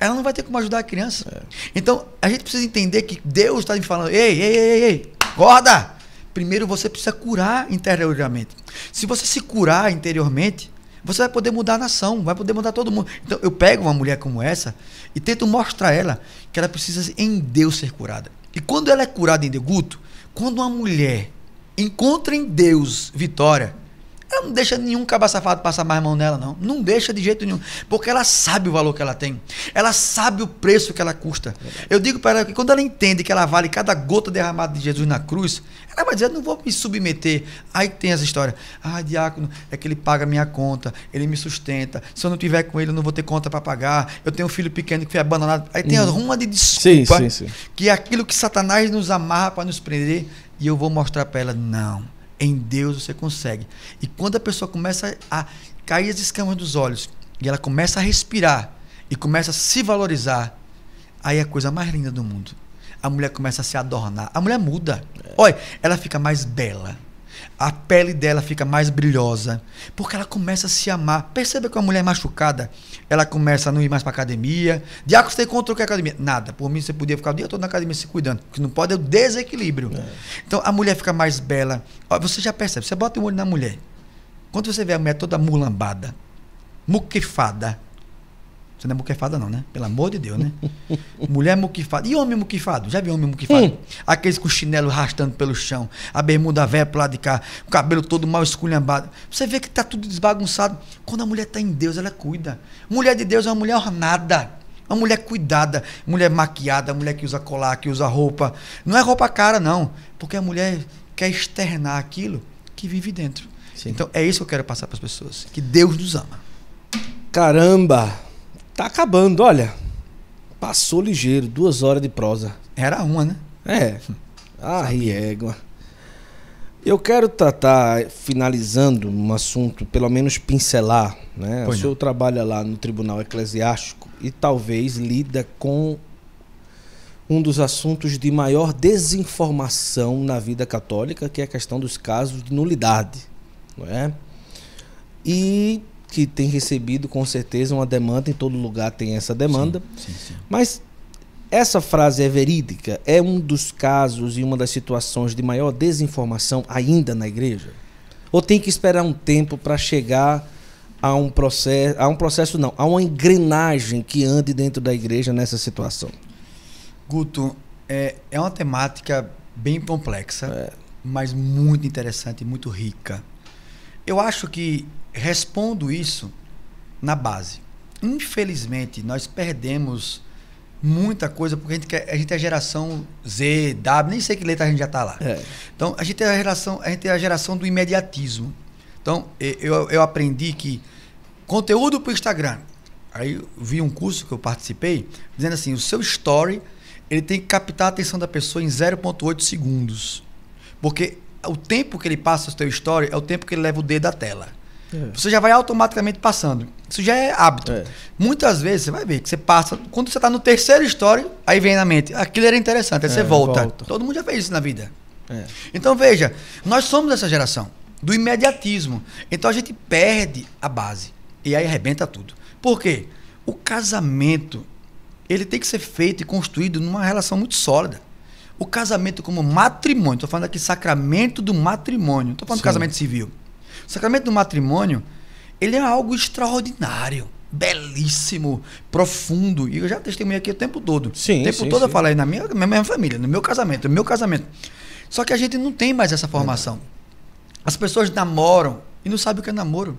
ela não vai ter como ajudar a criança. É. Então a gente precisa entender que Deus está me falando: ei, ei, ei, ei, acorda! primeiro você precisa curar interiormente. Se você se curar interiormente, você vai poder mudar a nação, vai poder mudar todo mundo. Então eu pego uma mulher como essa e tento mostrar a ela que ela precisa em Deus ser curada. E quando ela é curada em deguto, quando uma mulher encontra em Deus vitória, ela não deixa nenhum caba safado passar mais mão nela, não. Não deixa de jeito nenhum. Porque ela sabe o valor que ela tem. Ela sabe o preço que ela custa. Eu digo para ela que quando ela entende que ela vale cada gota derramada de Jesus na cruz, ela vai dizer: não vou me submeter. Aí tem essa história. Ah, diácono, é que ele paga minha conta, ele me sustenta. Se eu não tiver com ele, eu não vou ter conta para pagar. Eu tenho um filho pequeno que foi abandonado. Aí tem uhum. uma de desculpa sim, sim, sim. que é aquilo que Satanás nos amarra para nos prender. E eu vou mostrar para ela: não em Deus você consegue. E quando a pessoa começa a cair as escamas dos olhos e ela começa a respirar e começa a se valorizar, aí é a coisa mais linda do mundo. A mulher começa a se adornar. A mulher muda. É. Olha, ela fica mais bela a pele dela fica mais brilhosa, porque ela começa a se amar. Perceba que uma mulher machucada, ela começa a não ir mais para academia. Diaco, você encontrou que é academia? Nada. Por mim, você podia ficar o dia todo na academia se cuidando. O que não pode é o desequilíbrio. É. Então, a mulher fica mais bela. Você já percebe, você bota o um olho na mulher. Quando você vê a mulher toda mulambada, muquifada, você não é muquefada, não, né? Pelo amor de Deus, né? Mulher muquifada. E homem muquifado? Já viu homem muquifado? Hum. Aqueles com chinelo rastando pelo chão, a bermuda velha pro lado de cá, o cabelo todo mal esculhambado. Você vê que tá tudo desbagunçado. Quando a mulher tá em Deus, ela cuida. Mulher de Deus é uma mulher ornada. Uma mulher cuidada, mulher maquiada, mulher que usa colar, que usa roupa. Não é roupa cara, não. Porque a mulher quer externar aquilo que vive dentro. Sim. Então é isso que eu quero passar para as pessoas. Que Deus nos ama. Caramba! Tá acabando, olha. Passou ligeiro, duas horas de prosa. Era uma, né? É. Ah, égua. Eu quero tratar, finalizando um assunto, pelo menos pincelar, né? Pois o senhor trabalha lá no Tribunal Eclesiástico e talvez lida com um dos assuntos de maior desinformação na vida católica, que é a questão dos casos de nulidade, não é? E que tem recebido com certeza uma demanda, em todo lugar tem essa demanda. Sim, sim, sim. Mas essa frase é verídica? É um dos casos e uma das situações de maior desinformação ainda na igreja? Ou tem que esperar um tempo para chegar a um processo, a um processo não, a uma engrenagem que ande dentro da igreja nessa situação? Guto, é, é uma temática bem complexa, é. mas muito interessante, muito rica. Eu acho que respondo isso na base. Infelizmente, nós perdemos muita coisa, porque a gente, quer, a gente é a geração Z, W, nem sei que letra a gente já está lá. É. Então, a gente, é a, geração, a gente é a geração do imediatismo. Então, eu, eu aprendi que conteúdo para o Instagram. Aí vi um curso que eu participei, dizendo assim, o seu story ele tem que captar a atenção da pessoa em 0.8 segundos. Porque o tempo que ele passa o seu story é o tempo que ele leva o dedo da tela. É. Você já vai automaticamente passando. Isso já é hábito. É. Muitas vezes você vai ver que você passa. Quando você está no terceiro story, aí vem na mente, aquilo era interessante, aí você é, volta. volta. Todo mundo já fez isso na vida. É. Então veja, nós somos essa geração do imediatismo. Então a gente perde a base. E aí arrebenta tudo. Por quê? O casamento ele tem que ser feito e construído numa relação muito sólida. O casamento como matrimônio, estou falando aqui sacramento do matrimônio, estou falando Sim. do casamento civil sacramento do matrimônio, ele é algo extraordinário, belíssimo, profundo. E eu já testemunhei aqui o tempo todo. Sim, o tempo sim, todo sim. eu falei, na minha, família, no meu casamento, no meu casamento. Só que a gente não tem mais essa é formação. As pessoas namoram e não sabem o que é namoro.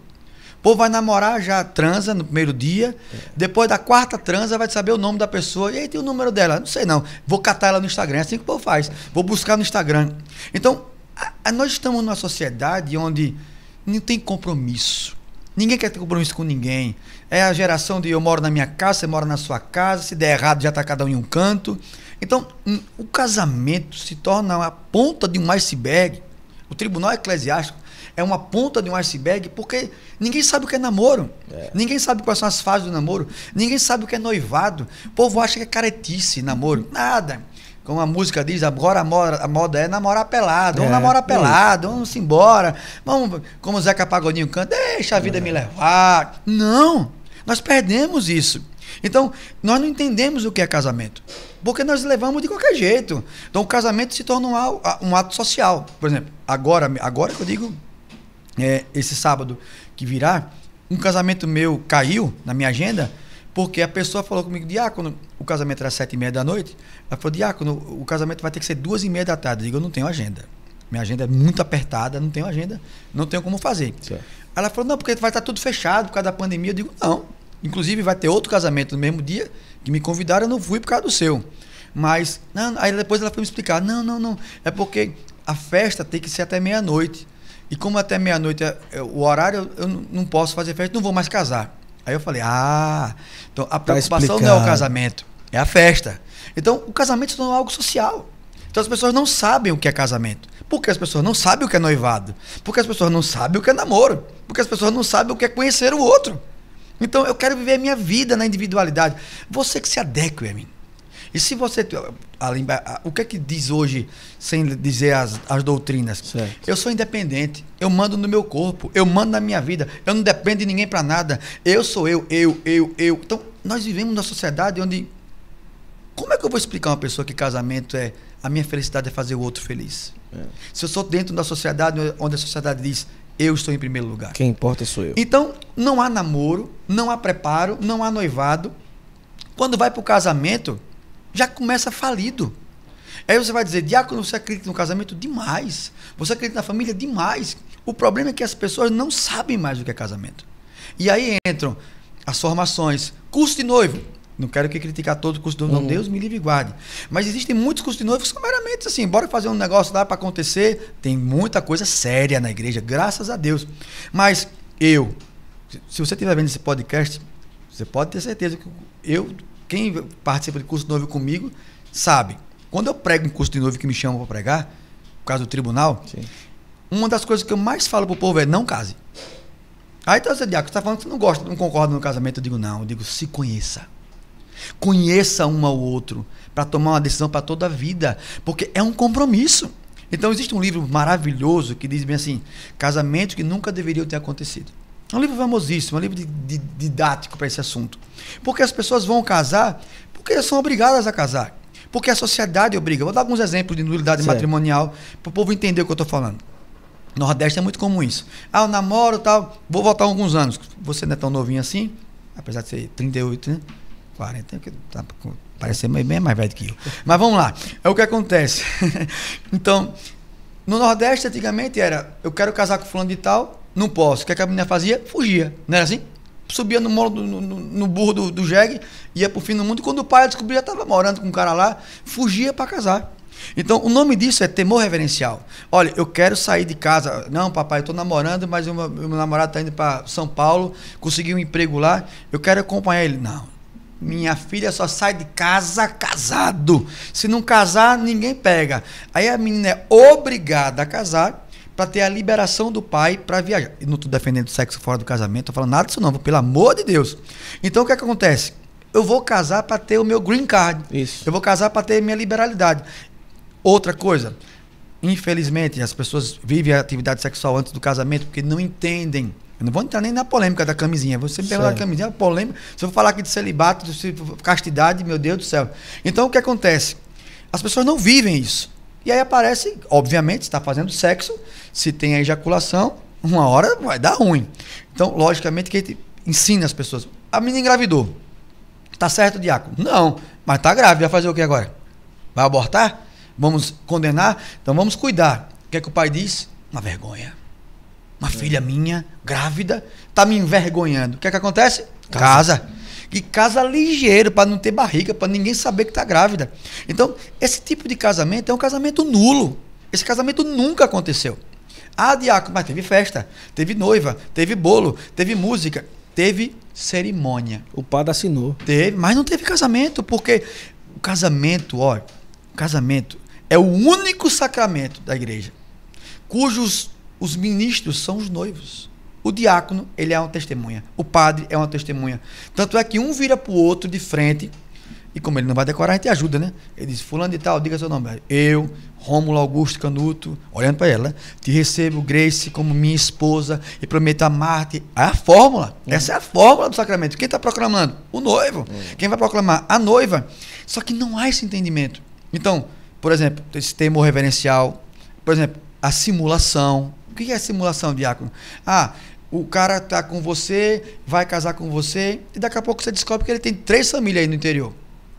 O povo vai namorar, já transa no primeiro dia. É. Depois da quarta transa, vai saber o nome da pessoa. E aí tem o número dela. Não sei não. Vou catar ela no Instagram. É assim que o povo faz. Vou buscar no Instagram. Então, a, a, nós estamos numa sociedade onde não tem compromisso. Ninguém quer ter compromisso com ninguém. É a geração de eu moro na minha casa, você mora na sua casa, se der errado já está cada um em um canto. Então, hum, o casamento se torna a ponta de um iceberg. O tribunal eclesiástico é uma ponta de um iceberg porque ninguém sabe o que é namoro. É. Ninguém sabe quais são as fases do namoro. Ninguém sabe o que é noivado. O povo acha que é caretice namoro. Nada. Como a música diz, agora a moda, a moda é namorar pelado. Vamos é, namorar pelado, vamos embora. Vamos, como o Zeca Pagodinho canta, deixa a vida é. me levar. Não! Nós perdemos isso. Então, nós não entendemos o que é casamento. Porque nós levamos de qualquer jeito. Então, o casamento se torna um, um ato social. Por exemplo, agora, agora que eu digo, é, esse sábado que virá, um casamento meu caiu na minha agenda porque a pessoa falou comigo, Diácono, o casamento era sete e meia da noite. Ela falou, Diácono, o casamento vai ter que ser duas e meia da tarde. Eu digo, eu não tenho agenda. Minha agenda é muito apertada, não tenho agenda, não tenho como fazer. Certo. Ela falou, não, porque vai estar tudo fechado por causa da pandemia. Eu digo, não. Inclusive, vai ter outro casamento no mesmo dia que me convidaram, eu não fui por causa do seu. Mas, não, aí depois ela foi me explicar, não, não, não. É porque a festa tem que ser até meia-noite. E como até meia-noite é, é, o horário, eu não posso fazer festa, não vou mais casar. Aí eu falei, ah, então a tá preocupação tá não é o casamento, é a festa. Então o casamento não é algo social. Então as pessoas não sabem o que é casamento. Porque as pessoas não sabem o que é noivado. Porque as pessoas não sabem o que é namoro. Porque as pessoas não sabem o que é conhecer o outro. Então eu quero viver a minha vida na individualidade. Você que se adeque a mim. E se você. O que é que diz hoje, sem dizer as, as doutrinas? Certo. Eu sou independente. Eu mando no meu corpo. Eu mando na minha vida. Eu não dependo de ninguém para nada. Eu sou eu, eu, eu, eu. Então, nós vivemos numa sociedade onde. Como é que eu vou explicar a uma pessoa que casamento é. A minha felicidade é fazer o outro feliz? É. Se eu sou dentro da sociedade, onde a sociedade diz eu estou em primeiro lugar. Quem importa sou eu. Então, não há namoro, não há preparo, não há noivado. Quando vai para o casamento, já começa falido. Aí você vai dizer, Diácono, você acredita no casamento? Demais. Você acredita na família? Demais. O problema é que as pessoas não sabem mais o que é casamento. E aí entram as formações, curso de noivo. Não quero que criticar todo curso de noivo, não. Hum. Deus me livre e guarde. Mas existem muitos cursos de noivo que são meramente assim, bora fazer um negócio lá para acontecer. Tem muita coisa séria na igreja, graças a Deus. Mas eu, se você estiver vendo esse podcast, você pode ter certeza que eu quem participa de curso de noivo comigo sabe. Quando eu prego um curso de noivo que me chamam para pregar, por causa do tribunal, Sim. uma das coisas que eu mais falo pro povo é não case. Aí então, você diácono, você ah, tá falando que você não gosta, não concorda no casamento. Eu digo, não, eu digo, se conheça. Conheça um ao outro para tomar uma decisão para toda a vida, porque é um compromisso. Então existe um livro maravilhoso que diz bem assim: casamento que nunca deveria ter acontecido. É um livro famosíssimo, é um livro de, de, didático para esse assunto. Porque as pessoas vão casar porque são obrigadas a casar. Porque a sociedade obriga. Vou dar alguns exemplos de nulidade certo. matrimonial para o povo entender o que eu estou falando. No Nordeste é muito comum isso. Ah, eu namoro tal, vou voltar alguns anos. Você não é tão novinho assim, apesar de ser 38, né? 40, que tá, parece ser bem mais velho que eu. Mas vamos lá, é o que acontece. então, no Nordeste antigamente era, eu quero casar com fulano de tal, não posso. O é que a menina fazia? Fugia. Não era assim? Subia no, molo no, no, no burro do, do jegue, ia pro fim do mundo. E quando o pai descobria, estava morando com um cara lá, fugia para casar. Então, o nome disso é temor reverencial. Olha, eu quero sair de casa. Não, papai, eu tô namorando, mas o meu, meu namorado está indo para São Paulo, conseguiu um emprego lá, eu quero acompanhar ele. Não. Minha filha só sai de casa casado. Se não casar, ninguém pega. Aí a menina é obrigada a casar para ter a liberação do pai para viajar. Eu não estou defendendo sexo fora do casamento, estou falando nada disso não, pelo amor de Deus. Então o que, é que acontece? Eu vou casar para ter o meu green card. Isso. Eu vou casar para ter minha liberalidade. Outra coisa, infelizmente as pessoas vivem a atividade sexual antes do casamento porque não entendem. Eu não vou entrar nem na polêmica da camisinha. Você me perguntar da camisinha, é polêmica. Se eu falar aqui de celibato, de castidade, meu Deus do céu. Então o que acontece? As pessoas não vivem isso. E aí aparece, obviamente, está fazendo sexo, se tem a ejaculação, uma hora vai dar ruim. Então, logicamente, que a gente ensina as pessoas. A menina engravidou. Tá certo, Diácono? Não, mas tá grávida. Vai fazer o que agora? Vai abortar? Vamos condenar? Então vamos cuidar. O que é que o pai diz? Uma vergonha. Uma é. filha minha, grávida, tá me envergonhando. O que é que acontece? Casa. Casa. E casa ligeiro, para não ter barriga, para ninguém saber que está grávida. Então, esse tipo de casamento é um casamento nulo. Esse casamento nunca aconteceu. Ah, Diácono, mas teve festa, teve noiva, teve bolo, teve música, teve cerimônia. O padre assinou. Teve, mas não teve casamento, porque o casamento, ó, o casamento é o único sacramento da igreja cujos os ministros são os noivos. O diácono, ele é uma testemunha. O padre é uma testemunha. Tanto é que um vira para o outro de frente. E como ele não vai decorar, a gente ajuda, né? Ele diz, fulano de tal, diga seu nome. Eu, Rômulo Augusto Canuto, olhando para ela, te recebo, Grace, como minha esposa e prometo amar-te. É a fórmula. Hum. Essa é a fórmula do sacramento. Quem está proclamando? O noivo. Hum. Quem vai proclamar? A noiva. Só que não há esse entendimento. Então, por exemplo, esse temor reverencial. Por exemplo, a simulação. O que é simulação, diácono? Ah, o cara tá com você, vai casar com você, e daqui a pouco você descobre que ele tem três famílias aí no interior.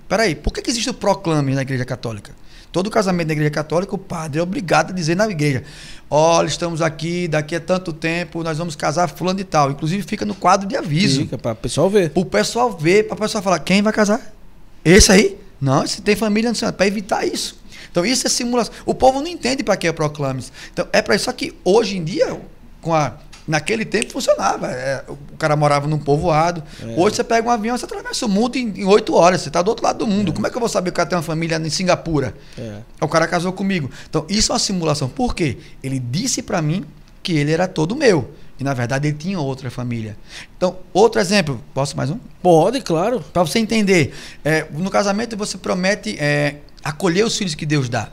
Peraí, por que, que existe o proclame na igreja católica? Todo casamento na igreja católica, o padre é obrigado a dizer na igreja: olha, estamos aqui, daqui a tanto tempo, nós vamos casar fulano e tal. Inclusive fica no quadro de aviso. Fica para o pessoal ver. o pessoal ver, para o pessoal falar: quem vai casar? Esse aí? Não, se tem família não para evitar isso. Então isso é simulação. O povo não entende para que é proclames. Então é para isso. Só que hoje em dia, com a Naquele tempo funcionava. É, o cara morava num povoado. É. Hoje você pega um avião, você atravessa o mundo em oito horas. Você está do outro lado do mundo. É. Como é que eu vou saber que o cara tem uma família em Singapura? É. O cara casou comigo. Então, isso é uma simulação. Por quê? Ele disse para mim que ele era todo meu. E na verdade ele tinha outra família. Então, outro exemplo. Posso mais um? Pode, claro. Para você entender. É, no casamento você promete é, acolher os filhos que Deus dá.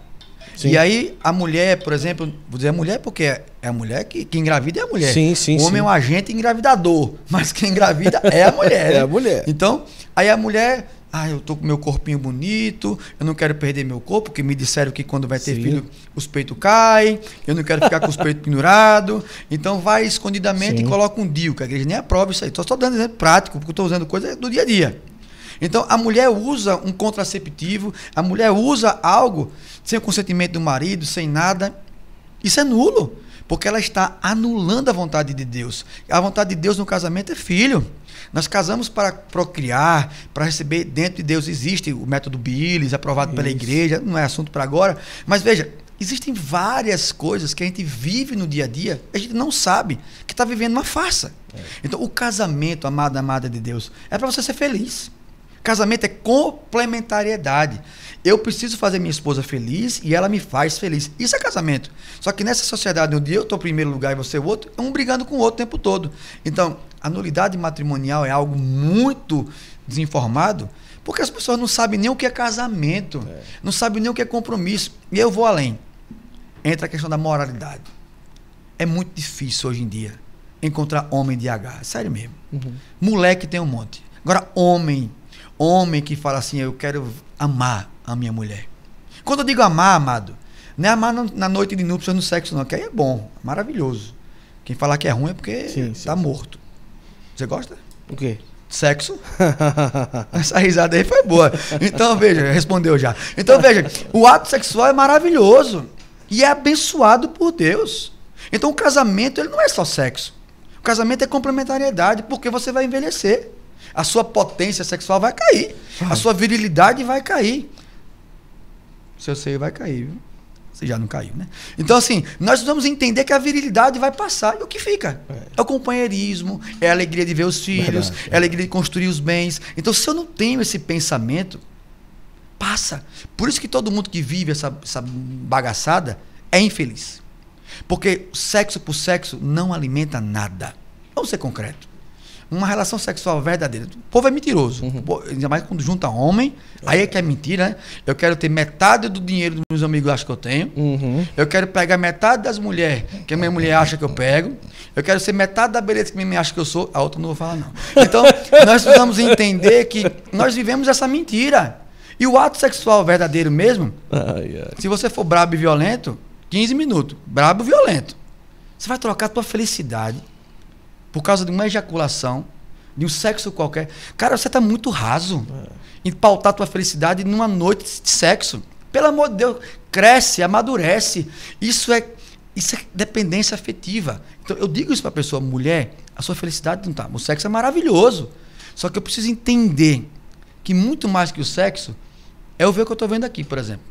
Sim. E aí a mulher, por exemplo, vou dizer a é mulher porque é a mulher que, que engravida é a mulher. Sim, sim, o homem sim. é um agente engravidador, mas quem engravida é a mulher. é a né? mulher. Então, aí a mulher, ah, eu tô com meu corpinho bonito, eu não quero perder meu corpo, porque me disseram que quando vai ter sim. filho os peitos caem, eu não quero ficar com os peitos pendurados. Então vai escondidamente sim. e coloca um DIU, que a igreja nem aprova isso aí. Tô só dando exemplo prático, porque eu tô usando coisa do dia a dia. Então a mulher usa um contraceptivo, a mulher usa algo sem o consentimento do marido, sem nada. Isso é nulo, porque ela está anulando a vontade de Deus. A vontade de Deus no casamento é filho. Nós casamos para procriar, para receber dentro de Deus. Existe o método Billis, aprovado Isso. pela igreja, não é assunto para agora. Mas veja, existem várias coisas que a gente vive no dia a dia, a gente não sabe que está vivendo uma farsa. É. Então, o casamento, amada, amada de Deus, é para você ser feliz. Casamento é complementariedade. Eu preciso fazer minha esposa feliz e ela me faz feliz. Isso é casamento. Só que nessa sociedade onde eu estou em primeiro lugar e você o outro, é um brigando com o outro o tempo todo. Então, a nulidade matrimonial é algo muito desinformado, porque as pessoas não sabem nem o que é casamento, é. não sabem nem o que é compromisso. E eu vou além. Entra a questão da moralidade. É muito difícil hoje em dia encontrar homem de H. Sério mesmo. Uhum. Moleque tem um monte. Agora, homem homem que fala assim: eu quero amar a minha mulher. Quando eu digo amar, amado, não é amar na noite de núpcias no sexo, não, que aí é bom, maravilhoso. Quem falar que é ruim é porque sim, tá sim, morto. Você gosta? O quê? Sexo? Essa risada aí foi boa. Então, veja, respondeu já. Então, veja, o ato sexual é maravilhoso e é abençoado por Deus. Então, o casamento ele não é só sexo. O casamento é complementariedade, porque você vai envelhecer. A sua potência sexual vai cair. Vai. A sua virilidade vai cair. seu seio vai cair, viu? Você já não caiu, né? Então, assim, nós precisamos entender que a virilidade vai passar. E o que fica? É, é o companheirismo, é a alegria de ver os filhos, Verdade, é a é. alegria de construir os bens. Então, se eu não tenho esse pensamento, passa. Por isso que todo mundo que vive essa, essa bagaçada é infeliz. Porque sexo por sexo não alimenta nada. Vamos ser concreto uma relação sexual verdadeira. O povo é mentiroso. Uhum. ainda mais quando junta homem, aí é que é mentira, né? Eu quero ter metade do dinheiro dos meus amigos acham que eu tenho. Uhum. Eu quero pegar metade das mulheres que a minha mulher acha que eu pego. Eu quero ser metade da beleza que minha mãe acha que eu sou. A outra não vou falar, não. Então, nós precisamos entender que nós vivemos essa mentira. E o ato sexual verdadeiro mesmo, ai, ai. se você for brabo e violento, 15 minutos. Brabo e violento. Você vai trocar a tua felicidade por causa de uma ejaculação, de um sexo qualquer. Cara, você tá muito raso é. em pautar tua felicidade numa noite de sexo. Pelo amor de Deus, cresce, amadurece. Isso é isso é dependência afetiva. Então eu digo isso para pessoa, mulher, a sua felicidade não tá. O sexo é maravilhoso. Só que eu preciso entender que muito mais que o sexo é eu ver o que eu tô vendo aqui, por exemplo.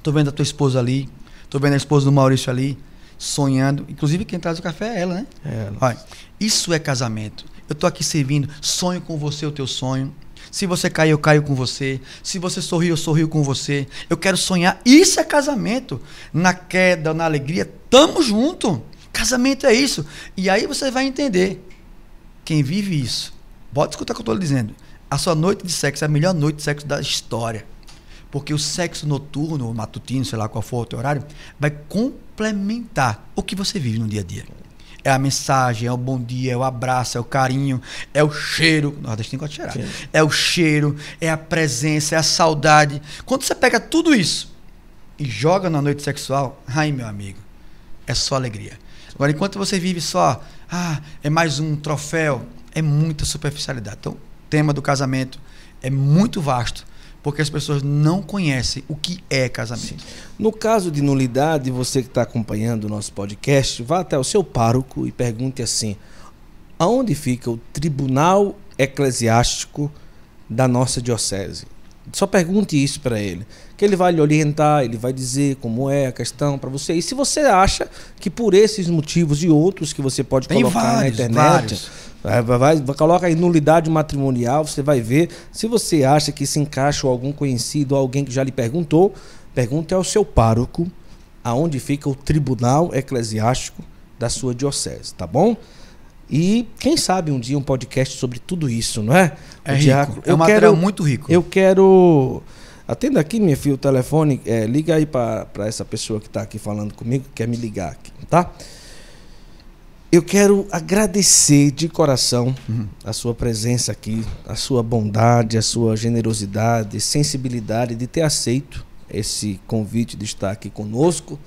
Tô vendo a tua esposa ali, tô vendo a esposa do Maurício ali, sonhando. Inclusive, quem traz o café é ela, né? É. Olha, isso é casamento. Eu estou aqui servindo. Sonho com você o teu sonho. Se você cair, eu caio com você. Se você sorriu eu sorrio com você. Eu quero sonhar. Isso é casamento. Na queda, na alegria, tamo junto. Casamento é isso. E aí você vai entender. Quem vive isso, bota escutar o que eu estou tá dizendo. A sua noite de sexo é a melhor noite de sexo da história. Porque o sexo noturno, matutino, sei lá qual for o teu horário, vai complementar o que você vive no dia a dia. É a mensagem, é o bom dia, é o abraço, é o carinho, é o cheiro. Nordestino gosta de cheirar. Sim. É o cheiro, é a presença, é a saudade. Quando você pega tudo isso e joga na noite sexual, ai meu amigo, é só alegria. Agora, enquanto você vive só, ah, é mais um troféu, é muita superficialidade. Então, o tema do casamento é muito vasto porque as pessoas não conhecem o que é casamento. Sim. No caso de nulidade, você que está acompanhando o nosso podcast, vá até o seu pároco e pergunte assim: aonde fica o tribunal eclesiástico da nossa diocese? Só pergunte isso para ele, que ele vai lhe orientar, ele vai dizer como é a questão para você. E se você acha que por esses motivos e outros que você pode Tem colocar vários, na internet, vários Vai, vai, coloca aí nulidade matrimonial, você vai ver. Se você acha que se encaixa algum conhecido, alguém que já lhe perguntou, pergunte ao seu pároco aonde fica o tribunal eclesiástico da sua diocese, tá bom? E quem sabe um dia um podcast sobre tudo isso, não é? É, rico. Diácono, é um material muito rico. Eu quero. Atenda aqui, minha filha, o telefone. É, liga aí para essa pessoa que está aqui falando comigo, que quer me ligar aqui, tá? Eu quero agradecer de coração uhum, a sua presença aqui, a sua bondade, a sua generosidade, sensibilidade de ter aceito esse convite de estar aqui conosco.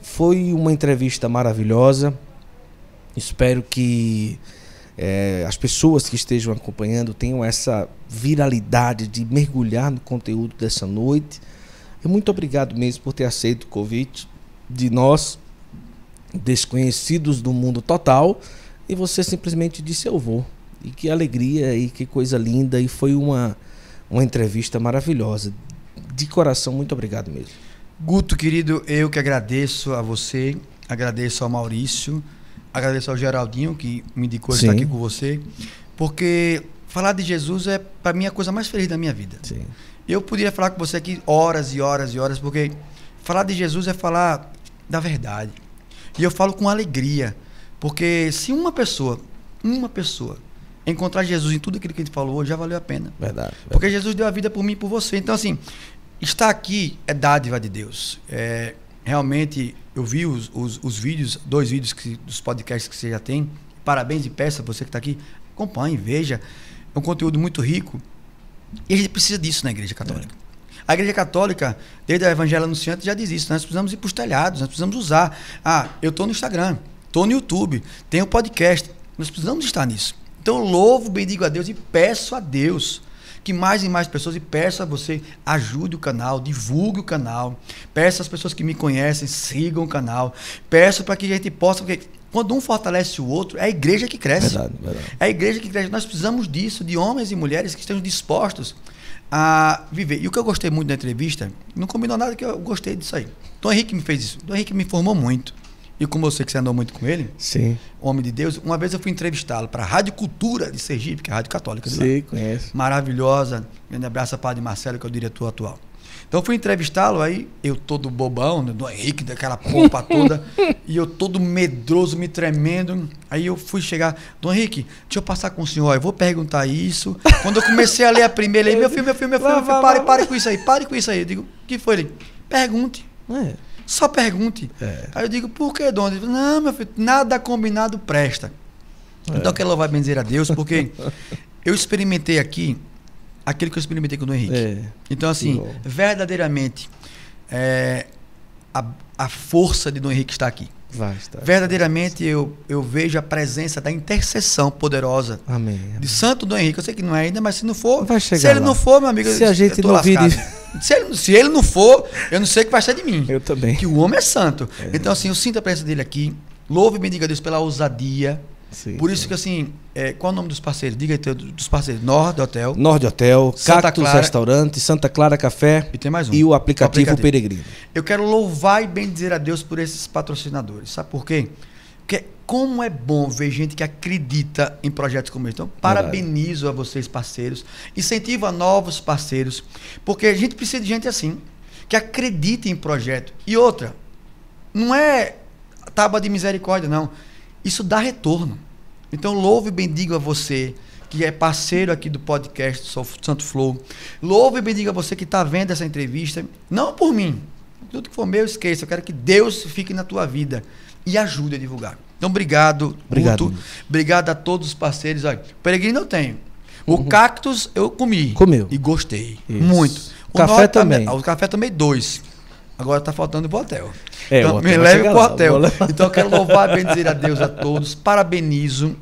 Foi uma entrevista maravilhosa. Espero que é, as pessoas que estejam acompanhando tenham essa viralidade de mergulhar no conteúdo dessa noite. muito obrigado mesmo por ter aceito o convite de nós desconhecidos do mundo total, e você simplesmente disse: Eu vou. E que alegria e que coisa linda. E foi uma, uma entrevista maravilhosa. De coração, muito obrigado mesmo. Guto, querido, eu que agradeço a você, agradeço ao Maurício, agradeço ao Geraldinho, que me indicou Sim. estar aqui com você, porque falar de Jesus é, para mim, a coisa mais feliz da minha vida. Sim. Eu poderia falar com você aqui horas e horas e horas, porque falar de Jesus é falar da verdade. E eu falo com alegria, porque se uma pessoa, uma pessoa, encontrar Jesus em tudo aquilo que a gente falou hoje, já valeu a pena. Verdade. verdade. Porque Jesus deu a vida por mim e por você. Então, assim, estar aqui é dádiva de Deus. É, realmente, eu vi os, os, os vídeos, dois vídeos que, dos podcasts que você já tem. Parabéns e peça você que está aqui. Acompanhe, veja. É um conteúdo muito rico. E a gente precisa disso na Igreja Católica. É. A Igreja Católica, desde a Evangelho Anunciante, já diz isso. Nós precisamos ir para os telhados, nós precisamos usar. Ah, eu estou no Instagram, estou no YouTube, tenho podcast. Nós precisamos estar nisso. Então, louvo, bendigo a Deus e peço a Deus que mais e mais pessoas, e peço a você, ajude o canal, divulgue o canal, peço às pessoas que me conhecem, sigam o canal, peço para que a gente possa, porque quando um fortalece o outro, é a igreja que cresce. Verdade, verdade. É a igreja que cresce. Nós precisamos disso, de homens e mulheres que estejam dispostos a viver. E o que eu gostei muito da entrevista, não combinou nada que eu gostei disso aí. Dom Henrique me fez isso. Dom Henrique me informou muito. E como eu sei que você andou muito com ele, Sim. homem de Deus, uma vez eu fui entrevistá-lo para a Rádio Cultura de Sergipe, que é a Rádio Católica de Sim, lá. conheço. Maravilhosa. Grande abraço a Padre Marcelo, que é o diretor atual. Então fui entrevistá-lo, aí eu todo bobão, né, do Henrique, daquela pompa toda, e eu todo medroso, me tremendo. Aí eu fui chegar, Dom Henrique, deixa eu passar com o senhor, eu vou perguntar isso. Quando eu comecei a ler a primeira, ele, meu filho, meu filho, meu filho, pare, pare com isso aí, pare com isso aí. Eu digo, o que foi? Ele, pergunte. É. Só pergunte. É. Aí eu digo, por que, Dom? Ele, não, meu filho, nada combinado presta. É. Então que ela vai benzer a Deus, porque eu experimentei aqui aquilo que eu experimentei com o Henrique. É. Então, assim, verdadeiramente, é, a, a, força de Dom Henrique está aqui. Vai estar, Verdadeiramente eu, eu vejo a presença da intercessão poderosa amém, amém. de Santo Dom Henrique. Eu sei que não é ainda, mas se não for, vai chegar se ele lá. não for, meu amigo, se eu, a gente não vir se ele, se ele não for, eu não sei o que vai ser de mim. Eu também. Que o homem é santo. É. Então assim, eu sinto a presença dele aqui. Louvo e bendiga a Deus pela ousadia, Sim, Por isso sim. que assim, é, qual é o nome dos parceiros? Diga aí dos parceiros. Nord Hotel. Nord Hotel, Santa Cactus Clara, Restaurante, Santa Clara Café. E tem mais um. E o aplicativo, o aplicativo. Peregrino. Eu quero louvar e bendizer a Deus por esses patrocinadores. Sabe por quê? Porque como é bom ver gente que acredita em projetos como esse. Então, parabenizo a vocês, parceiros. Incentiva novos parceiros. Porque a gente precisa de gente assim, que acredite em projeto. E outra, não é tábua de misericórdia, não. Isso dá retorno. Então, louvo e bendigo a você que é parceiro aqui do podcast Santo Flow. Louvo e bendiga você que está vendo essa entrevista. Não por mim. Tudo que for meu, esqueça. Eu quero que Deus fique na tua vida e ajude a divulgar. Então, obrigado, Obrigado. Guto. Obrigado a todos os parceiros. Olha, peregrino eu tenho. O uhum. cactus eu comi. Comeu. E gostei. Isso. Muito. O café também. Ah, o café também, dois. Agora está faltando o hotel. É, então, hotel me leve para o hotel. então eu quero louvar e bendizer a Deus a todos. Parabenizo.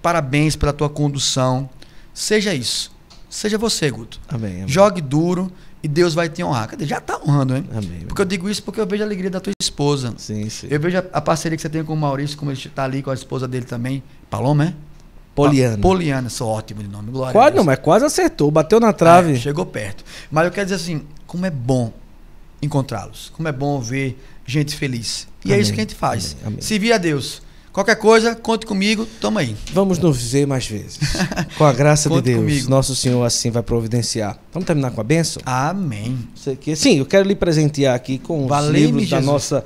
Parabéns pela tua condução. Seja isso. Seja você, Guto. Amém, amém. Jogue duro e Deus vai te honrar. Cadê? Já está honrando, hein? Amém, porque eu digo isso porque eu vejo a alegria da tua esposa. Sim, sim. Eu vejo a, parceria que você tem com o Maurício, como ele está ali com a esposa dele também. Paloma, é? Poliana. Poliana, sou ótimo de nome, glória. Quase, não, mas quase acertou, bateu na trave. É, chegou perto. Mas eu quero dizer assim, como é bom encontrá-los. Como é bom ver gente feliz. E amém, é isso que a gente faz. Amém, amém. a Deus. Qualquer coisa, conte comigo, toma aí. Vamos nos ver mais vezes. Com a graça de Deus, comigo. nosso Senhor assim vai providenciar. Vamos terminar com a bênção? Amém. Que... Sim, eu quero lhe presentear aqui com os livros da nossa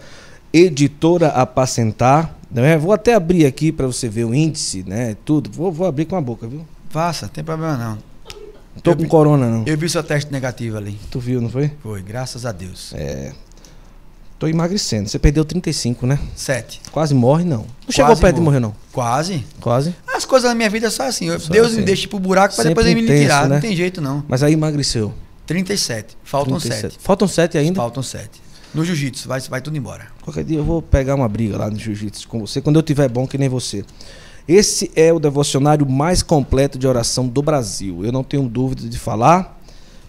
editora Apacentar. é? Vou até abrir aqui para você ver o índice, né? Tudo. Vou, vou abrir com a boca, viu? Faça, não tem problema não. Não tô eu com vi, corona, não. Eu vi seu teste negativo ali. Tu viu, não foi? Foi, graças a Deus. É. Tô emagrecendo. Você perdeu 35, né? Sete. Quase morre, não. Não Quase chegou perto morre. de morrer, não. Quase. Quase. As coisas na minha vida são assim. só Deus assim. me deixa pro buraco pra Sempre depois ele me tirar. Né? Não tem jeito, não. Mas aí emagreceu. 37. Faltam 37. 7. Faltam 7 ainda? Faltam 7. No jiu-jitsu, vai, vai tudo embora. Qualquer dia eu vou pegar uma briga lá no jiu-jitsu com você, quando eu tiver bom que nem você. Esse é o devocionário mais completo de oração do Brasil. Eu não tenho dúvida de falar.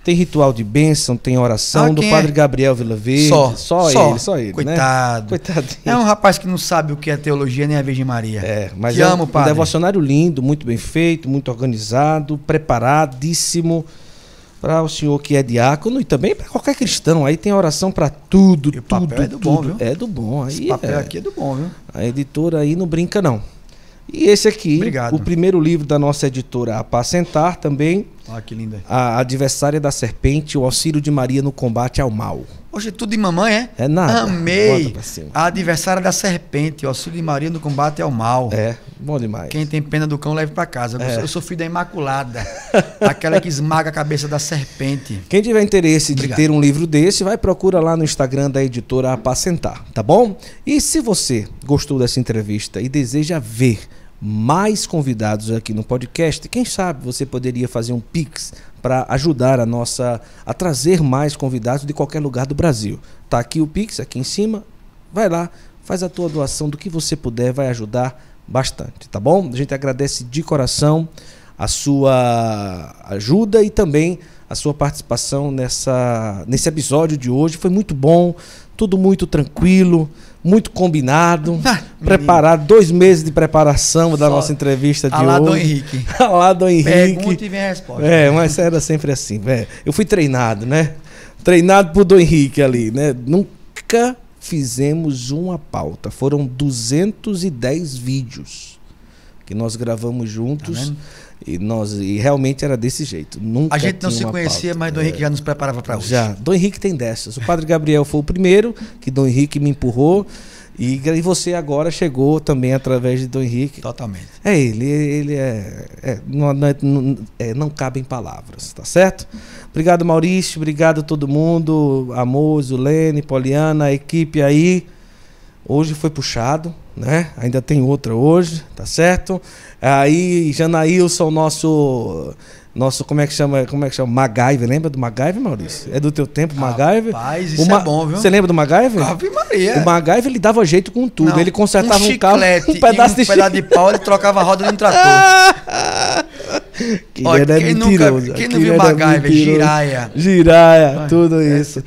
Tem ritual de bênção, tem oração ah, do é? Padre é? Gabriel Vila Só, só, só ele, só ele. Coitado. Né? Coitado. É um rapaz que não sabe o que é teologia nem a Virgem Maria. É, mas Te é amo, um, padre. um devocionário lindo, muito bem feito, muito organizado, preparadíssimo para o senhor que é diácono e também para qualquer cristão. Aí tem oração para tudo, e tudo, papel é do tudo. Bom, viu? É do bom. Aí Esse papel é... aqui é do bom, viu? A editora aí não brinca, não. E esse aqui, Obrigado. o primeiro livro da nossa editora Apacentar também. Ah, que linda. A Adversária da Serpente, o auxílio de Maria no combate ao mal. Hoje tudo de mamãe, é? É nada. Amei. A Adversária da Serpente, o auxílio de Maria no combate ao mal. É, bom demais. Quem tem pena do cão, leve para casa. Eu, é. eu sou filho da Imaculada, aquela que esmaga a cabeça da serpente. Quem tiver interesse Obrigado. de ter um livro desse, vai procura lá no Instagram da editora Apacentar, tá bom? E se você gostou dessa entrevista e deseja ver mais convidados aqui no podcast. Quem sabe você poderia fazer um pix para ajudar a nossa a trazer mais convidados de qualquer lugar do Brasil. Tá aqui o pix aqui em cima. Vai lá, faz a tua doação do que você puder, vai ajudar bastante, tá bom? A gente agradece de coração a sua ajuda e também a sua participação nessa nesse episódio de hoje. Foi muito bom, tudo muito tranquilo muito combinado, ah, preparado, dois meses de preparação da Só nossa entrevista de hoje. Alá do Henrique. alá do Henrique. Pergunta e vem a resposta. É, mas era sempre assim, velho. É. Eu fui treinado, né? Treinado por do Henrique ali, né? Nunca fizemos uma pauta. Foram 210 vídeos que nós gravamos juntos. Tá e, nós, e realmente era desse jeito. Nunca a gente não se conhecia, pauta. mas Dom é. Henrique é. já nos preparava para hoje. Já. Dom Henrique tem dessas. O Padre Gabriel foi o primeiro que Dom Henrique me empurrou. E, e você agora chegou também através de Dom Henrique. Totalmente. É ele, ele é. é não, não, é, não é, cabe em palavras, tá certo? Obrigado, Maurício. Obrigado a todo mundo. Amor, Lene, Poliana, a equipe aí. Hoje foi puxado, né? Ainda tem outra hoje, tá certo? Aí, Janaílson, nosso. Nosso, como é que chama? Como é que chama? MacGyver. Lembra do MacGyver, Maurício? É do teu tempo, MacGyver? Rapaz, isso é Ma... é bom, viu? Você lembra do MacGyver? Ave Maria. O MacGyver, ele dava jeito com tudo. Não, ele consertava um, um carro, um pedaço um de... Um pedaço de pau, ele trocava a roda de um trator. que Olha, quem mentiroso. Nunca, quem não viu MacGyver? Giraia. Giraia, tudo isso.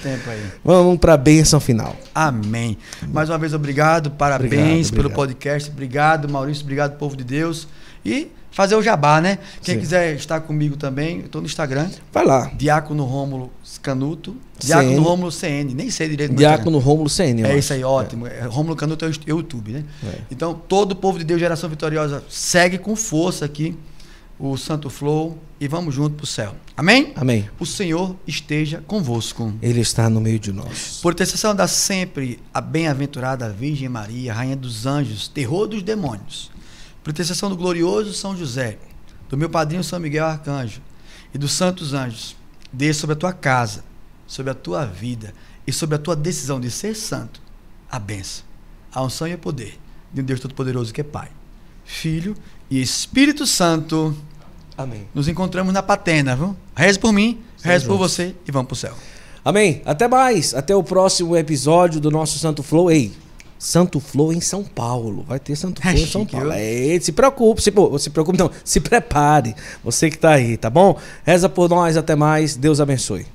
Vamos para a bênção final. Amém. Mais uma vez, obrigado. Parabéns obrigado, obrigado. pelo podcast. Obrigado, Maurício. Obrigado, povo de Deus. E fazer o jabá, né? Quem Sim. quiser estar comigo também, estou no Instagram. Vai lá. Diácono Rômulo Canuto. Diácono CN. Rômulo CN, nem sei direito. É é. Diácono Rômulo CN. É isso aí, ótimo. É. Rômulo Canuto é o YouTube, né? É. Então, todo o povo de Deus, geração vitoriosa, segue com força aqui o Santo Flow e vamos junto para o céu. Amém? Amém. O Senhor esteja convosco. Ele está no meio de nós. Por intercessão da sempre a bem-aventurada Virgem Maria, Rainha dos Anjos, terror dos demônios Proteção do glorioso São José, do meu padrinho São Miguel Arcanjo e dos santos anjos, desça sobre a tua casa, sobre a tua vida e sobre a tua decisão de ser santo a bênção, a unção e o poder de um Deus Todo-Poderoso que é Pai, Filho e Espírito Santo. Amém. Nos encontramos na patena, viu? Reze por mim, Sim, reze por você e vamos para o céu. Amém. Até mais. Até o próximo episódio do nosso Santo Flow. Ei, Santo Flor em São Paulo. Vai ter Santo é Flor em São Paulo. É, se preocupe, se, se preocupe, não. Se prepare. Você que está aí, tá bom? Reza por nós, até mais. Deus abençoe.